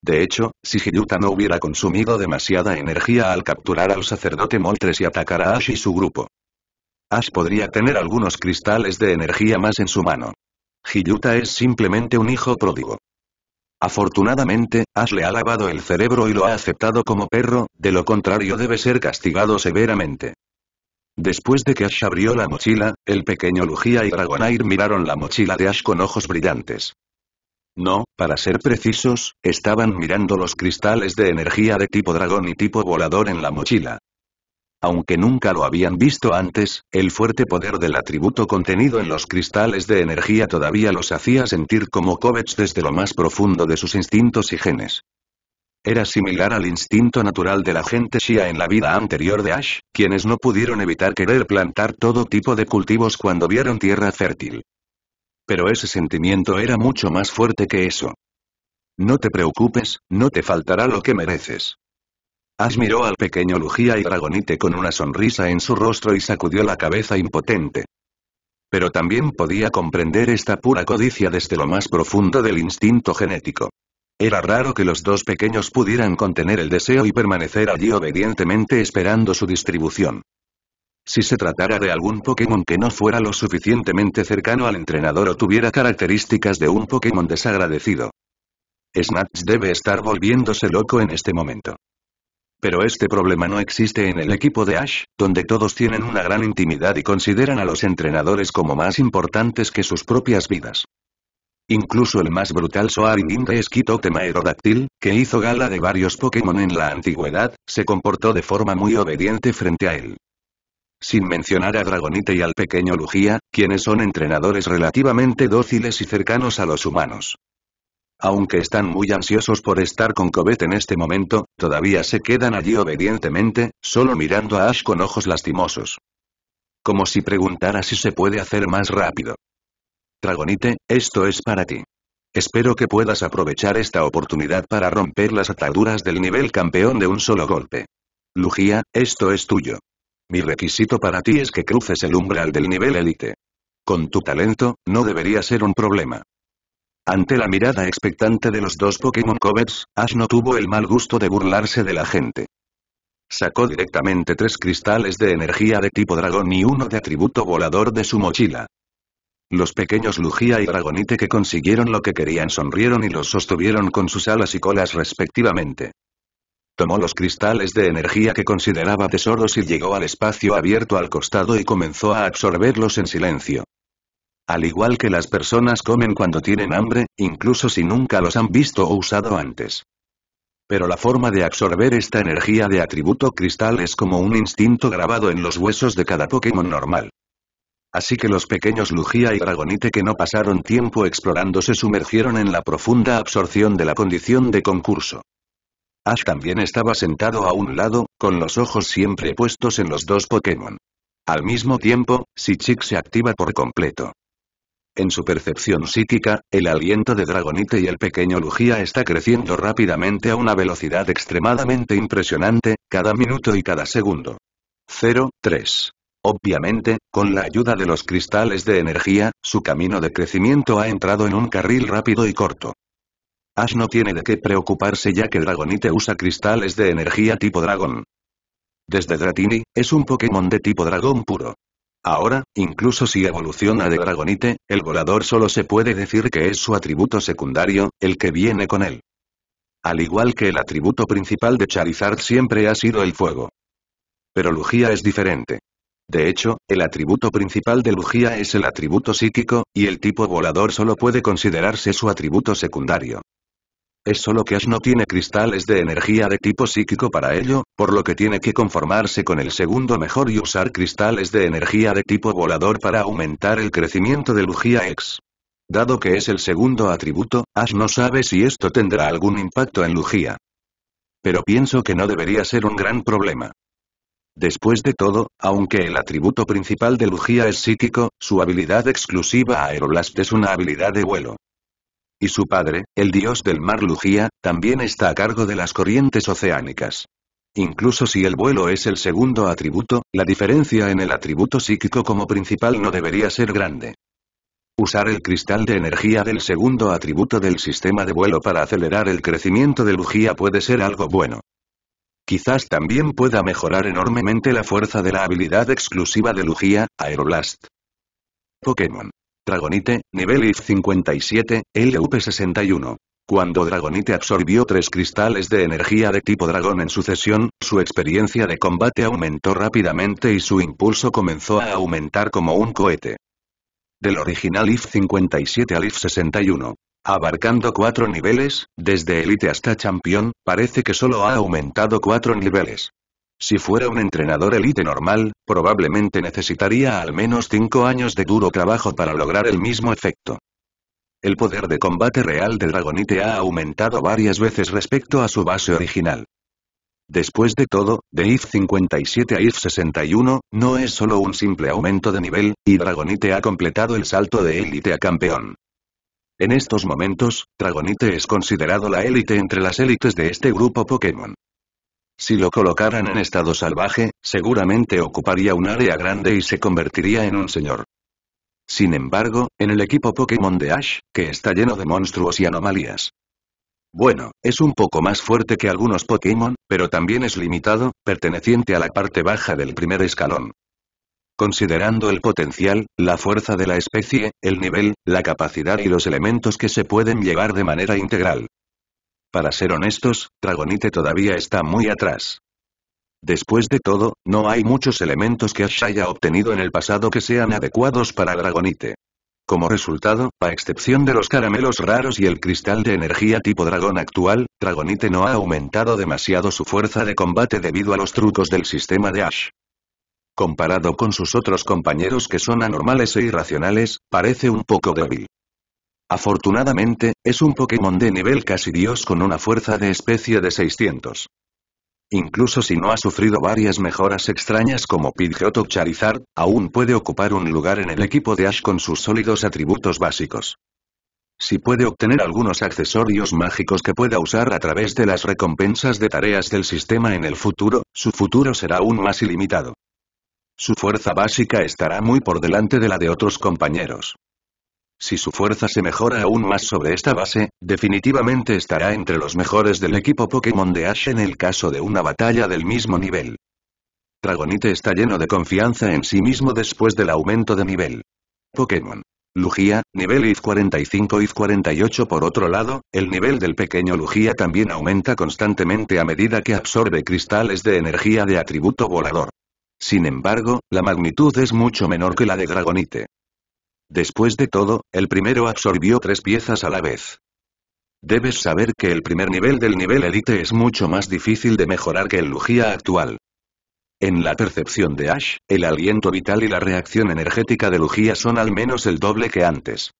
A: De hecho, si Hyuta no hubiera consumido demasiada energía al capturar al sacerdote Moltres y atacar a Ash y su grupo, Ash podría tener algunos cristales de energía más en su mano. Hiyuta es simplemente un hijo pródigo. Afortunadamente, Ash le ha lavado el cerebro y lo ha aceptado como perro, de lo contrario debe ser castigado severamente. Después de que Ash abrió la mochila, el pequeño Lugia y Dragonair miraron la mochila de Ash con ojos brillantes. No, para ser precisos, estaban mirando los cristales de energía de tipo dragón y tipo volador en la mochila. Aunque nunca lo habían visto antes, el fuerte poder del atributo contenido en los cristales de energía todavía los hacía sentir como Kovets desde lo más profundo de sus instintos y genes. Era similar al instinto natural de la gente Shia en la vida anterior de Ash, quienes no pudieron evitar querer plantar todo tipo de cultivos cuando vieron tierra fértil. Pero ese sentimiento era mucho más fuerte que eso. No te preocupes, no te faltará lo que mereces. Ash miró al pequeño Lugia y Dragonite con una sonrisa en su rostro y sacudió la cabeza impotente. Pero también podía comprender esta pura codicia desde lo más profundo del instinto genético. Era raro que los dos pequeños pudieran contener el deseo y permanecer allí obedientemente esperando su distribución. Si se tratara de algún Pokémon que no fuera lo suficientemente cercano al entrenador o tuviera características de un Pokémon desagradecido. Snatch debe estar volviéndose loco en este momento. Pero este problema no existe en el equipo de Ash, donde todos tienen una gran intimidad y consideran a los entrenadores como más importantes que sus propias vidas. Incluso el más brutal Soarin' de Esquitotema Aerodactyl, que hizo gala de varios Pokémon en la antigüedad, se comportó de forma muy obediente frente a él. Sin mencionar a Dragonite y al pequeño Lugia, quienes son entrenadores relativamente dóciles y cercanos a los humanos. Aunque están muy ansiosos por estar con Kobet en este momento, todavía se quedan allí obedientemente, solo mirando a Ash con ojos lastimosos. Como si preguntara si se puede hacer más rápido. Dragonite, esto es para ti. Espero que puedas aprovechar esta oportunidad para romper las ataduras del nivel campeón de un solo golpe. Lugia, esto es tuyo. Mi requisito para ti es que cruces el umbral del nivel élite. Con tu talento, no debería ser un problema. Ante la mirada expectante de los dos Pokémon Covers, Ash no tuvo el mal gusto de burlarse de la gente. Sacó directamente tres cristales de energía de tipo dragón y uno de atributo volador de su mochila. Los pequeños Lugia y Dragonite que consiguieron lo que querían sonrieron y los sostuvieron con sus alas y colas respectivamente. Tomó los cristales de energía que consideraba tesoros y llegó al espacio abierto al costado y comenzó a absorberlos en silencio. Al igual que las personas comen cuando tienen hambre, incluso si nunca los han visto o usado antes. Pero la forma de absorber esta energía de atributo cristal es como un instinto grabado en los huesos de cada Pokémon normal. Así que los pequeños Lugia y Dragonite que no pasaron tiempo explorando se sumergieron en la profunda absorción de la condición de concurso. Ash también estaba sentado a un lado, con los ojos siempre puestos en los dos Pokémon. Al mismo tiempo, Sichik se activa por completo. En su percepción psíquica, el aliento de Dragonite y el pequeño Lugia está creciendo rápidamente a una velocidad extremadamente impresionante, cada minuto y cada segundo. 03. Obviamente, con la ayuda de los cristales de energía, su camino de crecimiento ha entrado en un carril rápido y corto. Ash no tiene de qué preocuparse ya que Dragonite usa cristales de energía tipo dragón. Desde Dratini, es un Pokémon de tipo dragón puro. Ahora, incluso si evoluciona de Dragonite, el volador solo se puede decir que es su atributo secundario, el que viene con él. Al igual que el atributo principal de Charizard siempre ha sido el fuego. Pero Lugia es diferente. De hecho, el atributo principal de Lugia es el atributo psíquico, y el tipo volador solo puede considerarse su atributo secundario. Es solo que Ash no tiene cristales de energía de tipo psíquico para ello, por lo que tiene que conformarse con el segundo mejor y usar cristales de energía de tipo volador para aumentar el crecimiento de Lugia X. Dado que es el segundo atributo, Ash no sabe si esto tendrá algún impacto en Lugia. Pero pienso que no debería ser un gran problema. Después de todo, aunque el atributo principal de Lugia es psíquico, su habilidad exclusiva Aeroblast es una habilidad de vuelo. Y su padre, el dios del mar Lugia, también está a cargo de las corrientes oceánicas. Incluso si el vuelo es el segundo atributo, la diferencia en el atributo psíquico como principal no debería ser grande. Usar el cristal de energía del segundo atributo del sistema de vuelo para acelerar el crecimiento de Lugia puede ser algo bueno. Quizás también pueda mejorar enormemente la fuerza de la habilidad exclusiva de Lugia, Aeroblast. Pokémon. Dragonite, nivel IF 57, LUP 61. Cuando Dragonite absorbió tres cristales de energía de tipo dragón en sucesión, su experiencia de combate aumentó rápidamente y su impulso comenzó a aumentar como un cohete. Del original IF 57 al IF 61. Abarcando cuatro niveles, desde Elite hasta Champion, parece que solo ha aumentado cuatro niveles. Si fuera un entrenador élite normal, probablemente necesitaría al menos 5 años de duro trabajo para lograr el mismo efecto. El poder de combate real de Dragonite ha aumentado varias veces respecto a su base original. Después de todo, de IF 57 a IF 61, no es solo un simple aumento de nivel, y Dragonite ha completado el salto de élite a campeón. En estos momentos, Dragonite es considerado la élite entre las élites de este grupo Pokémon. Si lo colocaran en estado salvaje, seguramente ocuparía un área grande y se convertiría en un señor. Sin embargo, en el equipo Pokémon de Ash, que está lleno de monstruos y anomalías. Bueno, es un poco más fuerte que algunos Pokémon, pero también es limitado, perteneciente a la parte baja del primer escalón. Considerando el potencial, la fuerza de la especie, el nivel, la capacidad y los elementos que se pueden llevar de manera integral, para ser honestos, Dragonite todavía está muy atrás. Después de todo, no hay muchos elementos que Ash haya obtenido en el pasado que sean adecuados para Dragonite. Como resultado, a excepción de los caramelos raros y el cristal de energía tipo dragón actual, Dragonite no ha aumentado demasiado su fuerza de combate debido a los trucos del sistema de Ash. Comparado con sus otros compañeros que son anormales e irracionales, parece un poco débil. Afortunadamente, es un Pokémon de nivel casi dios con una fuerza de especie de 600. Incluso si no ha sufrido varias mejoras extrañas como Pidgeot o Charizard, aún puede ocupar un lugar en el equipo de Ash con sus sólidos atributos básicos. Si puede obtener algunos accesorios mágicos que pueda usar a través de las recompensas de tareas del sistema en el futuro, su futuro será aún más ilimitado. Su fuerza básica estará muy por delante de la de otros compañeros. Si su fuerza se mejora aún más sobre esta base, definitivamente estará entre los mejores del equipo Pokémon de Ash en el caso de una batalla del mismo nivel. Dragonite está lleno de confianza en sí mismo después del aumento de nivel. Pokémon. Lugia, nivel IF 45 IF 48 Por otro lado, el nivel del pequeño Lugia también aumenta constantemente a medida que absorbe cristales de energía de atributo volador. Sin embargo, la magnitud es mucho menor que la de Dragonite. Después de todo, el primero absorbió tres piezas a la vez. Debes saber que el primer nivel del nivel Elite es mucho más difícil de mejorar que el Lugia actual. En la percepción de Ash, el aliento vital y la reacción energética de Lugia son al menos el doble que antes.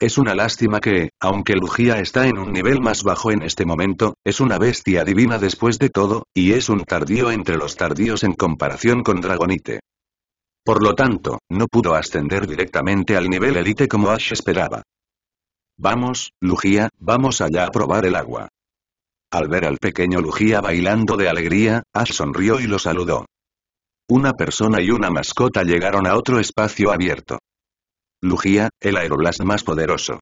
A: Es una lástima que, aunque Lugia está en un nivel más bajo en este momento, es una bestia divina después de todo, y es un tardío entre los tardíos en comparación con Dragonite. Por lo tanto, no pudo ascender directamente al nivel élite como Ash esperaba. Vamos, Lugia, vamos allá a probar el agua. Al ver al pequeño Lugia bailando de alegría, Ash sonrió y lo saludó. Una persona y una mascota llegaron a otro espacio abierto. Lugia, el aeroblast más poderoso.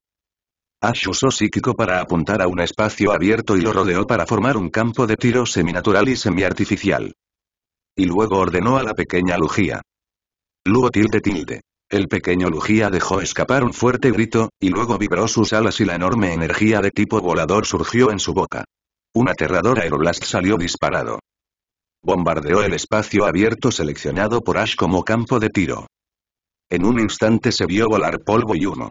A: Ash usó psíquico para apuntar a un espacio abierto y lo rodeó para formar un campo de tiro seminatural y semiartificial. Y luego ordenó a la pequeña Lugia. Lugo tilde tilde. El pequeño Lugía dejó escapar un fuerte grito, y luego vibró sus alas y la enorme energía de tipo volador surgió en su boca. Un aterrador aeroblast salió disparado. Bombardeó el espacio abierto seleccionado por Ash como campo de tiro. En un instante se vio volar polvo y humo.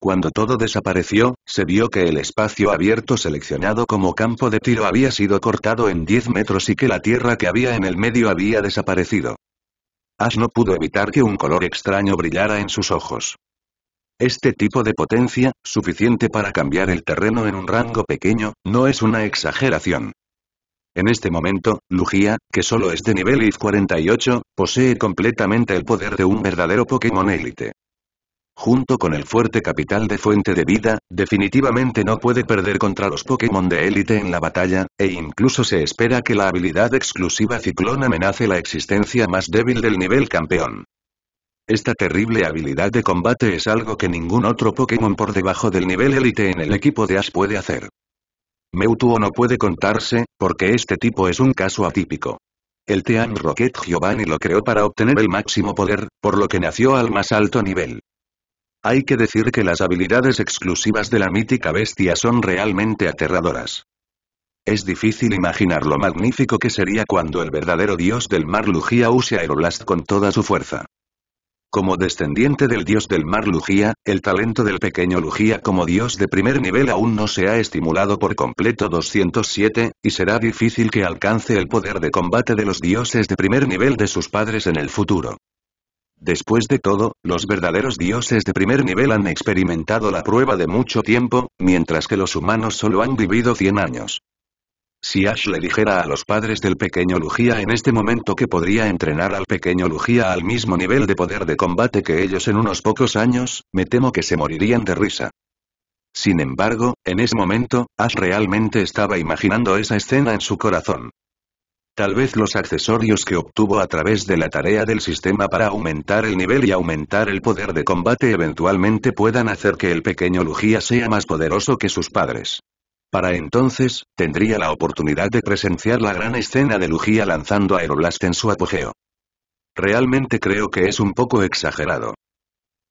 A: Cuando todo desapareció, se vio que el espacio abierto seleccionado como campo de tiro había sido cortado en 10 metros y que la tierra que había en el medio había desaparecido. Ash no pudo evitar que un color extraño brillara en sus ojos. Este tipo de potencia, suficiente para cambiar el terreno en un rango pequeño, no es una exageración. En este momento, Lugia, que solo es de nivel IF 48, posee completamente el poder de un verdadero Pokémon élite junto con el fuerte capital de fuente de vida, definitivamente no puede perder contra los Pokémon de élite en la batalla, e incluso se espera que la habilidad exclusiva Ciclón amenace la existencia más débil del nivel campeón. Esta terrible habilidad de combate es algo que ningún otro Pokémon por debajo del nivel élite en el equipo de Ash puede hacer. Mewtwo no puede contarse, porque este tipo es un caso atípico. El Team Rocket Giovanni lo creó para obtener el máximo poder, por lo que nació al más alto nivel. Hay que decir que las habilidades exclusivas de la mítica bestia son realmente aterradoras. Es difícil imaginar lo magnífico que sería cuando el verdadero dios del mar Lugia use Aeroblast con toda su fuerza. Como descendiente del dios del mar Lugia, el talento del pequeño Lugia como dios de primer nivel aún no se ha estimulado por completo 207, y será difícil que alcance el poder de combate de los dioses de primer nivel de sus padres en el futuro. Después de todo, los verdaderos dioses de primer nivel han experimentado la prueba de mucho tiempo, mientras que los humanos solo han vivido 100 años. Si Ash le dijera a los padres del pequeño Lugia en este momento que podría entrenar al pequeño Lugia al mismo nivel de poder de combate que ellos en unos pocos años, me temo que se morirían de risa. Sin embargo, en ese momento, Ash realmente estaba imaginando esa escena en su corazón. Tal vez los accesorios que obtuvo a través de la tarea del sistema para aumentar el nivel y aumentar el poder de combate eventualmente puedan hacer que el pequeño Lugia sea más poderoso que sus padres. Para entonces, tendría la oportunidad de presenciar la gran escena de Lugia lanzando Aeroblast en su apogeo. Realmente creo que es un poco exagerado.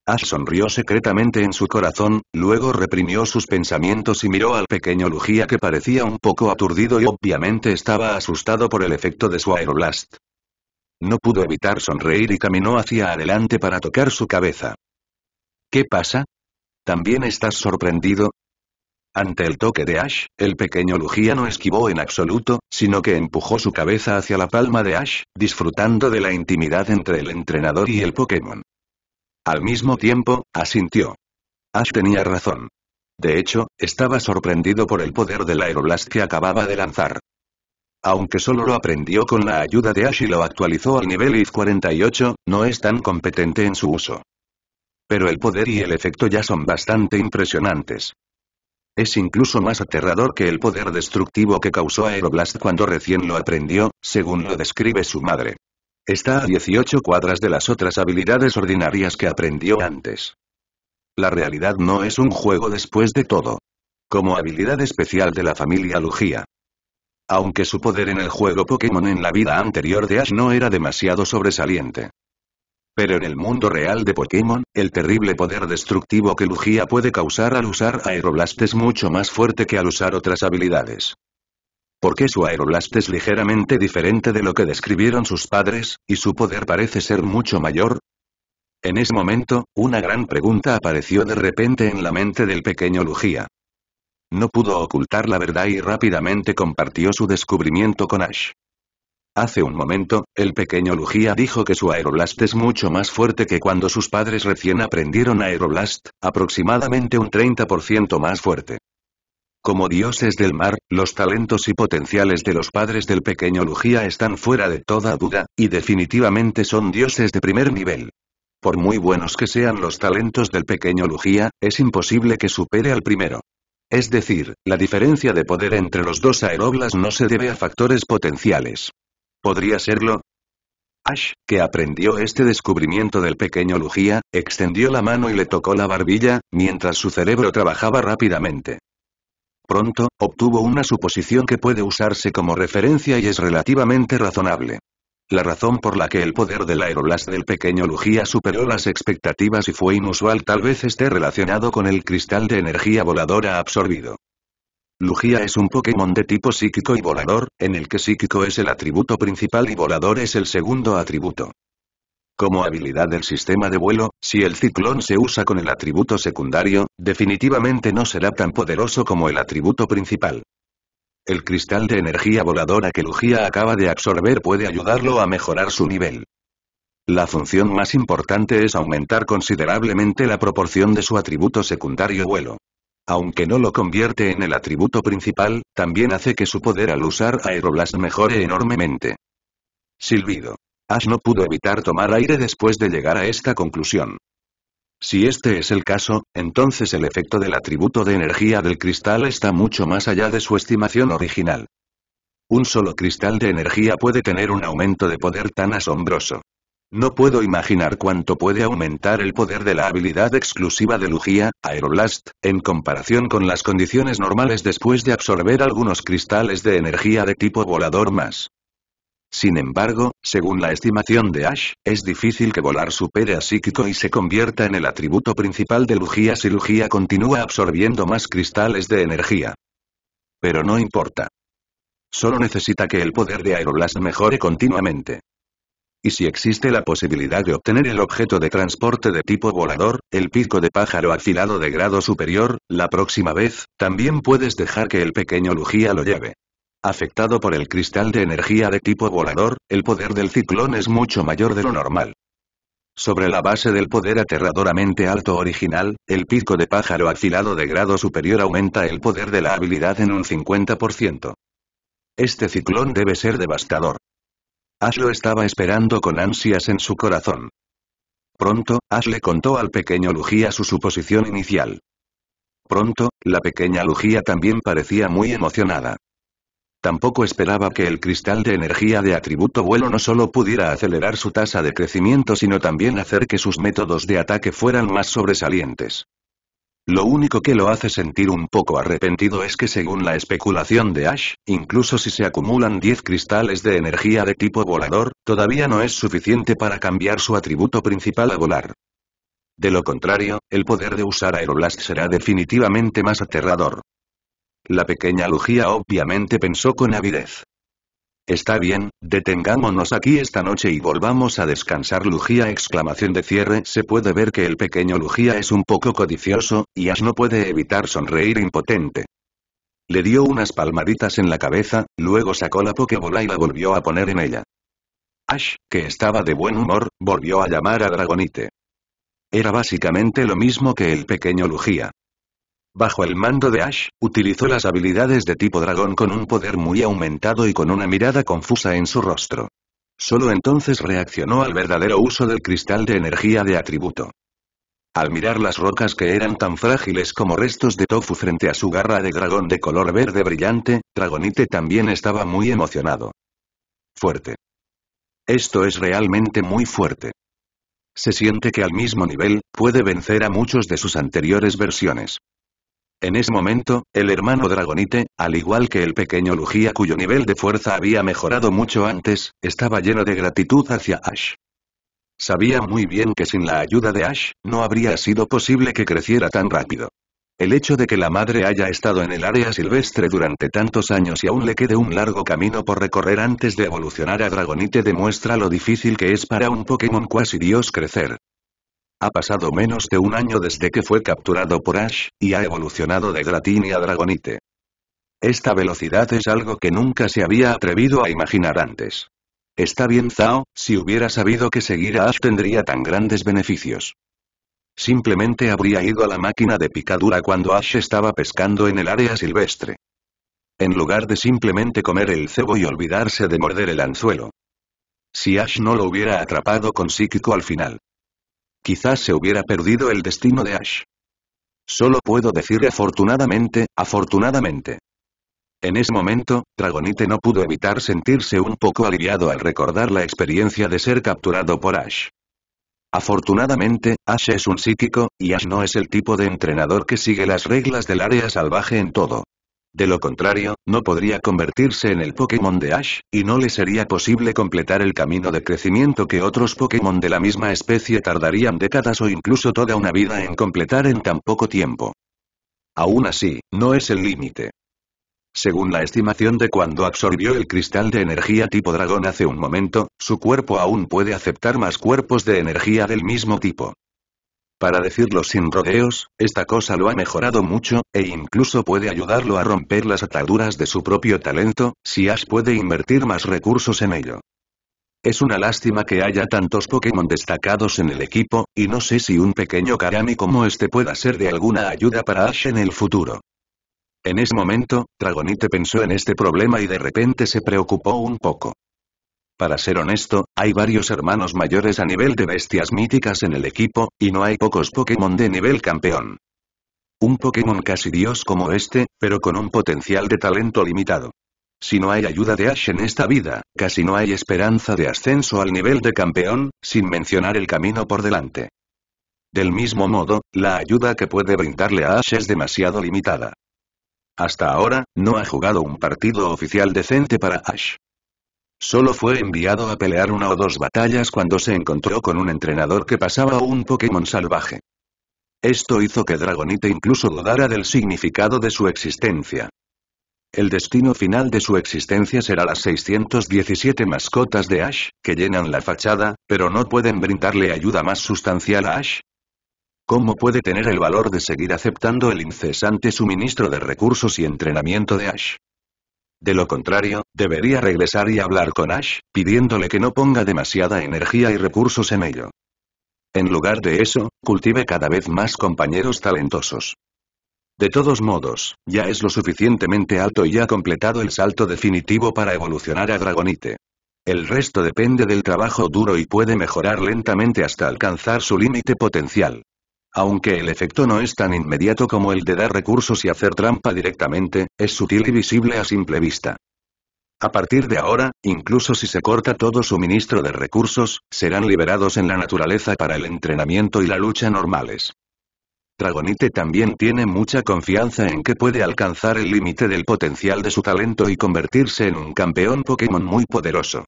A: Ash sonrió secretamente en su corazón, luego reprimió sus pensamientos y miró al pequeño Lugia que parecía un poco aturdido y obviamente estaba asustado por el efecto de su aeroblast. No pudo evitar sonreír y caminó hacia adelante para tocar su cabeza. ¿Qué pasa? ¿También estás sorprendido? Ante el toque de Ash, el pequeño Lugia no esquivó en absoluto, sino que empujó su cabeza hacia la palma de Ash, disfrutando de la intimidad entre el entrenador y el Pokémon. Al mismo tiempo, asintió. Ash tenía razón. De hecho, estaba sorprendido por el poder del Aeroblast que acababa de lanzar. Aunque solo lo aprendió con la ayuda de Ash y lo actualizó al nivel IF-48, no es tan competente en su uso. Pero el poder y el efecto ya son bastante impresionantes. Es incluso más aterrador que el poder destructivo que causó Aeroblast cuando recién lo aprendió, según lo describe su madre. Está a 18 cuadras de las otras habilidades ordinarias que aprendió antes. La realidad no es un juego después de todo. Como habilidad especial de la familia Lugia. Aunque su poder en el juego Pokémon en la vida anterior de Ash no era demasiado sobresaliente. Pero en el mundo real de Pokémon, el terrible poder destructivo que Lugia puede causar al usar Aeroblast es mucho más fuerte que al usar otras habilidades. ¿Por qué su aeroblast es ligeramente diferente de lo que describieron sus padres, y su poder parece ser mucho mayor? En ese momento, una gran pregunta apareció de repente en la mente del pequeño Lugia. No pudo ocultar la verdad y rápidamente compartió su descubrimiento con Ash. Hace un momento, el pequeño Lugia dijo que su aeroblast es mucho más fuerte que cuando sus padres recién aprendieron aeroblast, aproximadamente un 30% más fuerte. Como dioses del mar, los talentos y potenciales de los padres del pequeño Lugía están fuera de toda duda, y definitivamente son dioses de primer nivel. Por muy buenos que sean los talentos del pequeño Lugía, es imposible que supere al primero. Es decir, la diferencia de poder entre los dos aeroblas no se debe a factores potenciales. ¿Podría serlo? Ash, que aprendió este descubrimiento del pequeño Lugía, extendió la mano y le tocó la barbilla, mientras su cerebro trabajaba rápidamente. Pronto, obtuvo una suposición que puede usarse como referencia y es relativamente razonable. La razón por la que el poder del Aeroblast del pequeño Lugia superó las expectativas y fue inusual tal vez esté relacionado con el cristal de energía voladora absorbido. Lugia es un Pokémon de tipo psíquico y volador, en el que psíquico es el atributo principal y volador es el segundo atributo. Como habilidad del sistema de vuelo, si el ciclón se usa con el atributo secundario, definitivamente no será tan poderoso como el atributo principal. El cristal de energía voladora que Lugia acaba de absorber puede ayudarlo a mejorar su nivel. La función más importante es aumentar considerablemente la proporción de su atributo secundario vuelo. Aunque no lo convierte en el atributo principal, también hace que su poder al usar Aeroblast mejore enormemente. Silbido. Ash no pudo evitar tomar aire después de llegar a esta conclusión. Si este es el caso, entonces el efecto del atributo de energía del cristal está mucho más allá de su estimación original. Un solo cristal de energía puede tener un aumento de poder tan asombroso. No puedo imaginar cuánto puede aumentar el poder de la habilidad exclusiva de Lugia, Aeroblast, en comparación con las condiciones normales después de absorber algunos cristales de energía de tipo volador más. Sin embargo, según la estimación de Ash, es difícil que volar supere a psíquico y se convierta en el atributo principal de Lugia si Lugia continúa absorbiendo más cristales de energía. Pero no importa. Solo necesita que el poder de Aeroblast mejore continuamente. Y si existe la posibilidad de obtener el objeto de transporte de tipo volador, el pico de pájaro afilado de grado superior, la próxima vez, también puedes dejar que el pequeño Lugia lo lleve. Afectado por el cristal de energía de tipo volador, el poder del ciclón es mucho mayor de lo normal. Sobre la base del poder aterradoramente alto original, el pico de pájaro afilado de grado superior aumenta el poder de la habilidad en un 50%. Este ciclón debe ser devastador. Ash lo estaba esperando con ansias en su corazón. Pronto, Ash le contó al pequeño Lugía su suposición inicial. Pronto, la pequeña Lugía también parecía muy emocionada. Tampoco esperaba que el cristal de energía de atributo vuelo no solo pudiera acelerar su tasa de crecimiento sino también hacer que sus métodos de ataque fueran más sobresalientes. Lo único que lo hace sentir un poco arrepentido es que según la especulación de Ash, incluso si se acumulan 10 cristales de energía de tipo volador, todavía no es suficiente para cambiar su atributo principal a volar. De lo contrario, el poder de usar Aeroblast será definitivamente más aterrador. La pequeña Lugía obviamente pensó con avidez. Está bien, detengámonos aquí esta noche y volvamos a descansar Lugía exclamación de cierre se puede ver que el pequeño Lugía es un poco codicioso, y Ash no puede evitar sonreír impotente. Le dio unas palmaditas en la cabeza, luego sacó la pokebola y la volvió a poner en ella. Ash, que estaba de buen humor, volvió a llamar a Dragonite. Era básicamente lo mismo que el pequeño Lugía bajo el mando de Ash, utilizó las habilidades de tipo dragón con un poder muy aumentado y con una mirada confusa en su rostro. Solo entonces reaccionó al verdadero uso del cristal de energía de atributo. Al mirar las rocas que eran tan frágiles como restos de tofu frente a su garra de dragón de color verde brillante, Dragonite también estaba muy emocionado. Fuerte. Esto es realmente muy fuerte. Se siente que al mismo nivel, puede vencer a muchos de sus anteriores versiones. En ese momento, el hermano Dragonite, al igual que el pequeño Lugia cuyo nivel de fuerza había mejorado mucho antes, estaba lleno de gratitud hacia Ash. Sabía muy bien que sin la ayuda de Ash, no habría sido posible que creciera tan rápido. El hecho de que la madre haya estado en el área silvestre durante tantos años y aún le quede un largo camino por recorrer antes de evolucionar a Dragonite demuestra lo difícil que es para un Pokémon cuasi dios crecer. Ha pasado menos de un año desde que fue capturado por Ash, y ha evolucionado de Dratini a Dragonite. Esta velocidad es algo que nunca se había atrevido a imaginar antes. Está bien Zao, si hubiera sabido que seguir a Ash tendría tan grandes beneficios. Simplemente habría ido a la máquina de picadura cuando Ash estaba pescando en el área silvestre. En lugar de simplemente comer el cebo y olvidarse de morder el anzuelo. Si Ash no lo hubiera atrapado con psíquico al final, quizás se hubiera perdido el destino de Ash. Solo puedo decir afortunadamente, afortunadamente. En ese momento, Dragonite no pudo evitar sentirse un poco aliviado al recordar la experiencia de ser capturado por Ash. Afortunadamente, Ash es un psíquico, y Ash no es el tipo de entrenador que sigue las reglas del área salvaje en todo. De lo contrario, no podría convertirse en el Pokémon de Ash, y no le sería posible completar el camino de crecimiento que otros Pokémon de la misma especie tardarían décadas o incluso toda una vida en completar en tan poco tiempo. Aún así, no es el límite. Según la estimación de cuando absorbió el cristal de energía tipo dragón hace un momento, su cuerpo aún puede aceptar más cuerpos de energía del mismo tipo. Para decirlo sin rodeos, esta cosa lo ha mejorado mucho, e incluso puede ayudarlo a romper las ataduras de su propio talento, si Ash puede invertir más recursos en ello. Es una lástima que haya tantos Pokémon destacados en el equipo, y no sé si un pequeño Karami como este pueda ser de alguna ayuda para Ash en el futuro. En ese momento, Dragonite pensó en este problema y de repente se preocupó un poco. Para ser honesto, hay varios hermanos mayores a nivel de bestias míticas en el equipo, y no hay pocos Pokémon de nivel campeón. Un Pokémon casi dios como este, pero con un potencial de talento limitado. Si no hay ayuda de Ash en esta vida, casi no hay esperanza de ascenso al nivel de campeón, sin mencionar el camino por delante. Del mismo modo, la ayuda que puede brindarle a Ash es demasiado limitada. Hasta ahora, no ha jugado un partido oficial decente para Ash. Solo fue enviado a pelear una o dos batallas cuando se encontró con un entrenador que pasaba un Pokémon salvaje. Esto hizo que Dragonite incluso dudara del significado de su existencia. El destino final de su existencia será las 617 mascotas de Ash, que llenan la fachada, pero no pueden brindarle ayuda más sustancial a Ash. ¿Cómo puede tener el valor de seguir aceptando el incesante suministro de recursos y entrenamiento de Ash? De lo contrario, debería regresar y hablar con Ash, pidiéndole que no ponga demasiada energía y recursos en ello. En lugar de eso, cultive cada vez más compañeros talentosos. De todos modos, ya es lo suficientemente alto y ha completado el salto definitivo para evolucionar a Dragonite. El resto depende del trabajo duro y puede mejorar lentamente hasta alcanzar su límite potencial. Aunque el efecto no es tan inmediato como el de dar recursos y hacer trampa directamente, es sutil y visible a simple vista. A partir de ahora, incluso si se corta todo suministro de recursos, serán liberados en la naturaleza para el entrenamiento y la lucha normales. Dragonite también tiene mucha confianza en que puede alcanzar el límite del potencial de su talento y convertirse en un campeón Pokémon muy poderoso.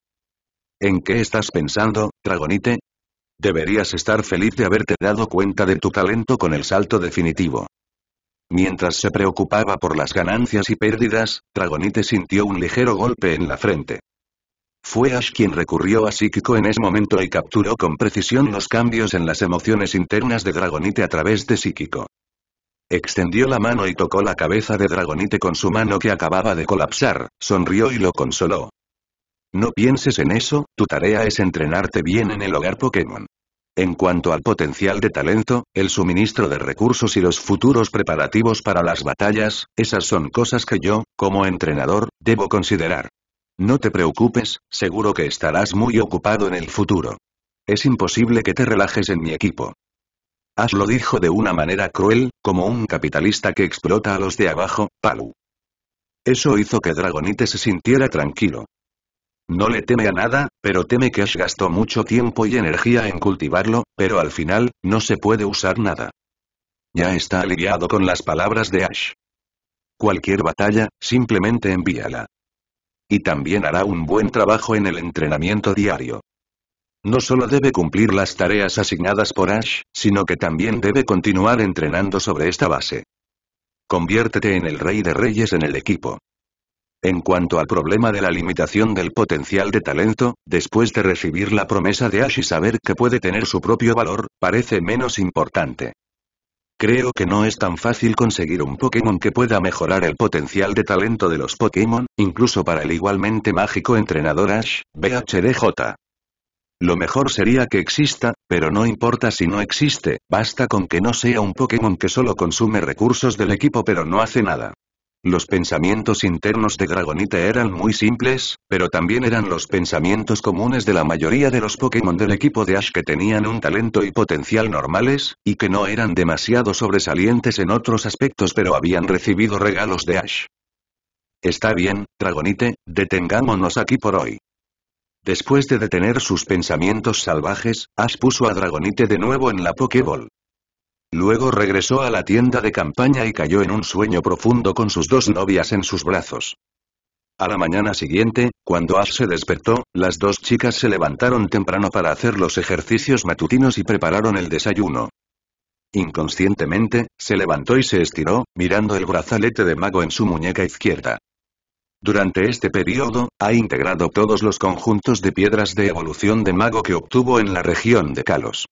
A: ¿En qué estás pensando, Dragonite? Deberías estar feliz de haberte dado cuenta de tu talento con el salto definitivo. Mientras se preocupaba por las ganancias y pérdidas, Dragonite sintió un ligero golpe en la frente. Fue Ash quien recurrió a Psíquico en ese momento y capturó con precisión los cambios en las emociones internas de Dragonite a través de Psíquico. Extendió la mano y tocó la cabeza de Dragonite con su mano que acababa de colapsar, sonrió y lo consoló. No pienses en eso, tu tarea es entrenarte bien en el hogar Pokémon. En cuanto al potencial de talento, el suministro de recursos y los futuros preparativos para las batallas, esas son cosas que yo, como entrenador, debo considerar. No te preocupes, seguro que estarás muy ocupado en el futuro. Es imposible que te relajes en mi equipo. Hazlo lo dijo de una manera cruel, como un capitalista que explota a los de abajo, Palu. Eso hizo que Dragonite se sintiera tranquilo, no le teme a nada, pero teme que Ash gastó mucho tiempo y energía en cultivarlo, pero al final, no se puede usar nada. Ya está aliviado con las palabras de Ash. Cualquier batalla, simplemente envíala. Y también hará un buen trabajo en el entrenamiento diario. No solo debe cumplir las tareas asignadas por Ash, sino que también debe continuar entrenando sobre esta base. Conviértete en el rey de reyes en el equipo. En cuanto al problema de la limitación del potencial de talento, después de recibir la promesa de Ash y saber que puede tener su propio valor, parece menos importante. Creo que no es tan fácil conseguir un Pokémon que pueda mejorar el potencial de talento de los Pokémon, incluso para el igualmente mágico entrenador Ash, BHDJ. Lo mejor sería que exista, pero no importa si no existe, basta con que no sea un Pokémon que solo consume recursos del equipo pero no hace nada. Los pensamientos internos de Dragonite eran muy simples, pero también eran los pensamientos comunes de la mayoría de los Pokémon del equipo de Ash que tenían un talento y potencial normales, y que no eran demasiado sobresalientes en otros aspectos pero habían recibido regalos de Ash. Está bien, Dragonite, detengámonos aquí por hoy. Después de detener sus pensamientos salvajes, Ash puso a Dragonite de nuevo en la Pokéball. Luego regresó a la tienda de campaña y cayó en un sueño profundo con sus dos novias en sus brazos. A la mañana siguiente, cuando Ash se despertó, las dos chicas se levantaron temprano para hacer los ejercicios matutinos y prepararon el desayuno. Inconscientemente, se levantó y se estiró, mirando el brazalete de mago en su muñeca izquierda. Durante este periodo, ha integrado todos los conjuntos de piedras de evolución de mago que obtuvo en la región de Kalos.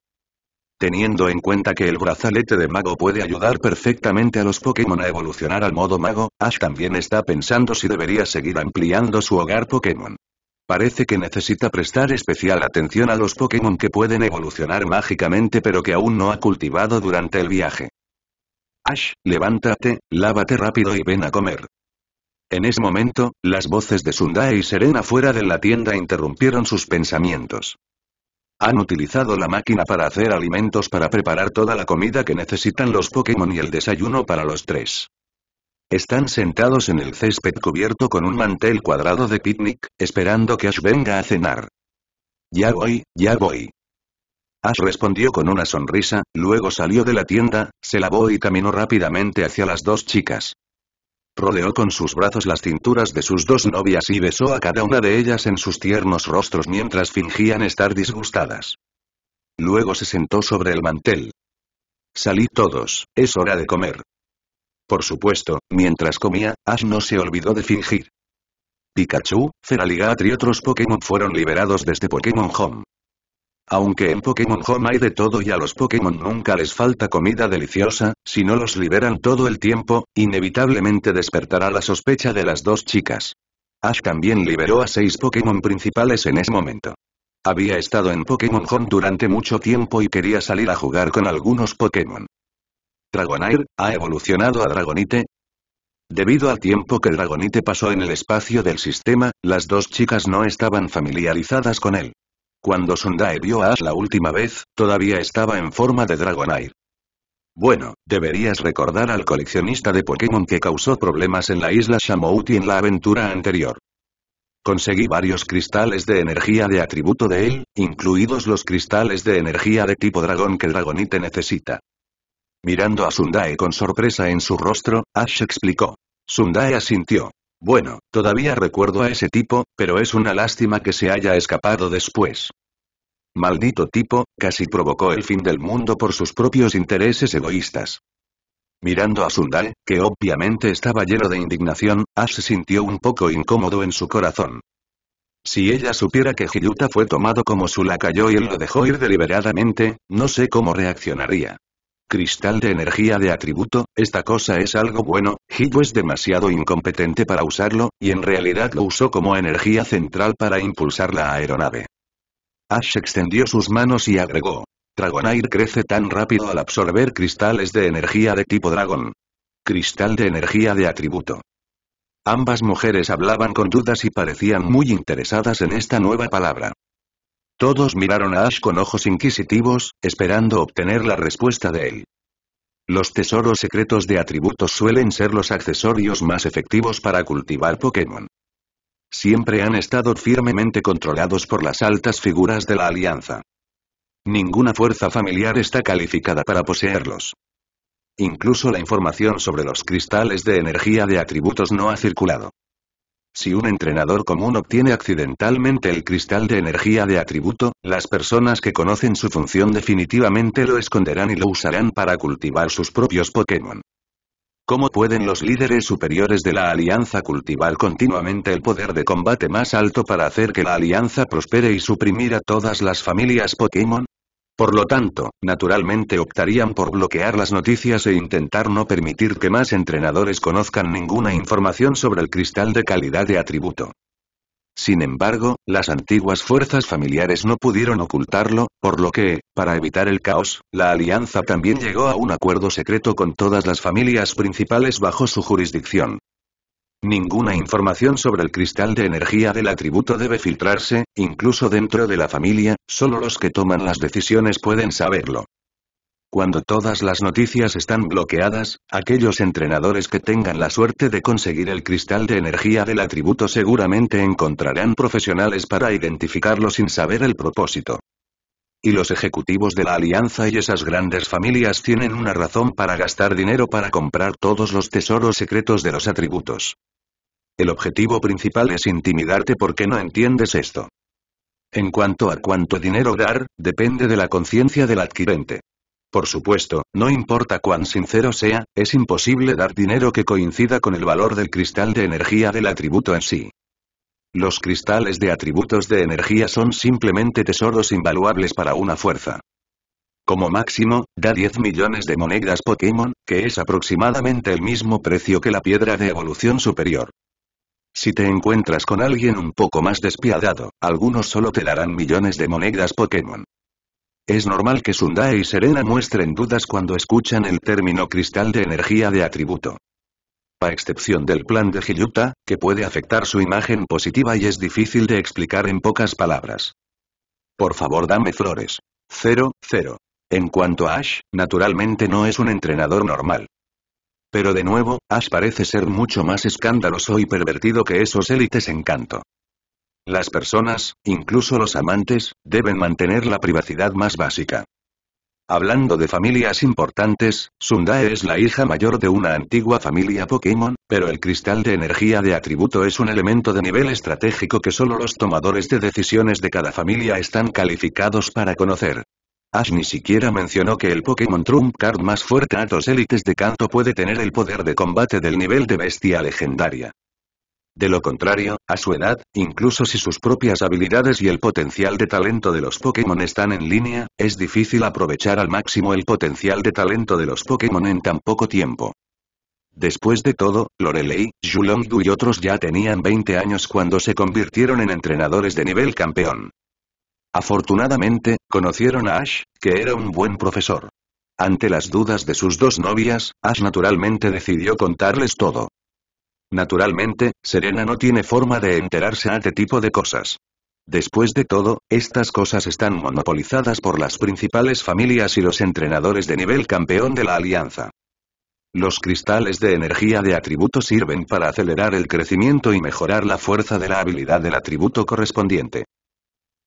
A: Teniendo en cuenta que el brazalete de mago puede ayudar perfectamente a los Pokémon a evolucionar al modo mago, Ash también está pensando si debería seguir ampliando su hogar Pokémon. Parece que necesita prestar especial atención a los Pokémon que pueden evolucionar mágicamente pero que aún no ha cultivado durante el viaje. Ash, levántate, lávate rápido y ven a comer. En ese momento, las voces de Sundae y Serena fuera de la tienda interrumpieron sus pensamientos. Han utilizado la máquina para hacer alimentos para preparar toda la comida que necesitan los Pokémon y el desayuno para los tres. Están sentados en el césped cubierto con un mantel cuadrado de picnic, esperando que Ash venga a cenar. Ya voy, ya voy. Ash respondió con una sonrisa, luego salió de la tienda, se lavó y caminó rápidamente hacia las dos chicas rodeó con sus brazos las cinturas de sus dos novias y besó a cada una de ellas en sus tiernos rostros mientras fingían estar disgustadas. Luego se sentó sobre el mantel. Salí todos, es hora de comer. Por supuesto, mientras comía, Ash no se olvidó de fingir. Pikachu, Feraligatr y otros Pokémon fueron liberados desde Pokémon Home. Aunque en Pokémon Home hay de todo y a los Pokémon nunca les falta comida deliciosa, si no los liberan todo el tiempo, inevitablemente despertará la sospecha de las dos chicas. Ash también liberó a seis Pokémon principales en ese momento. Había estado en Pokémon Home durante mucho tiempo y quería salir a jugar con algunos Pokémon. Dragonair, ¿ha evolucionado a Dragonite? Debido al tiempo que Dragonite pasó en el espacio del sistema, las dos chicas no estaban familiarizadas con él. Cuando Sundae vio a Ash la última vez, todavía estaba en forma de Dragonair. Bueno, deberías recordar al coleccionista de Pokémon que causó problemas en la isla Shamouti en la aventura anterior. Conseguí varios cristales de energía de atributo de él, incluidos los cristales de energía de tipo dragón que Dragonite necesita. Mirando a Sundae con sorpresa en su rostro, Ash explicó. Sundae asintió. Bueno, todavía recuerdo a ese tipo, pero es una lástima que se haya escapado después. Maldito tipo, casi provocó el fin del mundo por sus propios intereses egoístas. Mirando a Sundal, que obviamente estaba lleno de indignación, Ash se sintió un poco incómodo en su corazón. Si ella supiera que Hiyuta fue tomado como su lacayo y él lo dejó ir deliberadamente, no sé cómo reaccionaría. Cristal de energía de atributo, esta cosa es algo bueno, Hiyu es demasiado incompetente para usarlo, y en realidad lo usó como energía central para impulsar la aeronave. Ash extendió sus manos y agregó. Dragonair crece tan rápido al absorber cristales de energía de tipo dragón. Cristal de energía de atributo. Ambas mujeres hablaban con dudas y parecían muy interesadas en esta nueva palabra. Todos miraron a Ash con ojos inquisitivos, esperando obtener la respuesta de él. Los tesoros secretos de atributos suelen ser los accesorios más efectivos para cultivar Pokémon siempre han estado firmemente controlados por las altas figuras de la Alianza. Ninguna fuerza familiar está calificada para poseerlos. Incluso la información sobre los cristales de energía de atributos no ha circulado. Si un entrenador común obtiene accidentalmente el cristal de energía de atributo, las personas que conocen su función definitivamente lo esconderán y lo usarán para cultivar sus propios Pokémon. ¿Cómo pueden los líderes superiores de la alianza cultivar continuamente el poder de combate más alto para hacer que la alianza prospere y suprimir a todas las familias Pokémon? Por lo tanto, naturalmente optarían por bloquear las noticias e intentar no permitir que más entrenadores conozcan ninguna información sobre el cristal de calidad de atributo. Sin embargo, las antiguas fuerzas familiares no pudieron ocultarlo, por lo que, para evitar el caos, la alianza también llegó a un acuerdo secreto con todas las familias principales bajo su jurisdicción. Ninguna información sobre el cristal de energía del atributo debe filtrarse, incluso dentro de la familia, solo los que toman las decisiones pueden saberlo. Cuando todas las noticias están bloqueadas, aquellos entrenadores que tengan la suerte de conseguir el cristal de energía del atributo seguramente encontrarán profesionales para identificarlo sin saber el propósito. Y los ejecutivos de la alianza y esas grandes familias tienen una razón para gastar dinero para comprar todos los tesoros secretos de los atributos. El objetivo principal es intimidarte porque no entiendes esto. En cuanto a cuánto dinero dar, depende de la conciencia del adquirente. Por supuesto, no importa cuán sincero sea, es imposible dar dinero que coincida con el valor del cristal de energía del atributo en sí. Los cristales de atributos de energía son simplemente tesoros invaluables para una fuerza. Como máximo, da 10 millones de monedas Pokémon, que es aproximadamente el mismo precio que la piedra de evolución superior. Si te encuentras con alguien un poco más despiadado, algunos solo te darán millones de monedas Pokémon. Es normal que Sundae y Serena muestren dudas cuando escuchan el término cristal de energía de atributo. A excepción del plan de Hiyuta, que puede afectar su imagen positiva y es difícil de explicar en pocas palabras. Por favor dame flores. 0, 0. En cuanto a Ash, naturalmente no es un entrenador normal. Pero de nuevo, Ash parece ser mucho más escandaloso y pervertido que esos élites encanto. Las personas, incluso los amantes, deben mantener la privacidad más básica. Hablando de familias importantes, Sundae es la hija mayor de una antigua familia Pokémon, pero el cristal de energía de atributo es un elemento de nivel estratégico que solo los tomadores de decisiones de cada familia están calificados para conocer. Ash ni siquiera mencionó que el Pokémon Trump Card más fuerte a dos élites de canto puede tener el poder de combate del nivel de bestia legendaria. De lo contrario, a su edad, incluso si sus propias habilidades y el potencial de talento de los Pokémon están en línea, es difícil aprovechar al máximo el potencial de talento de los Pokémon en tan poco tiempo. Después de todo, Lorelei, Julongdu y otros ya tenían 20 años cuando se convirtieron en entrenadores de nivel campeón. Afortunadamente, conocieron a Ash, que era un buen profesor. Ante las dudas de sus dos novias, Ash naturalmente decidió contarles todo. Naturalmente, Serena no tiene forma de enterarse a este tipo de cosas. Después de todo, estas cosas están monopolizadas por las principales familias y los entrenadores de nivel campeón de la alianza. Los cristales de energía de atributo sirven para acelerar el crecimiento y mejorar la fuerza de la habilidad del atributo correspondiente.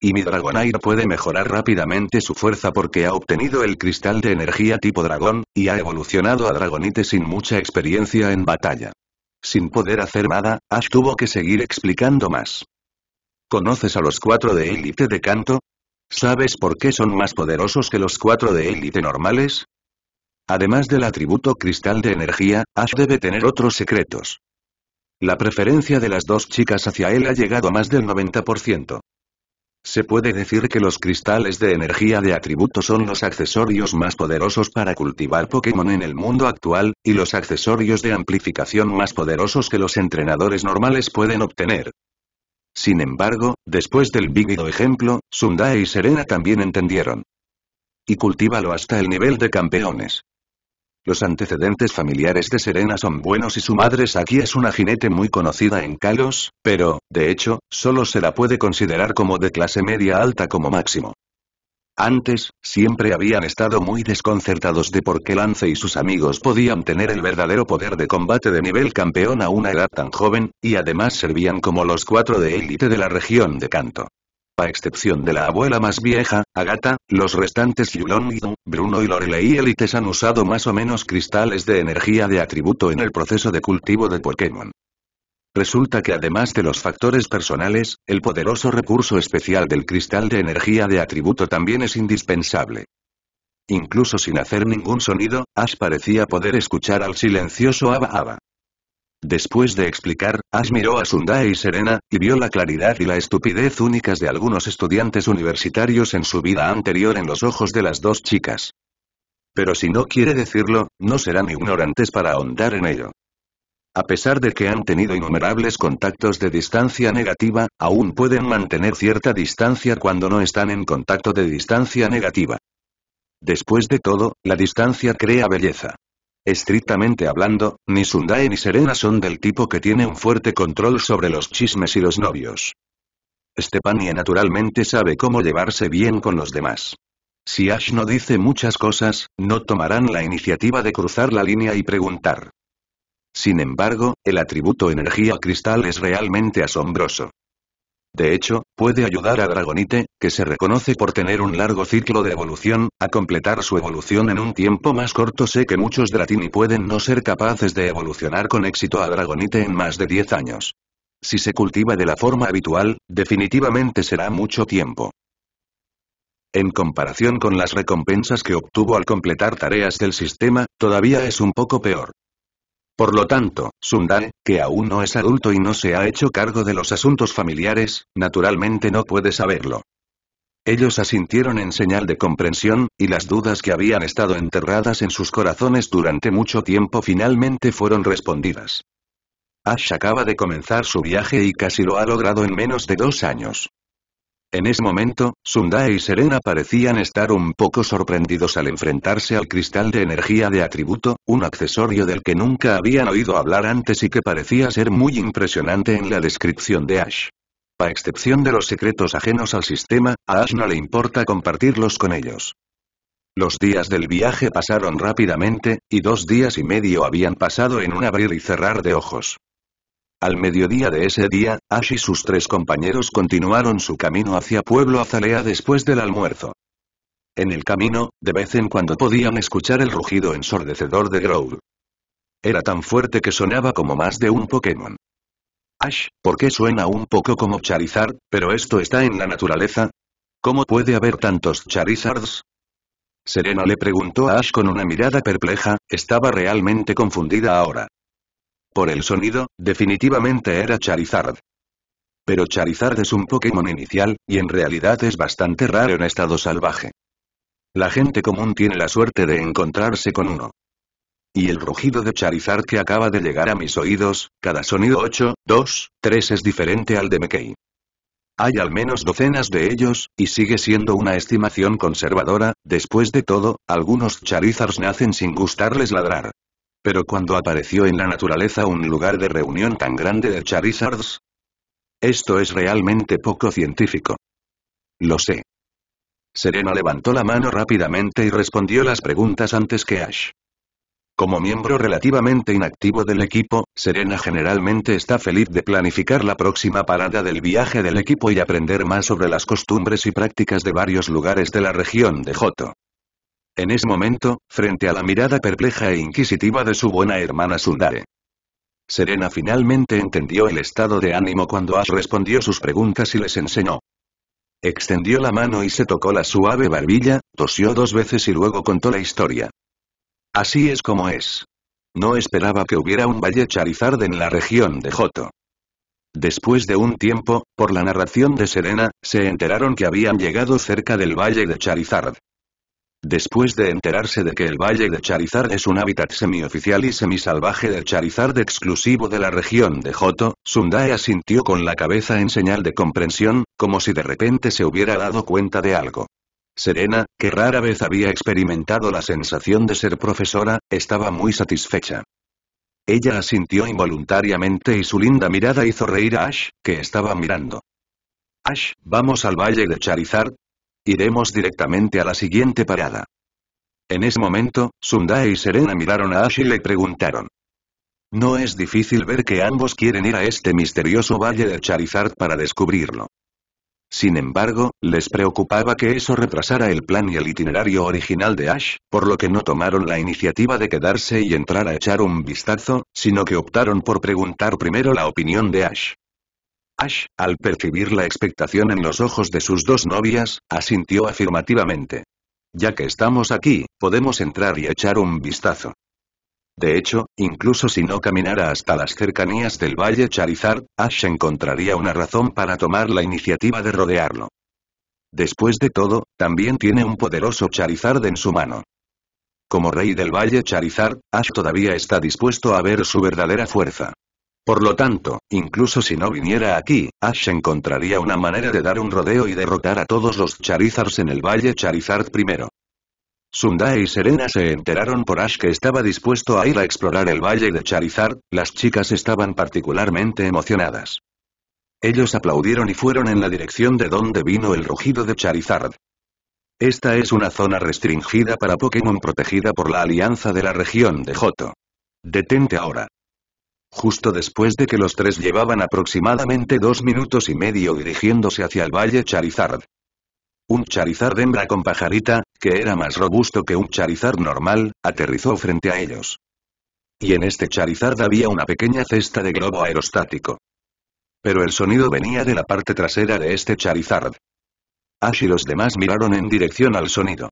A: Y mi Dragonair puede mejorar rápidamente su fuerza porque ha obtenido el cristal de energía tipo dragón, y ha evolucionado a Dragonite sin mucha experiencia en batalla. Sin poder hacer nada, Ash tuvo que seguir explicando más. ¿Conoces a los cuatro de élite de canto? ¿Sabes por qué son más poderosos que los cuatro de élite normales? Además del atributo cristal de energía, Ash debe tener otros secretos. La preferencia de las dos chicas hacia él ha llegado a más del 90%. Se puede decir que los cristales de energía de atributo son los accesorios más poderosos para cultivar Pokémon en el mundo actual, y los accesorios de amplificación más poderosos que los entrenadores normales pueden obtener. Sin embargo, después del vívido ejemplo, Sundae y Serena también entendieron. Y cultívalo hasta el nivel de campeones. Los antecedentes familiares de Serena son buenos y su madre Saki es una jinete muy conocida en Kalos, pero, de hecho, solo se la puede considerar como de clase media alta como máximo. Antes, siempre habían estado muy desconcertados de por qué Lance y sus amigos podían tener el verdadero poder de combate de nivel campeón a una edad tan joven, y además servían como los cuatro de élite de la región de Canto a excepción de la abuela más vieja, Agata, los restantes Yulon Bruno y Lorelei élites han usado más o menos cristales de energía de atributo en el proceso de cultivo de Pokémon. Resulta que además de los factores personales, el poderoso recurso especial del cristal de energía de atributo también es indispensable. Incluso sin hacer ningún sonido, Ash parecía poder escuchar al silencioso Abba Abba. Después de explicar, Ash a Sundae y Serena, y vio la claridad y la estupidez únicas de algunos estudiantes universitarios en su vida anterior en los ojos de las dos chicas. Pero si no quiere decirlo, no serán ignorantes para ahondar en ello. A pesar de que han tenido innumerables contactos de distancia negativa, aún pueden mantener cierta distancia cuando no están en contacto de distancia negativa. Después de todo, la distancia crea belleza. Estrictamente hablando, ni Sundae ni Serena son del tipo que tiene un fuerte control sobre los chismes y los novios. stephanie naturalmente sabe cómo llevarse bien con los demás. Si Ash no dice muchas cosas, no tomarán la iniciativa de cruzar la línea y preguntar. Sin embargo, el atributo energía cristal es realmente asombroso. De hecho, puede ayudar a Dragonite, que se reconoce por tener un largo ciclo de evolución, a completar su evolución en un tiempo más corto. Sé que muchos Dratini pueden no ser capaces de evolucionar con éxito a Dragonite en más de 10 años. Si se cultiva de la forma habitual, definitivamente será mucho tiempo. En comparación con las recompensas que obtuvo al completar tareas del sistema, todavía es un poco peor. Por lo tanto, Sundar, que aún no es adulto y no se ha hecho cargo de los asuntos familiares, naturalmente no puede saberlo. Ellos asintieron en señal de comprensión, y las dudas que habían estado enterradas en sus corazones durante mucho tiempo finalmente fueron respondidas. Ash acaba de comenzar su viaje y casi lo ha logrado en menos de dos años. En ese momento, Sundae y Serena parecían estar un poco sorprendidos al enfrentarse al cristal de energía de atributo, un accesorio del que nunca habían oído hablar antes y que parecía ser muy impresionante en la descripción de Ash. A excepción de los secretos ajenos al sistema, a Ash no le importa compartirlos con ellos. Los días del viaje pasaron rápidamente, y dos días y medio habían pasado en un abrir y cerrar de ojos. Al mediodía de ese día, Ash y sus tres compañeros continuaron su camino hacia Pueblo Azalea después del almuerzo. En el camino, de vez en cuando podían escuchar el rugido ensordecedor de Growl. Era tan fuerte que sonaba como más de un Pokémon. Ash, ¿por qué suena un poco como Charizard, pero esto está en la naturaleza? ¿Cómo puede haber tantos Charizards? Serena le preguntó a Ash con una mirada perpleja, estaba realmente confundida ahora. Por el sonido, definitivamente era Charizard. Pero Charizard es un Pokémon inicial, y en realidad es bastante raro en estado salvaje. La gente común tiene la suerte de encontrarse con uno. Y el rugido de Charizard que acaba de llegar a mis oídos, cada sonido 8, 2, 3 es diferente al de McKay. Hay al menos docenas de ellos, y sigue siendo una estimación conservadora, después de todo, algunos Charizards nacen sin gustarles ladrar. Pero cuando apareció en la naturaleza un lugar de reunión tan grande de Charizards. Esto es realmente poco científico. Lo sé. Serena levantó la mano rápidamente y respondió las preguntas antes que Ash. Como miembro relativamente inactivo del equipo, Serena generalmente está feliz de planificar la próxima parada del viaje del equipo y aprender más sobre las costumbres y prácticas de varios lugares de la región de Joto en ese momento, frente a la mirada perpleja e inquisitiva de su buena hermana Sundare. Serena finalmente entendió el estado de ánimo cuando Ash respondió sus preguntas y les enseñó. Extendió la mano y se tocó la suave barbilla, tosió dos veces y luego contó la historia. Así es como es. No esperaba que hubiera un valle Charizard en la región de Joto. Después de un tiempo, por la narración de Serena, se enteraron que habían llegado cerca del valle de Charizard. Después de enterarse de que el Valle de Charizard es un hábitat semioficial y semisalvaje del Charizard exclusivo de la región de Joto, Sundae asintió con la cabeza en señal de comprensión, como si de repente se hubiera dado cuenta de algo. Serena, que rara vez había experimentado la sensación de ser profesora, estaba muy satisfecha. Ella asintió involuntariamente y su linda mirada hizo reír a Ash, que estaba mirando. Ash, vamos al Valle de Charizard, Iremos directamente a la siguiente parada. En ese momento, Sundae y Serena miraron a Ash y le preguntaron. No es difícil ver que ambos quieren ir a este misterioso valle de Charizard para descubrirlo. Sin embargo, les preocupaba que eso retrasara el plan y el itinerario original de Ash, por lo que no tomaron la iniciativa de quedarse y entrar a echar un vistazo, sino que optaron por preguntar primero la opinión de Ash. Ash, al percibir la expectación en los ojos de sus dos novias, asintió afirmativamente. Ya que estamos aquí, podemos entrar y echar un vistazo. De hecho, incluso si no caminara hasta las cercanías del Valle Charizard, Ash encontraría una razón para tomar la iniciativa de rodearlo. Después de todo, también tiene un poderoso Charizard en su mano. Como rey del Valle Charizard, Ash todavía está dispuesto a ver su verdadera fuerza. Por lo tanto, incluso si no viniera aquí, Ash encontraría una manera de dar un rodeo y derrotar a todos los Charizards en el Valle Charizard primero. Sundae y Serena se enteraron por Ash que estaba dispuesto a ir a explorar el Valle de Charizard, las chicas estaban particularmente emocionadas. Ellos aplaudieron y fueron en la dirección de donde vino el rugido de Charizard. Esta es una zona restringida para Pokémon protegida por la Alianza de la Región de Joto. Detente ahora. Justo después de que los tres llevaban aproximadamente dos minutos y medio dirigiéndose hacia el valle Charizard. Un Charizard hembra con pajarita, que era más robusto que un Charizard normal, aterrizó frente a ellos. Y en este Charizard había una pequeña cesta de globo aerostático. Pero el sonido venía de la parte trasera de este Charizard. Ash y los demás miraron en dirección al sonido.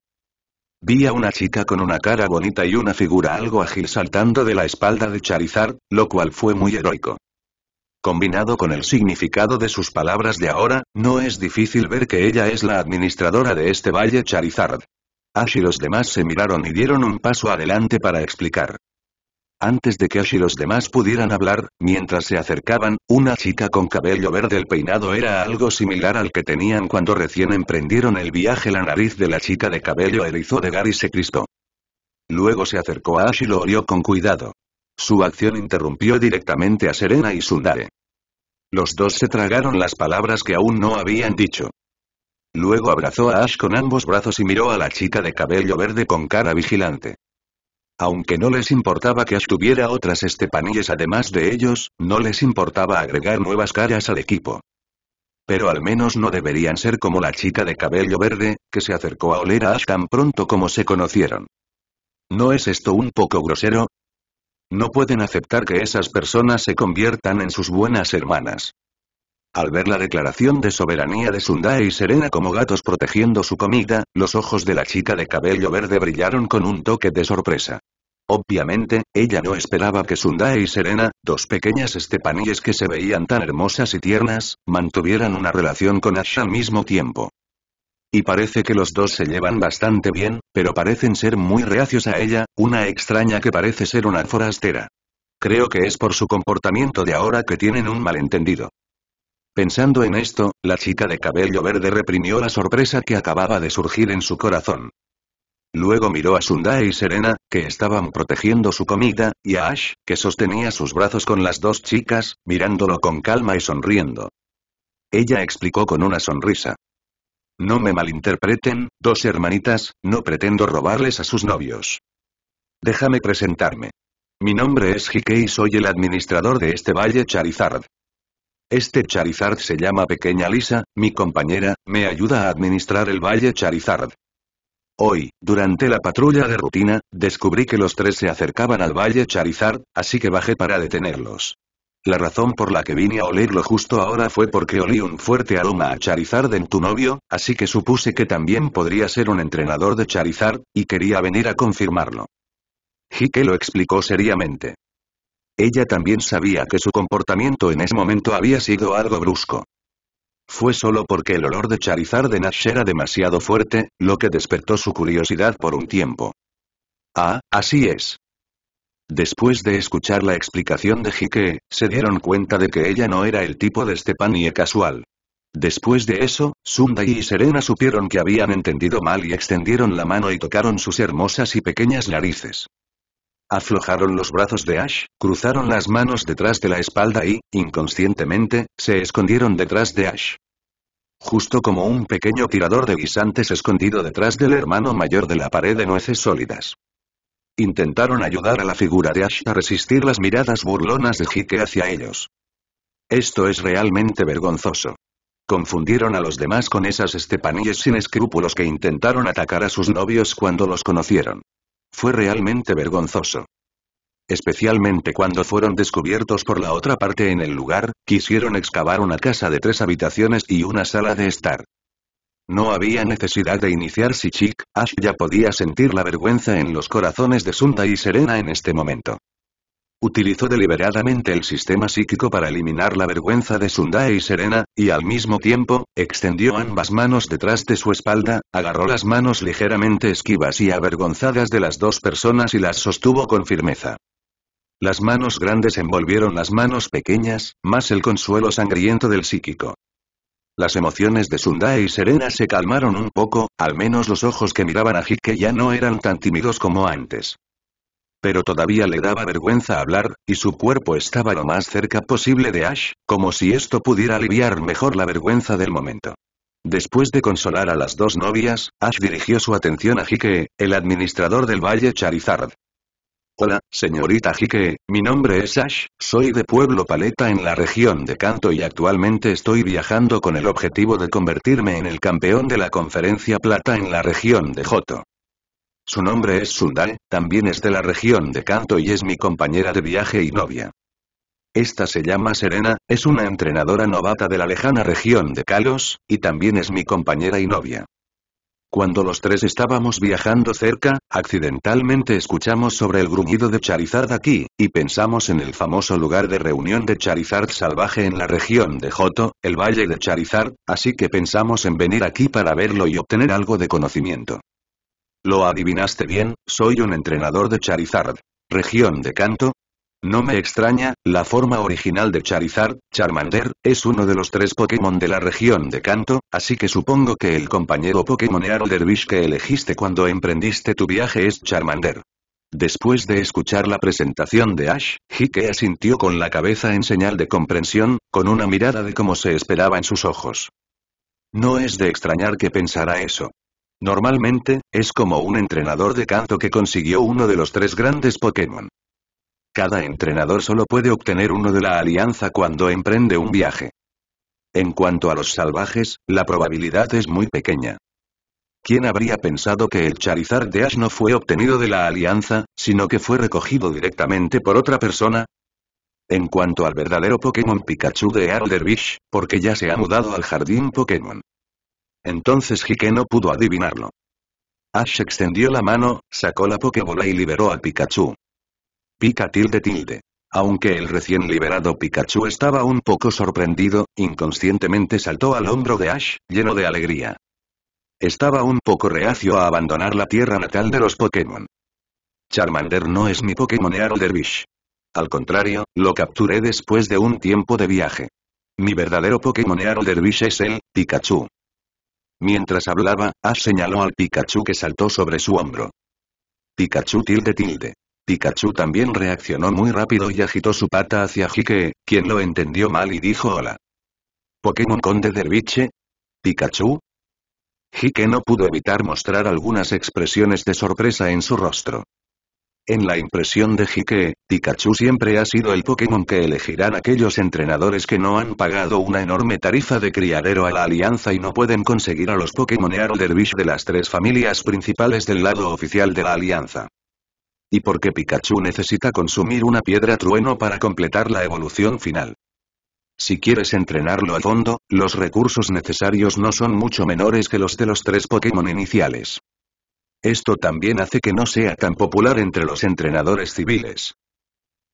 A: Vi a una chica con una cara bonita y una figura algo ágil saltando de la espalda de Charizard, lo cual fue muy heroico. Combinado con el significado de sus palabras de ahora, no es difícil ver que ella es la administradora de este valle Charizard. Ash y los demás se miraron y dieron un paso adelante para explicar. Antes de que Ash y los demás pudieran hablar, mientras se acercaban, una chica con cabello verde el peinado era algo similar al que tenían cuando recién emprendieron el viaje la nariz de la chica de cabello erizó de Gary se crispó. Luego se acercó a Ash y lo olió con cuidado. Su acción interrumpió directamente a Serena y Sundare. Los dos se tragaron las palabras que aún no habían dicho. Luego abrazó a Ash con ambos brazos y miró a la chica de cabello verde con cara vigilante. Aunque no les importaba que Ash tuviera otras estepanillas además de ellos, no les importaba agregar nuevas caras al equipo. Pero al menos no deberían ser como la chica de cabello verde, que se acercó a oler a Ash tan pronto como se conocieron. ¿No es esto un poco grosero? No pueden aceptar que esas personas se conviertan en sus buenas hermanas. Al ver la declaración de soberanía de Sundae y Serena como gatos protegiendo su comida, los ojos de la chica de cabello verde brillaron con un toque de sorpresa. Obviamente, ella no esperaba que Sundae y Serena, dos pequeñas estepaníes que se veían tan hermosas y tiernas, mantuvieran una relación con Ash al mismo tiempo. Y parece que los dos se llevan bastante bien, pero parecen ser muy reacios a ella, una extraña que parece ser una forastera. Creo que es por su comportamiento de ahora que tienen un malentendido. Pensando en esto, la chica de cabello verde reprimió la sorpresa que acababa de surgir en su corazón. Luego miró a Sundae y Serena, que estaban protegiendo su comida, y a Ash, que sostenía sus brazos con las dos chicas, mirándolo con calma y sonriendo. Ella explicó con una sonrisa. No me malinterpreten, dos hermanitas, no pretendo robarles a sus novios. Déjame presentarme. Mi nombre es Hike y soy el administrador de este valle Charizard. Este Charizard se llama Pequeña Lisa, mi compañera, me ayuda a administrar el Valle Charizard. Hoy, durante la patrulla de rutina, descubrí que los tres se acercaban al Valle Charizard, así que bajé para detenerlos. La razón por la que vine a olerlo justo ahora fue porque olí un fuerte aroma a Charizard en tu novio, así que supuse que también podría ser un entrenador de Charizard, y quería venir a confirmarlo. Jike lo explicó seriamente. Ella también sabía que su comportamiento en ese momento había sido algo brusco. Fue solo porque el olor de Charizard de Nash era demasiado fuerte, lo que despertó su curiosidad por un tiempo. Ah, así es. Después de escuchar la explicación de Jike, se dieron cuenta de que ella no era el tipo de Stepanie casual. Después de eso, Sunday y Serena supieron que habían entendido mal y extendieron la mano y tocaron sus hermosas y pequeñas narices. Aflojaron los brazos de Ash, cruzaron las manos detrás de la espalda y, inconscientemente, se escondieron detrás de Ash. Justo como un pequeño tirador de guisantes escondido detrás del hermano mayor de la pared de nueces sólidas. Intentaron ayudar a la figura de Ash a resistir las miradas burlonas de Hike hacia ellos. Esto es realmente vergonzoso. Confundieron a los demás con esas estepaníes sin escrúpulos que intentaron atacar a sus novios cuando los conocieron. Fue realmente vergonzoso. Especialmente cuando fueron descubiertos por la otra parte en el lugar, quisieron excavar una casa de tres habitaciones y una sala de estar. No había necesidad de iniciar si Chick, Ash ya podía sentir la vergüenza en los corazones de Sunta y Serena en este momento. Utilizó deliberadamente el sistema psíquico para eliminar la vergüenza de Sundae y Serena, y al mismo tiempo, extendió ambas manos detrás de su espalda, agarró las manos ligeramente esquivas y avergonzadas de las dos personas y las sostuvo con firmeza. Las manos grandes envolvieron las manos pequeñas, más el consuelo sangriento del psíquico. Las emociones de Sundae y Serena se calmaron un poco, al menos los ojos que miraban a Hike ya no eran tan tímidos como antes. Pero todavía le daba vergüenza hablar, y su cuerpo estaba lo más cerca posible de Ash, como si esto pudiera aliviar mejor la vergüenza del momento. Después de consolar a las dos novias, Ash dirigió su atención a Hike, el administrador del Valle Charizard. Hola, señorita Hike, mi nombre es Ash, soy de Pueblo Paleta en la región de Canto y actualmente estoy viajando con el objetivo de convertirme en el campeón de la Conferencia Plata en la región de Joto. Su nombre es Sundae, también es de la región de Kanto y es mi compañera de viaje y novia. Esta se llama Serena, es una entrenadora novata de la lejana región de Kalos, y también es mi compañera y novia. Cuando los tres estábamos viajando cerca, accidentalmente escuchamos sobre el gruñido de Charizard aquí, y pensamos en el famoso lugar de reunión de Charizard salvaje en la región de Joto, el valle de Charizard, así que pensamos en venir aquí para verlo y obtener algo de conocimiento. Lo adivinaste bien, soy un entrenador de Charizard. Región de Canto. No me extraña, la forma original de Charizard, Charmander, es uno de los tres Pokémon de la región de Canto, así que supongo que el compañero Pokémon Dervish que elegiste cuando emprendiste tu viaje es Charmander. Después de escuchar la presentación de Ash, Hike asintió con la cabeza en señal de comprensión, con una mirada de cómo se esperaba en sus ojos. No es de extrañar que pensara eso. Normalmente, es como un entrenador de canto que consiguió uno de los tres grandes Pokémon. Cada entrenador solo puede obtener uno de la alianza cuando emprende un viaje. En cuanto a los salvajes, la probabilidad es muy pequeña. ¿Quién habría pensado que el Charizard de Ash no fue obtenido de la alianza, sino que fue recogido directamente por otra persona? En cuanto al verdadero Pokémon Pikachu de Alderwish, porque ya se ha mudado al jardín Pokémon. Entonces Jike no pudo adivinarlo. Ash extendió la mano, sacó la Pokébola y liberó a Pikachu. Pika tilde tilde. Aunque el recién liberado Pikachu estaba un poco sorprendido, inconscientemente saltó al hombro de Ash, lleno de alegría. Estaba un poco reacio a abandonar la tierra natal de los Pokémon. Charmander no es mi Pokémon Dervish. Al contrario, lo capturé después de un tiempo de viaje. Mi verdadero Pokémon Dervish es el, Pikachu. Mientras hablaba, Ash señaló al Pikachu que saltó sobre su hombro. Pikachu tilde tilde. Pikachu también reaccionó muy rápido y agitó su pata hacia Jike, quien lo entendió mal y dijo hola. ¿Pokémon Conde Derviche? ¿Pikachu? Jike no pudo evitar mostrar algunas expresiones de sorpresa en su rostro. En la impresión de Jike, Pikachu siempre ha sido el Pokémon que elegirán aquellos entrenadores que no han pagado una enorme tarifa de criadero a la alianza y no pueden conseguir a los Pokémon Earo Dervish de las tres familias principales del lado oficial de la alianza. ¿Y porque Pikachu necesita consumir una piedra trueno para completar la evolución final? Si quieres entrenarlo a fondo, los recursos necesarios no son mucho menores que los de los tres Pokémon iniciales. Esto también hace que no sea tan popular entre los entrenadores civiles.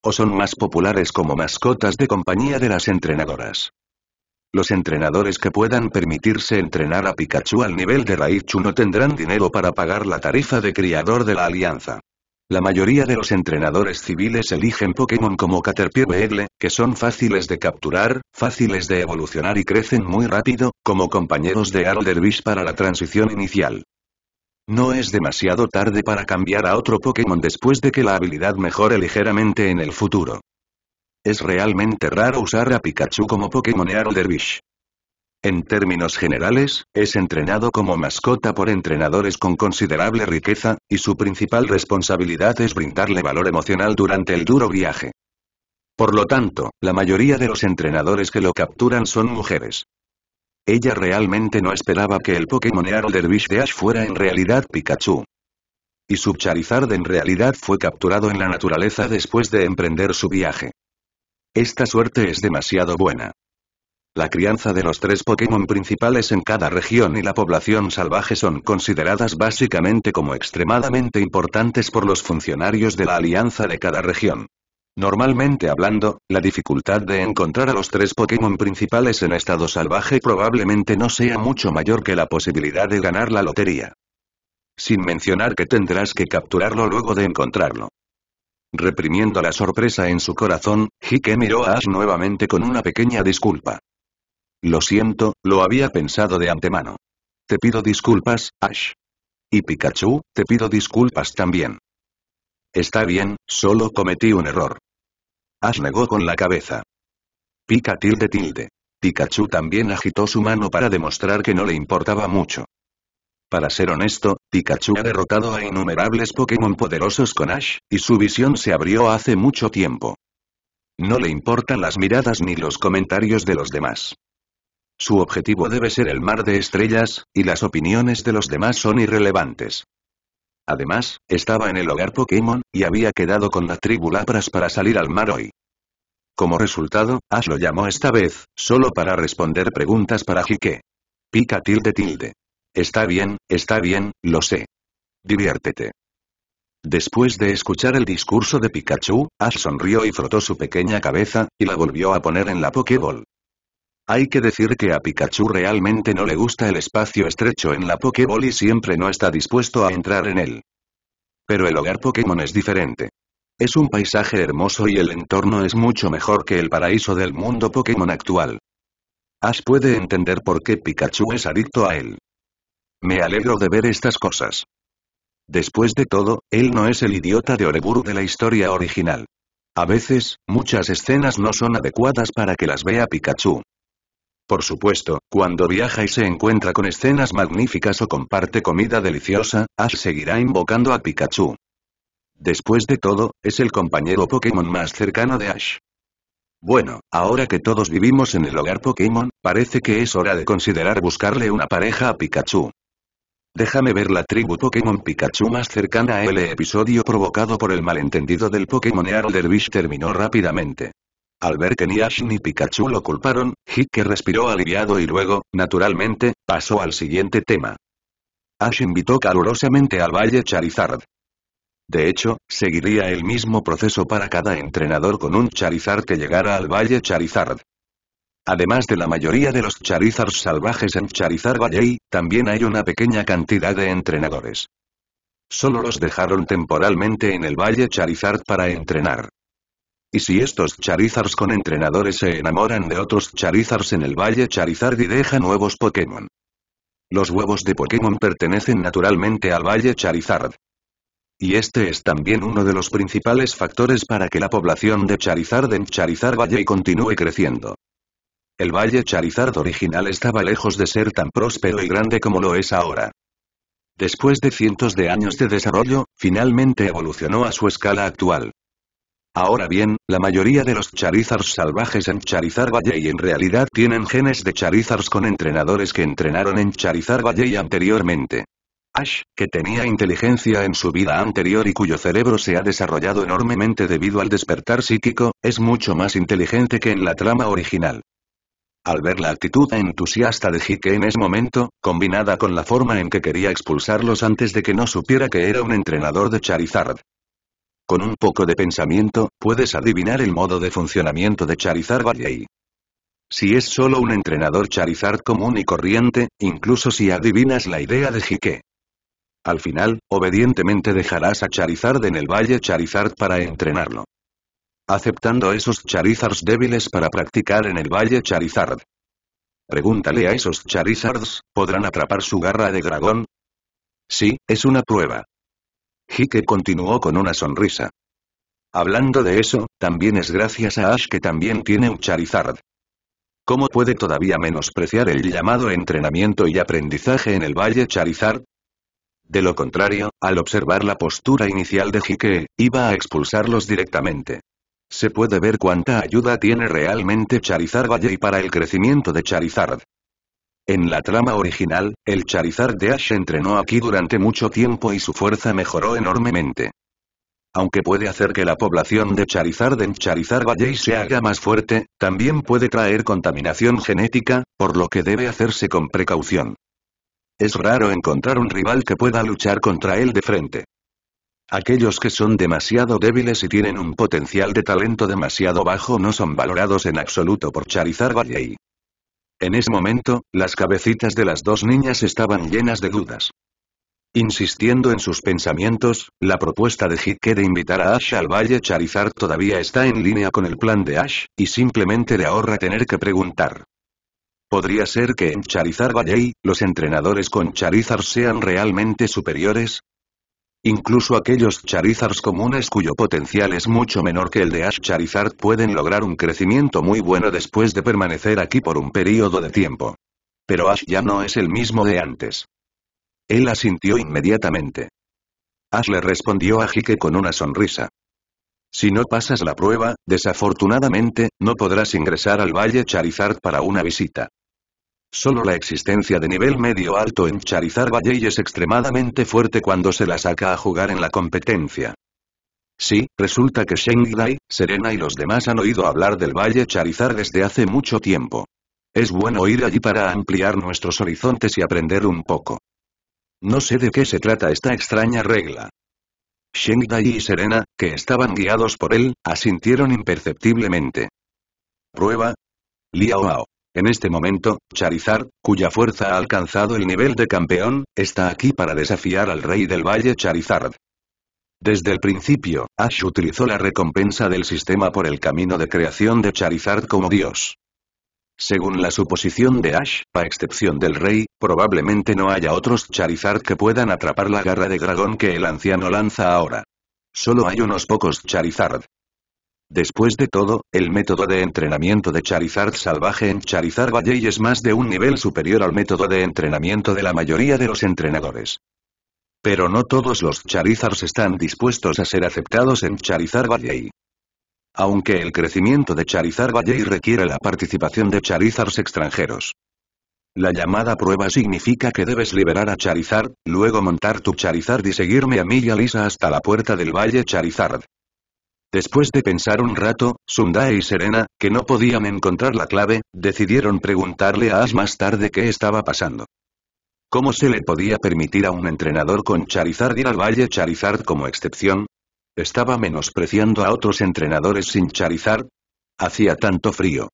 A: O son más populares como mascotas de compañía de las entrenadoras. Los entrenadores que puedan permitirse entrenar a Pikachu al nivel de Raichu no tendrán dinero para pagar la tarifa de criador de la alianza. La mayoría de los entrenadores civiles eligen Pokémon como Caterpie eevee que son fáciles de capturar, fáciles de evolucionar y crecen muy rápido, como compañeros de Ardervish para la transición inicial. No es demasiado tarde para cambiar a otro Pokémon después de que la habilidad mejore ligeramente en el futuro. Es realmente raro usar a Pikachu como Pokémon Dervish. En términos generales, es entrenado como mascota por entrenadores con considerable riqueza, y su principal responsabilidad es brindarle valor emocional durante el duro viaje. Por lo tanto, la mayoría de los entrenadores que lo capturan son mujeres. Ella realmente no esperaba que el Pokémon Earo Dervish de Ash fuera en realidad Pikachu. Y su Charizard en realidad fue capturado en la naturaleza después de emprender su viaje. Esta suerte es demasiado buena. La crianza de los tres Pokémon principales en cada región y la población salvaje son consideradas básicamente como extremadamente importantes por los funcionarios de la alianza de cada región. Normalmente hablando, la dificultad de encontrar a los tres Pokémon principales en estado salvaje probablemente no sea mucho mayor que la posibilidad de ganar la lotería. Sin mencionar que tendrás que capturarlo luego de encontrarlo. Reprimiendo la sorpresa en su corazón, Hike miró a Ash nuevamente con una pequeña disculpa. Lo siento, lo había pensado de antemano. Te pido disculpas, Ash. Y Pikachu, te pido disculpas también. Está bien, solo cometí un error. Ash negó con la cabeza. Pica tilde tilde. Pikachu también agitó su mano para demostrar que no le importaba mucho. Para ser honesto, Pikachu ha derrotado a innumerables Pokémon poderosos con Ash, y su visión se abrió hace mucho tiempo. No le importan las miradas ni los comentarios de los demás. Su objetivo debe ser el mar de estrellas, y las opiniones de los demás son irrelevantes. Además, estaba en el hogar Pokémon, y había quedado con la tribu Lapras para salir al mar hoy. Como resultado, Ash lo llamó esta vez, solo para responder preguntas para Jike. Pica tilde tilde. Está bien, está bien, lo sé. Diviértete. Después de escuchar el discurso de Pikachu, Ash sonrió y frotó su pequeña cabeza, y la volvió a poner en la Pokéball. Hay que decir que a Pikachu realmente no le gusta el espacio estrecho en la Pokéball y siempre no está dispuesto a entrar en él. Pero el hogar Pokémon es diferente. Es un paisaje hermoso y el entorno es mucho mejor que el paraíso del mundo Pokémon actual. Ash puede entender por qué Pikachu es adicto a él. Me alegro de ver estas cosas. Después de todo, él no es el idiota de Oreburu de la historia original. A veces, muchas escenas no son adecuadas para que las vea Pikachu. Por supuesto, cuando viaja y se encuentra con escenas magníficas o comparte comida deliciosa, Ash seguirá invocando a Pikachu. Después de todo, es el compañero Pokémon más cercano de Ash. Bueno, ahora que todos vivimos en el hogar Pokémon, parece que es hora de considerar buscarle una pareja a Pikachu. Déjame ver la tribu Pokémon Pikachu más cercana a El episodio provocado por el malentendido del Pokémon Earl Dervish terminó rápidamente. Al ver que ni Ash ni Pikachu lo culparon, Hike respiró aliviado y luego, naturalmente, pasó al siguiente tema. Ash invitó calurosamente al Valle Charizard. De hecho, seguiría el mismo proceso para cada entrenador con un Charizard que llegara al Valle Charizard. Además de la mayoría de los Charizards salvajes en Charizard Valley, también hay una pequeña cantidad de entrenadores. Solo los dejaron temporalmente en el Valle Charizard para entrenar. Y si estos Charizards con entrenadores se enamoran de otros Charizards en el Valle Charizard y deja nuevos Pokémon. Los huevos de Pokémon pertenecen naturalmente al Valle Charizard. Y este es también uno de los principales factores para que la población de Charizard en Charizard Valle continúe creciendo. El Valle Charizard original estaba lejos de ser tan próspero y grande como lo es ahora. Después de cientos de años de desarrollo, finalmente evolucionó a su escala actual. Ahora bien, la mayoría de los Charizards salvajes en Charizard Valley y en realidad tienen genes de Charizards con entrenadores que entrenaron en Charizard Valley anteriormente. Ash, que tenía inteligencia en su vida anterior y cuyo cerebro se ha desarrollado enormemente debido al despertar psíquico, es mucho más inteligente que en la trama original. Al ver la actitud entusiasta de Hike en ese momento, combinada con la forma en que quería expulsarlos antes de que no supiera que era un entrenador de Charizard, con un poco de pensamiento, puedes adivinar el modo de funcionamiento de Charizard Valley. Si es solo un entrenador Charizard común y corriente, incluso si adivinas la idea de Jike. Al final, obedientemente dejarás a Charizard en el Valle Charizard para entrenarlo. Aceptando esos Charizards débiles para practicar en el Valle Charizard. Pregúntale a esos Charizards, ¿podrán atrapar su garra de dragón? Sí, es una prueba. Hike continuó con una sonrisa. Hablando de eso, también es gracias a Ash que también tiene un Charizard. ¿Cómo puede todavía menospreciar el llamado entrenamiento y aprendizaje en el Valle Charizard? De lo contrario, al observar la postura inicial de Hike, iba a expulsarlos directamente. Se puede ver cuánta ayuda tiene realmente Charizard Valle para el crecimiento de Charizard. En la trama original, el Charizard de Ash entrenó aquí durante mucho tiempo y su fuerza mejoró enormemente. Aunque puede hacer que la población de Charizard en Charizard Valley se haga más fuerte, también puede traer contaminación genética, por lo que debe hacerse con precaución. Es raro encontrar un rival que pueda luchar contra él de frente. Aquellos que son demasiado débiles y tienen un potencial de talento demasiado bajo no son valorados en absoluto por Charizard Valley. En ese momento, las cabecitas de las dos niñas estaban llenas de dudas. Insistiendo en sus pensamientos, la propuesta de Hikke de invitar a Ash al Valle Charizard todavía está en línea con el plan de Ash, y simplemente le ahorra tener que preguntar. Podría ser que en Charizard Valley, los entrenadores con Charizard sean realmente superiores, Incluso aquellos Charizards comunes cuyo potencial es mucho menor que el de Ash Charizard pueden lograr un crecimiento muy bueno después de permanecer aquí por un periodo de tiempo. Pero Ash ya no es el mismo de antes. Él asintió inmediatamente. Ash le respondió a Jike con una sonrisa. Si no pasas la prueba, desafortunadamente, no podrás ingresar al Valle Charizard para una visita. Solo la existencia de nivel medio-alto en Charizard Valley es extremadamente fuerte cuando se la saca a jugar en la competencia. Sí, resulta que Dai, Serena y los demás han oído hablar del Valle Charizard desde hace mucho tiempo. Es bueno ir allí para ampliar nuestros horizontes y aprender un poco. No sé de qué se trata esta extraña regla. Shengdai y Serena, que estaban guiados por él, asintieron imperceptiblemente. Prueba. Liao Ao. En este momento, Charizard, cuya fuerza ha alcanzado el nivel de campeón, está aquí para desafiar al rey del valle Charizard. Desde el principio, Ash utilizó la recompensa del sistema por el camino de creación de Charizard como dios. Según la suposición de Ash, a excepción del rey, probablemente no haya otros Charizard que puedan atrapar la garra de dragón que el anciano lanza ahora. Solo hay unos pocos Charizard. Después de todo, el método de entrenamiento de Charizard salvaje en Charizard Valley es más de un nivel superior al método de entrenamiento de la mayoría de los entrenadores. Pero no todos los Charizards están dispuestos a ser aceptados en Charizard Valley. Aunque el crecimiento de Charizard Valley requiere la participación de Charizards extranjeros. La llamada prueba significa que debes liberar a Charizard, luego montar tu Charizard y seguirme a mí y a Lisa hasta la puerta del Valle Charizard. Después de pensar un rato, Sundae y Serena, que no podían encontrar la clave, decidieron preguntarle a Ash más tarde qué estaba pasando. ¿Cómo se le podía permitir a un entrenador con Charizard ir al Valle Charizard como excepción? ¿Estaba menospreciando a otros entrenadores sin Charizard? Hacía tanto frío.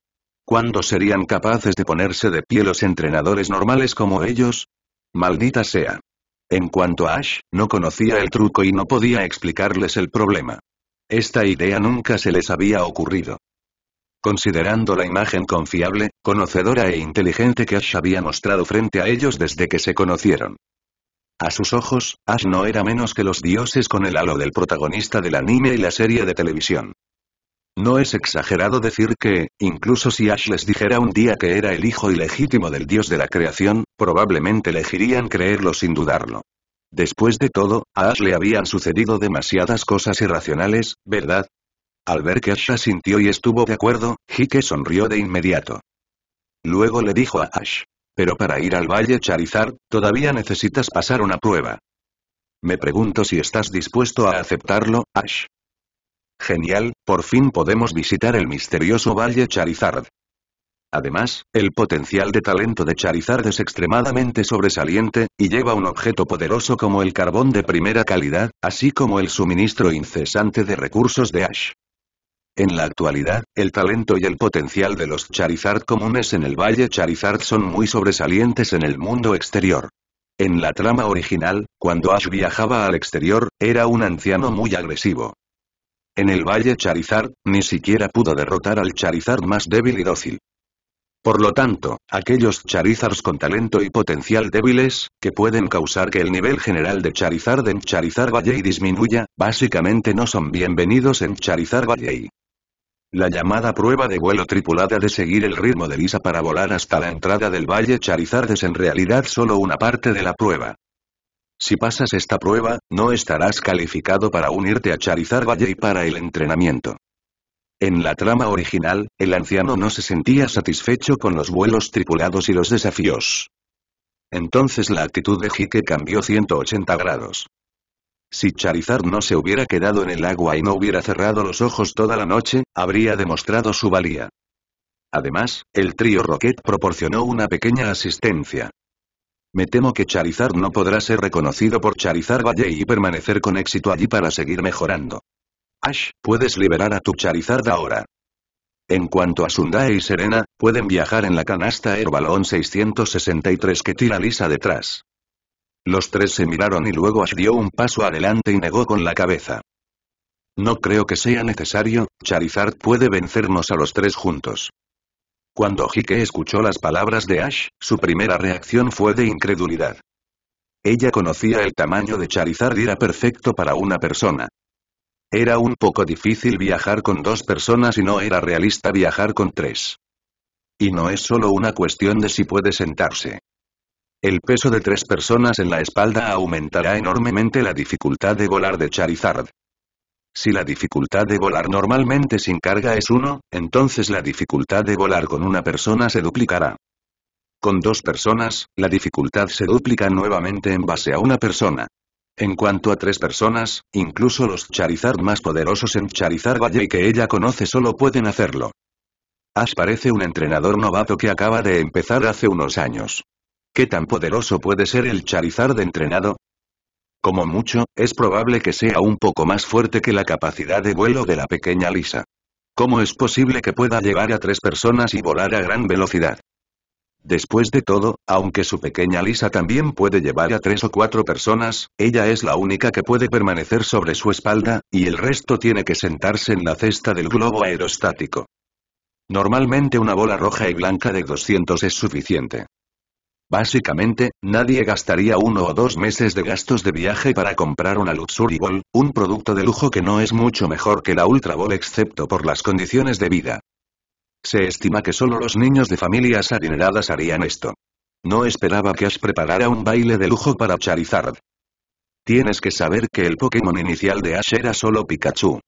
A: ¿Cuándo serían capaces de ponerse de pie los entrenadores normales como ellos? Maldita sea. En cuanto a Ash, no conocía el truco y no podía explicarles el problema. Esta idea nunca se les había ocurrido. Considerando la imagen confiable, conocedora e inteligente que Ash había mostrado frente a ellos desde que se conocieron. A sus ojos, Ash no era menos que los dioses con el halo del protagonista del anime y la serie de televisión. No es exagerado decir que, incluso si Ash les dijera un día que era el hijo ilegítimo del dios de la creación, probablemente elegirían creerlo sin dudarlo. Después de todo, a Ash le habían sucedido demasiadas cosas irracionales, ¿verdad? Al ver que Ash asintió y estuvo de acuerdo, Hike sonrió de inmediato. Luego le dijo a Ash. Pero para ir al Valle Charizard, todavía necesitas pasar una prueba. Me pregunto si estás dispuesto a aceptarlo, Ash. Genial, por fin podemos visitar el misterioso Valle Charizard. Además, el potencial de talento de Charizard es extremadamente sobresaliente, y lleva un objeto poderoso como el carbón de primera calidad, así como el suministro incesante de recursos de Ash. En la actualidad, el talento y el potencial de los Charizard comunes en el Valle Charizard son muy sobresalientes en el mundo exterior. En la trama original, cuando Ash viajaba al exterior, era un anciano muy agresivo. En el Valle Charizard, ni siquiera pudo derrotar al Charizard más débil y dócil. Por lo tanto, aquellos Charizards con talento y potencial débiles, que pueden causar que el nivel general de Charizard en Charizard Valley disminuya, básicamente no son bienvenidos en Charizard Valley. La llamada prueba de vuelo tripulada de seguir el ritmo de Lisa para volar hasta la entrada del Valle Charizard es en realidad solo una parte de la prueba. Si pasas esta prueba, no estarás calificado para unirte a Charizard Valley para el entrenamiento. En la trama original, el anciano no se sentía satisfecho con los vuelos tripulados y los desafíos. Entonces la actitud de Jike cambió 180 grados. Si Charizard no se hubiera quedado en el agua y no hubiera cerrado los ojos toda la noche, habría demostrado su valía. Además, el trío Rocket proporcionó una pequeña asistencia. Me temo que Charizard no podrá ser reconocido por Charizard Valle y permanecer con éxito allí para seguir mejorando. Ash, puedes liberar a tu Charizard ahora. En cuanto a Sundae y Serena, pueden viajar en la canasta Herbalón 663 que tira Lisa detrás. Los tres se miraron y luego Ash dio un paso adelante y negó con la cabeza. No creo que sea necesario, Charizard puede vencernos a los tres juntos. Cuando Hike escuchó las palabras de Ash, su primera reacción fue de incredulidad. Ella conocía el tamaño de Charizard y era perfecto para una persona, era un poco difícil viajar con dos personas y no era realista viajar con tres. Y no es solo una cuestión de si puede sentarse. El peso de tres personas en la espalda aumentará enormemente la dificultad de volar de Charizard. Si la dificultad de volar normalmente sin carga es uno, entonces la dificultad de volar con una persona se duplicará. Con dos personas, la dificultad se duplica nuevamente en base a una persona. En cuanto a tres personas, incluso los Charizard más poderosos en Charizard Valley que ella conoce solo pueden hacerlo. Ash parece un entrenador novato que acaba de empezar hace unos años. ¿Qué tan poderoso puede ser el Charizard entrenado? Como mucho, es probable que sea un poco más fuerte que la capacidad de vuelo de la pequeña Lisa. ¿Cómo es posible que pueda llegar a tres personas y volar a gran velocidad? Después de todo, aunque su pequeña Lisa también puede llevar a tres o cuatro personas, ella es la única que puede permanecer sobre su espalda, y el resto tiene que sentarse en la cesta del globo aerostático. Normalmente una bola roja y blanca de 200 es suficiente. Básicamente, nadie gastaría uno o dos meses de gastos de viaje para comprar una Luxury Ball, un producto de lujo que no es mucho mejor que la Ultra Ball excepto por las condiciones de vida. Se estima que solo los niños de familias adineradas harían esto. No esperaba que Ash preparara un baile de lujo para Charizard. Tienes que saber que el Pokémon inicial de Ash era solo Pikachu.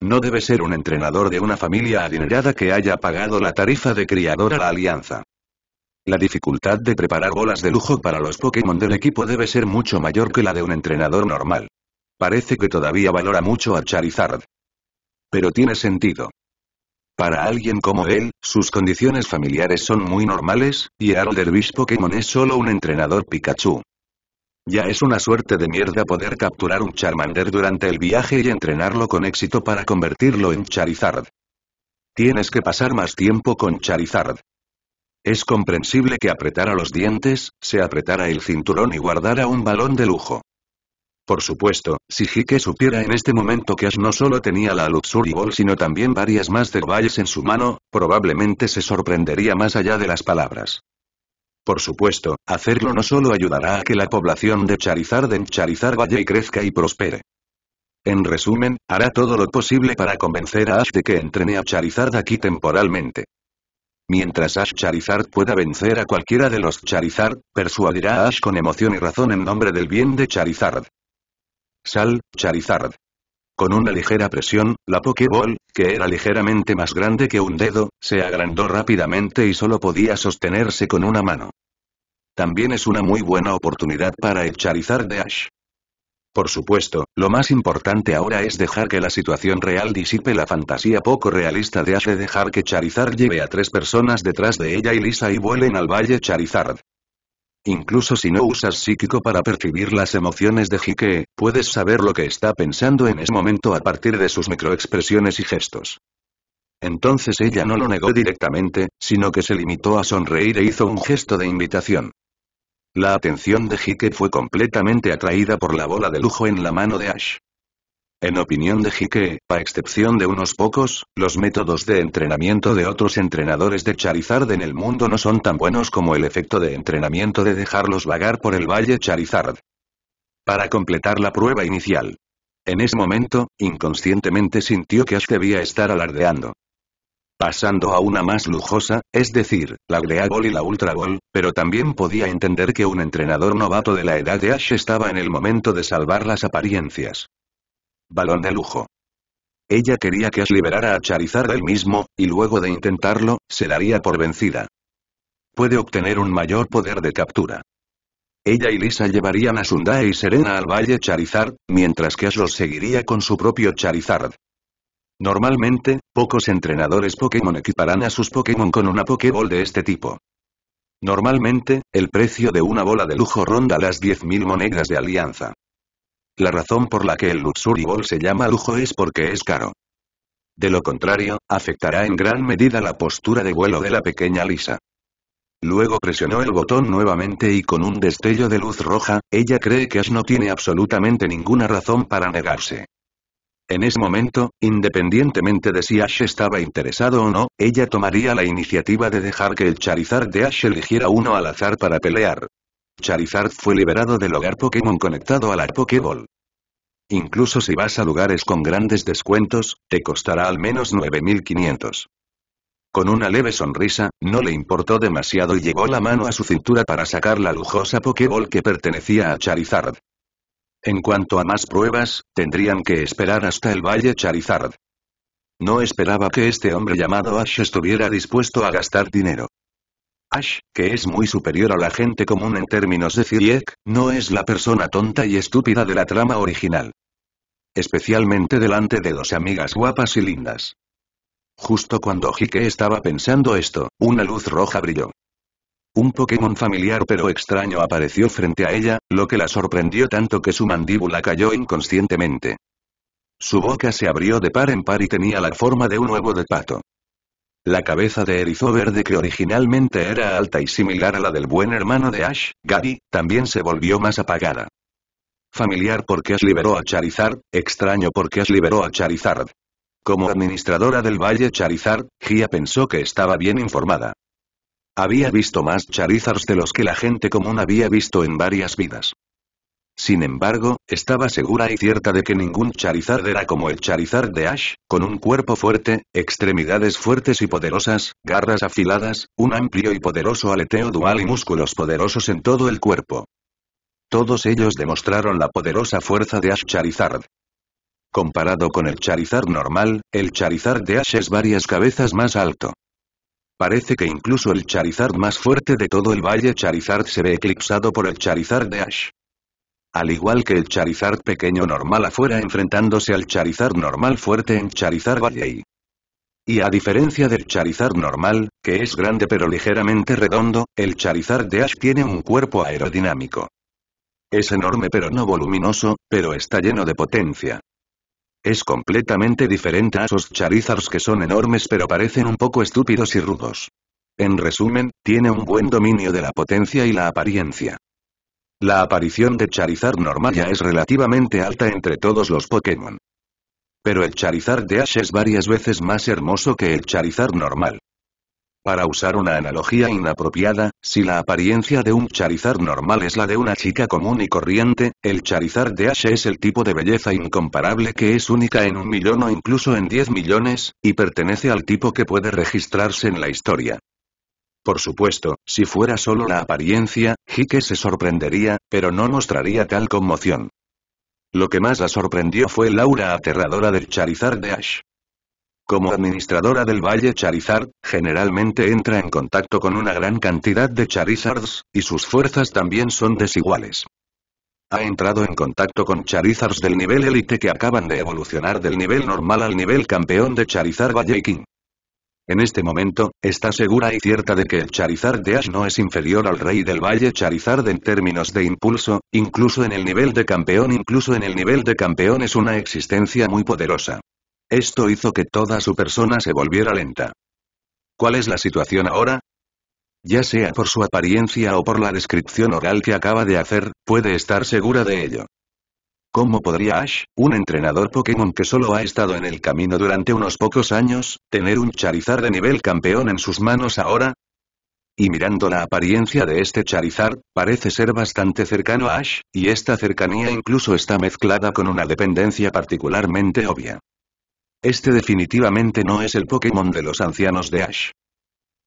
A: No debe ser un entrenador de una familia adinerada que haya pagado la tarifa de criador a la alianza. La dificultad de preparar bolas de lujo para los Pokémon del equipo debe ser mucho mayor que la de un entrenador normal. Parece que todavía valora mucho a Charizard. Pero tiene sentido. Para alguien como él, sus condiciones familiares son muy normales, y Harold Bish Pokémon es solo un entrenador Pikachu. Ya es una suerte de mierda poder capturar un Charmander durante el viaje y entrenarlo con éxito para convertirlo en Charizard. Tienes que pasar más tiempo con Charizard. Es comprensible que apretara los dientes, se apretara el cinturón y guardara un balón de lujo. Por supuesto, si Hike supiera en este momento que Ash no solo tenía la Luxury Ball sino también varias más de Balls en su mano, probablemente se sorprendería más allá de las palabras. Por supuesto, hacerlo no solo ayudará a que la población de Charizard en Charizard vaya y crezca y prospere. En resumen, hará todo lo posible para convencer a Ash de que entrene a Charizard aquí temporalmente. Mientras Ash Charizard pueda vencer a cualquiera de los Charizard, persuadirá a Ash con emoción y razón en nombre del bien de Charizard. Sal, Charizard. Con una ligera presión, la Pokéball, que era ligeramente más grande que un dedo, se agrandó rápidamente y solo podía sostenerse con una mano. También es una muy buena oportunidad para el Charizard de Ash. Por supuesto, lo más importante ahora es dejar que la situación real disipe la fantasía poco realista de Ash de dejar que Charizard lleve a tres personas detrás de ella y Lisa y vuelen al Valle Charizard. Incluso si no usas psíquico para percibir las emociones de Jike, puedes saber lo que está pensando en ese momento a partir de sus microexpresiones y gestos. Entonces ella no lo negó directamente, sino que se limitó a sonreír e hizo un gesto de invitación. La atención de Hike fue completamente atraída por la bola de lujo en la mano de Ash. En opinión de Jique, a excepción de unos pocos, los métodos de entrenamiento de otros entrenadores de Charizard en el mundo no son tan buenos como el efecto de entrenamiento de dejarlos vagar por el valle Charizard. Para completar la prueba inicial. En ese momento, inconscientemente sintió que Ash debía estar alardeando pasando a una más lujosa, es decir, la Gleagol y la Ultra Ball, pero también podía entender que un entrenador novato de la edad de Ash estaba en el momento de salvar las apariencias. Balón de lujo. Ella quería que Ash liberara a Charizard él mismo, y luego de intentarlo, se daría por vencida. Puede obtener un mayor poder de captura. Ella y Lisa llevarían a Sundae y Serena al Valle Charizard, mientras que Ash los seguiría con su propio Charizard. Normalmente, pocos entrenadores Pokémon equiparán a sus Pokémon con una Pokéball de este tipo. Normalmente, el precio de una bola de lujo ronda las 10.000 monedas de alianza. La razón por la que el Luxury Ball se llama lujo es porque es caro. De lo contrario, afectará en gran medida la postura de vuelo de la pequeña Lisa. Luego presionó el botón nuevamente y con un destello de luz roja, ella cree que Ash no tiene absolutamente ninguna razón para negarse. En ese momento, independientemente de si Ash estaba interesado o no, ella tomaría la iniciativa de dejar que el Charizard de Ash eligiera uno al azar para pelear. Charizard fue liberado del hogar Pokémon conectado a la Pokéball. Incluso si vas a lugares con grandes descuentos, te costará al menos 9500. Con una leve sonrisa, no le importó demasiado y llevó la mano a su cintura para sacar la lujosa Pokéball que pertenecía a Charizard. En cuanto a más pruebas, tendrían que esperar hasta el Valle Charizard. No esperaba que este hombre llamado Ash estuviera dispuesto a gastar dinero. Ash, que es muy superior a la gente común en términos de Zyriek, no es la persona tonta y estúpida de la trama original. Especialmente delante de dos amigas guapas y lindas. Justo cuando Hike estaba pensando esto, una luz roja brilló. Un Pokémon familiar pero extraño apareció frente a ella, lo que la sorprendió tanto que su mandíbula cayó inconscientemente. Su boca se abrió de par en par y tenía la forma de un huevo de pato. La cabeza de erizo verde que originalmente era alta y similar a la del buen hermano de Ash, Gary, también se volvió más apagada. Familiar porque Ash liberó a Charizard, extraño porque Ash liberó a Charizard. Como administradora del Valle Charizard, Gia pensó que estaba bien informada. Había visto más Charizards de los que la gente común había visto en varias vidas. Sin embargo, estaba segura y cierta de que ningún Charizard era como el Charizard de Ash, con un cuerpo fuerte, extremidades fuertes y poderosas, garras afiladas, un amplio y poderoso aleteo dual y músculos poderosos en todo el cuerpo. Todos ellos demostraron la poderosa fuerza de Ash Charizard. Comparado con el Charizard normal, el Charizard de Ash es varias cabezas más alto. Parece que incluso el Charizard más fuerte de todo el valle Charizard se ve eclipsado por el Charizard de Ash. Al igual que el Charizard pequeño normal afuera enfrentándose al Charizard normal fuerte en Charizard Valley. Y a diferencia del Charizard normal, que es grande pero ligeramente redondo, el Charizard de Ash tiene un cuerpo aerodinámico. Es enorme pero no voluminoso, pero está lleno de potencia. Es completamente diferente a esos Charizards que son enormes pero parecen un poco estúpidos y rudos. En resumen, tiene un buen dominio de la potencia y la apariencia. La aparición de Charizard normal ya es relativamente alta entre todos los Pokémon. Pero el Charizard de Ash es varias veces más hermoso que el Charizard normal. Para usar una analogía inapropiada, si la apariencia de un Charizard normal es la de una chica común y corriente, el Charizard de Ash es el tipo de belleza incomparable que es única en un millón o incluso en 10 millones, y pertenece al tipo que puede registrarse en la historia. Por supuesto, si fuera solo la apariencia, Jike se sorprendería, pero no mostraría tal conmoción. Lo que más la sorprendió fue Laura aura aterradora del Charizard de Ash. Como administradora del Valle Charizard, generalmente entra en contacto con una gran cantidad de Charizards, y sus fuerzas también son desiguales. Ha entrado en contacto con Charizards del nivel élite que acaban de evolucionar del nivel normal al nivel campeón de Charizard Valle King. En este momento, está segura y cierta de que el Charizard de Ash no es inferior al rey del valle Charizard en términos de impulso, incluso en el nivel de campeón incluso en el nivel de campeón es una existencia muy poderosa. Esto hizo que toda su persona se volviera lenta. ¿Cuál es la situación ahora? Ya sea por su apariencia o por la descripción oral que acaba de hacer, puede estar segura de ello. ¿Cómo podría Ash, un entrenador Pokémon que solo ha estado en el camino durante unos pocos años, tener un Charizard de nivel campeón en sus manos ahora? Y mirando la apariencia de este Charizard, parece ser bastante cercano a Ash, y esta cercanía incluso está mezclada con una dependencia particularmente obvia. Este definitivamente no es el Pokémon de los ancianos de Ash.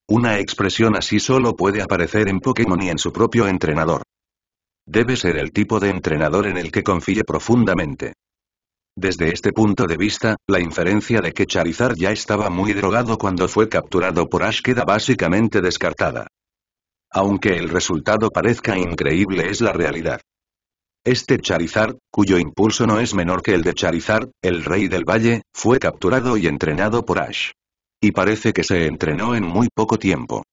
A: Una expresión así solo puede aparecer en Pokémon y en su propio entrenador. Debe ser el tipo de entrenador en el que confíe profundamente. Desde este punto de vista, la inferencia de que Charizard ya estaba muy drogado cuando fue capturado por Ash queda básicamente descartada. Aunque el resultado parezca increíble es la realidad. Este Charizard, cuyo impulso no es menor que el de Charizard, el rey del valle, fue capturado y entrenado por Ash. Y parece que se entrenó en muy poco tiempo.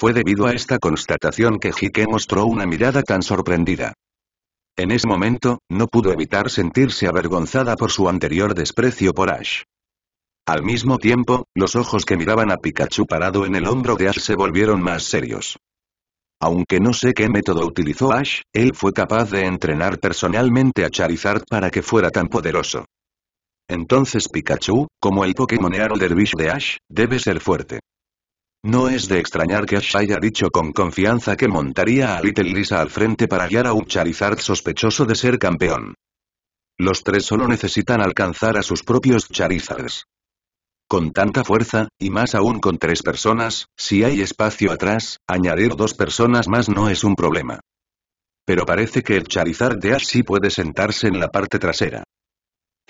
A: Fue debido a esta constatación que Jike mostró una mirada tan sorprendida. En ese momento, no pudo evitar sentirse avergonzada por su anterior desprecio por Ash. Al mismo tiempo, los ojos que miraban a Pikachu parado en el hombro de Ash se volvieron más serios. Aunque no sé qué método utilizó Ash, él fue capaz de entrenar personalmente a Charizard para que fuera tan poderoso. Entonces Pikachu, como el Pokémon Dervish de Ash, debe ser fuerte. No es de extrañar que Ash haya dicho con confianza que montaría a Little Lisa al frente para guiar a un Charizard sospechoso de ser campeón. Los tres solo necesitan alcanzar a sus propios Charizards. Con tanta fuerza, y más aún con tres personas, si hay espacio atrás, añadir dos personas más no es un problema. Pero parece que el Charizard de Ash sí puede sentarse en la parte trasera.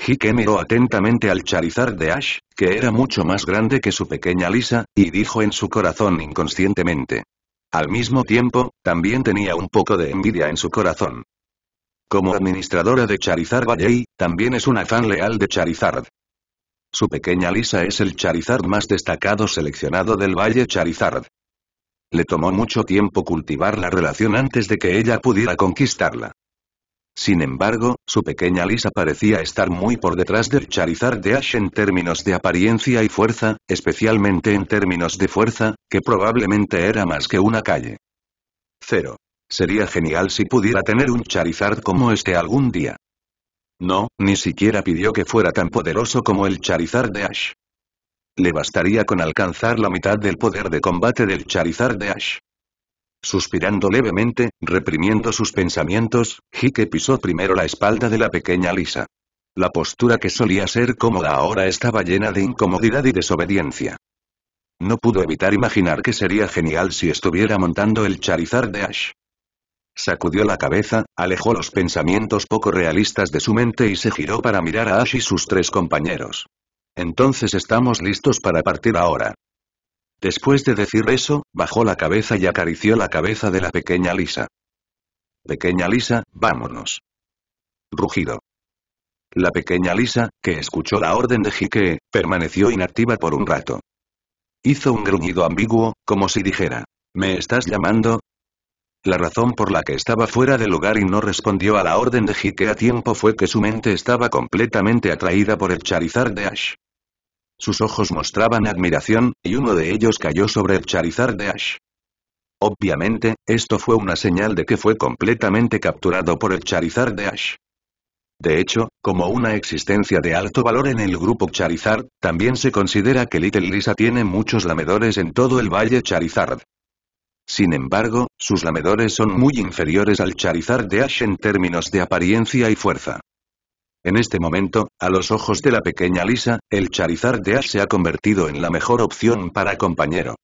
A: Hike miró atentamente al Charizard de Ash, que era mucho más grande que su pequeña Lisa, y dijo en su corazón inconscientemente. Al mismo tiempo, también tenía un poco de envidia en su corazón. Como administradora de Charizard Valley, también es una fan leal de Charizard. Su pequeña Lisa es el Charizard más destacado seleccionado del Valle Charizard. Le tomó mucho tiempo cultivar la relación antes de que ella pudiera conquistarla. Sin embargo, su pequeña Lisa parecía estar muy por detrás del Charizard de Ash en términos de apariencia y fuerza, especialmente en términos de fuerza, que probablemente era más que una calle. Cero. Sería genial si pudiera tener un Charizard como este algún día. No, ni siquiera pidió que fuera tan poderoso como el Charizard de Ash. Le bastaría con alcanzar la mitad del poder de combate del Charizard de Ash. Suspirando levemente, reprimiendo sus pensamientos, Hike pisó primero la espalda de la pequeña Lisa. La postura que solía ser cómoda ahora estaba llena de incomodidad y desobediencia. No pudo evitar imaginar que sería genial si estuviera montando el Charizard de Ash. Sacudió la cabeza, alejó los pensamientos poco realistas de su mente y se giró para mirar a Ash y sus tres compañeros. Entonces estamos listos para partir ahora. Después de decir eso, bajó la cabeza y acarició la cabeza de la pequeña Lisa. Pequeña Lisa, vámonos. Rugido. La pequeña Lisa, que escuchó la orden de Jique, permaneció inactiva por un rato. Hizo un gruñido ambiguo, como si dijera, ¿me estás llamando? La razón por la que estaba fuera de lugar y no respondió a la orden de Jique a tiempo fue que su mente estaba completamente atraída por el Charizard de Ash. Sus ojos mostraban admiración, y uno de ellos cayó sobre el Charizard de Ash. Obviamente, esto fue una señal de que fue completamente capturado por el Charizard de Ash. De hecho, como una existencia de alto valor en el grupo Charizard, también se considera que Little Lisa tiene muchos lamedores en todo el valle Charizard. Sin embargo, sus lamedores son muy inferiores al Charizard de Ash en términos de apariencia y fuerza. En este momento, a los ojos de la pequeña Lisa, el Charizard de Ash se ha convertido en la mejor opción para compañero.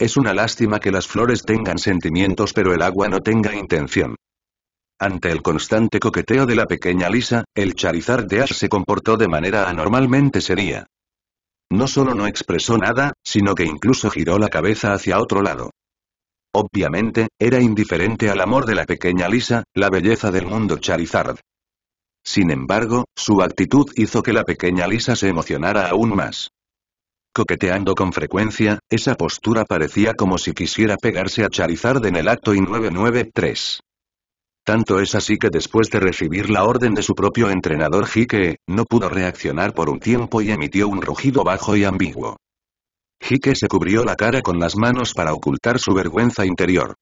A: Es una lástima que las flores tengan sentimientos pero el agua no tenga intención. Ante el constante coqueteo de la pequeña Lisa, el Charizard de Ash se comportó de manera anormalmente seria. No solo no expresó nada, sino que incluso giró la cabeza hacia otro lado. Obviamente, era indiferente al amor de la pequeña Lisa, la belleza del mundo Charizard. Sin embargo, su actitud hizo que la pequeña Lisa se emocionara aún más. Coqueteando con frecuencia, esa postura parecía como si quisiera pegarse a Charizard en el acto in 993. Tanto es así que después de recibir la orden de su propio entrenador Hike, no pudo reaccionar por un tiempo y emitió un rugido bajo y ambiguo. Hike se cubrió la cara con las manos para ocultar su vergüenza interior.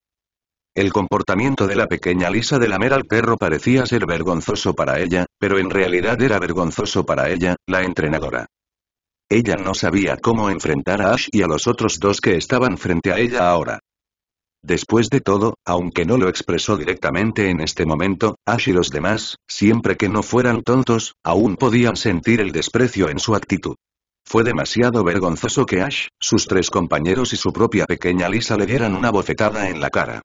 A: El comportamiento de la pequeña Lisa de lamer al perro parecía ser vergonzoso para ella, pero en realidad era vergonzoso para ella, la entrenadora. Ella no sabía cómo enfrentar a Ash y a los otros dos que estaban frente a ella ahora. Después de todo, aunque no lo expresó directamente en este momento, Ash y los demás, siempre que no fueran tontos, aún podían sentir el desprecio en su actitud. Fue demasiado vergonzoso que Ash, sus tres compañeros y su propia pequeña Lisa le dieran una bofetada en la cara.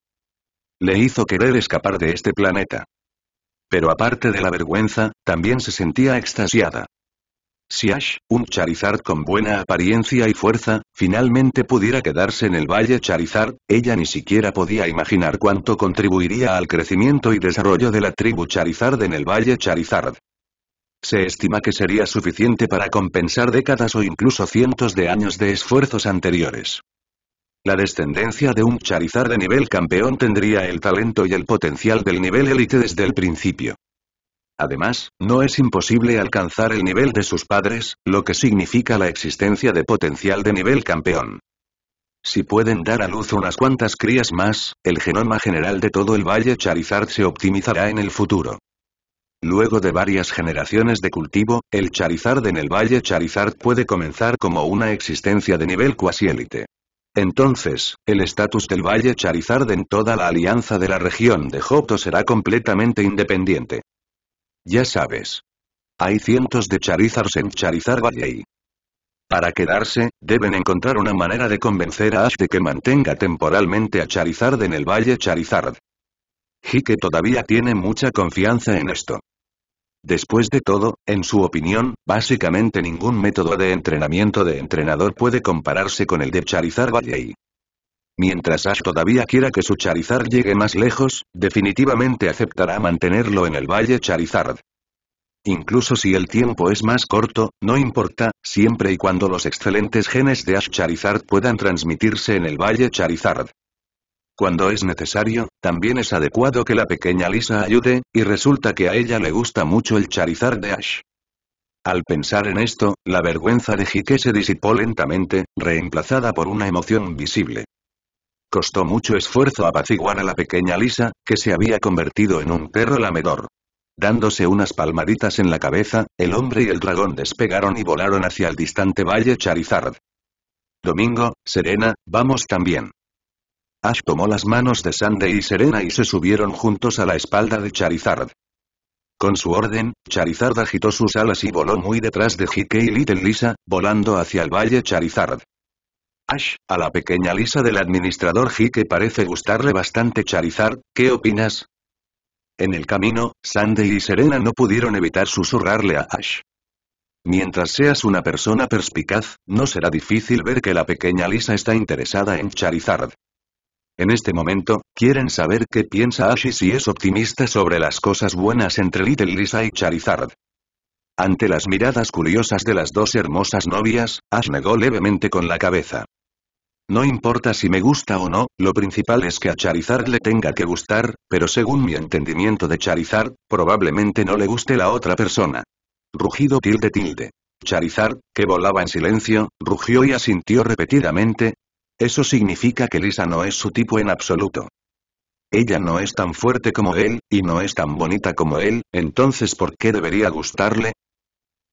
A: Le hizo querer escapar de este planeta. Pero aparte de la vergüenza, también se sentía extasiada. Si Ash, un Charizard con buena apariencia y fuerza, finalmente pudiera quedarse en el Valle Charizard, ella ni siquiera podía imaginar cuánto contribuiría al crecimiento y desarrollo de la tribu Charizard en el Valle Charizard. Se estima que sería suficiente para compensar décadas o incluso cientos de años de esfuerzos anteriores. La descendencia de un Charizard de nivel campeón tendría el talento y el potencial del nivel élite desde el principio. Además, no es imposible alcanzar el nivel de sus padres, lo que significa la existencia de potencial de nivel campeón. Si pueden dar a luz unas cuantas crías más, el genoma general de todo el Valle Charizard se optimizará en el futuro. Luego de varias generaciones de cultivo, el Charizard en el Valle Charizard puede comenzar como una existencia de nivel cuasi-élite. Entonces, el estatus del Valle Charizard en toda la alianza de la región de Johto será completamente independiente. Ya sabes. Hay cientos de Charizards en Charizard Valley. Para quedarse, deben encontrar una manera de convencer a Ash de que mantenga temporalmente a Charizard en el Valle Charizard. que todavía tiene mucha confianza en esto. Después de todo, en su opinión, básicamente ningún método de entrenamiento de entrenador puede compararse con el de Charizard Valley. Mientras Ash todavía quiera que su Charizard llegue más lejos, definitivamente aceptará mantenerlo en el Valle Charizard. Incluso si el tiempo es más corto, no importa, siempre y cuando los excelentes genes de Ash Charizard puedan transmitirse en el Valle Charizard. Cuando es necesario, también es adecuado que la pequeña Lisa ayude, y resulta que a ella le gusta mucho el Charizard de Ash. Al pensar en esto, la vergüenza de Jike se disipó lentamente, reemplazada por una emoción visible. Costó mucho esfuerzo apaciguar a la pequeña Lisa, que se había convertido en un perro lamedor. Dándose unas palmaditas en la cabeza, el hombre y el dragón despegaron y volaron hacia el distante valle Charizard. Domingo, Serena, vamos también. Ash tomó las manos de Sande y Serena y se subieron juntos a la espalda de Charizard. Con su orden, Charizard agitó sus alas y voló muy detrás de Hike y Little Lisa, volando hacia el valle Charizard. Ash, a la pequeña Lisa del administrador Hike parece gustarle bastante Charizard, ¿qué opinas? En el camino, Sandy y Serena no pudieron evitar susurrarle a Ash. Mientras seas una persona perspicaz, no será difícil ver que la pequeña Lisa está interesada en Charizard. En este momento, quieren saber qué piensa Ash y si es optimista sobre las cosas buenas entre Little Lisa y Charizard. Ante las miradas curiosas de las dos hermosas novias, Ash negó levemente con la cabeza. No importa si me gusta o no, lo principal es que a Charizard le tenga que gustar, pero según mi entendimiento de Charizard, probablemente no le guste la otra persona. Rugido tilde tilde. Charizard, que volaba en silencio, rugió y asintió repetidamente, eso significa que Lisa no es su tipo en absoluto. Ella no es tan fuerte como él, y no es tan bonita como él, entonces ¿por qué debería gustarle?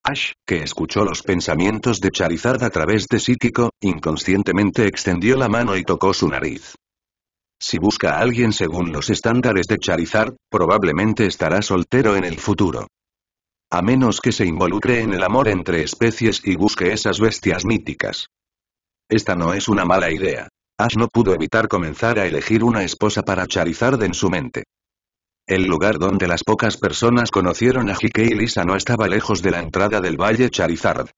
A: Ash, que escuchó los pensamientos de Charizard a través de psíquico, inconscientemente extendió la mano y tocó su nariz. Si busca a alguien según los estándares de Charizard, probablemente estará soltero en el futuro. A menos que se involucre en el amor entre especies y busque esas bestias míticas. Esta no es una mala idea. Ash no pudo evitar comenzar a elegir una esposa para Charizard en su mente. El lugar donde las pocas personas conocieron a Jike y Lisa no estaba lejos de la entrada del Valle Charizard.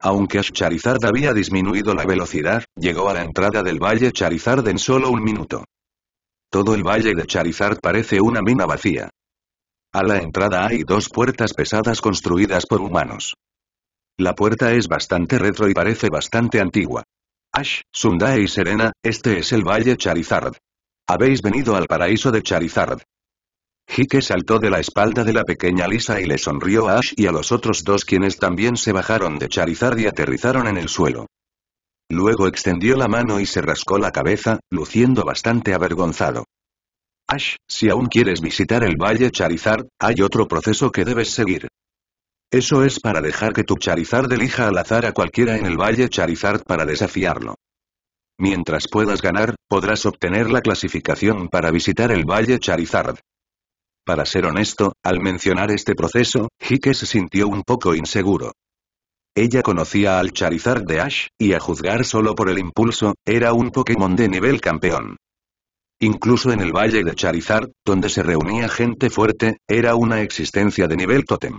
A: Aunque Ash Charizard había disminuido la velocidad, llegó a la entrada del Valle Charizard en solo un minuto. Todo el Valle de Charizard parece una mina vacía. A la entrada hay dos puertas pesadas construidas por humanos. La puerta es bastante retro y parece bastante antigua. Ash, Sundae y Serena, este es el Valle Charizard. Habéis venido al paraíso de Charizard. Jike saltó de la espalda de la pequeña Lisa y le sonrió a Ash y a los otros dos quienes también se bajaron de Charizard y aterrizaron en el suelo. Luego extendió la mano y se rascó la cabeza, luciendo bastante avergonzado. Ash, si aún quieres visitar el Valle Charizard, hay otro proceso que debes seguir. Eso es para dejar que tu Charizard elija al azar a cualquiera en el Valle Charizard para desafiarlo. Mientras puedas ganar, podrás obtener la clasificación para visitar el Valle Charizard. Para ser honesto, al mencionar este proceso, Hike se sintió un poco inseguro. Ella conocía al Charizard de Ash, y a juzgar solo por el impulso, era un Pokémon de nivel campeón. Incluso en el Valle de Charizard, donde se reunía gente fuerte, era una existencia de nivel tótem.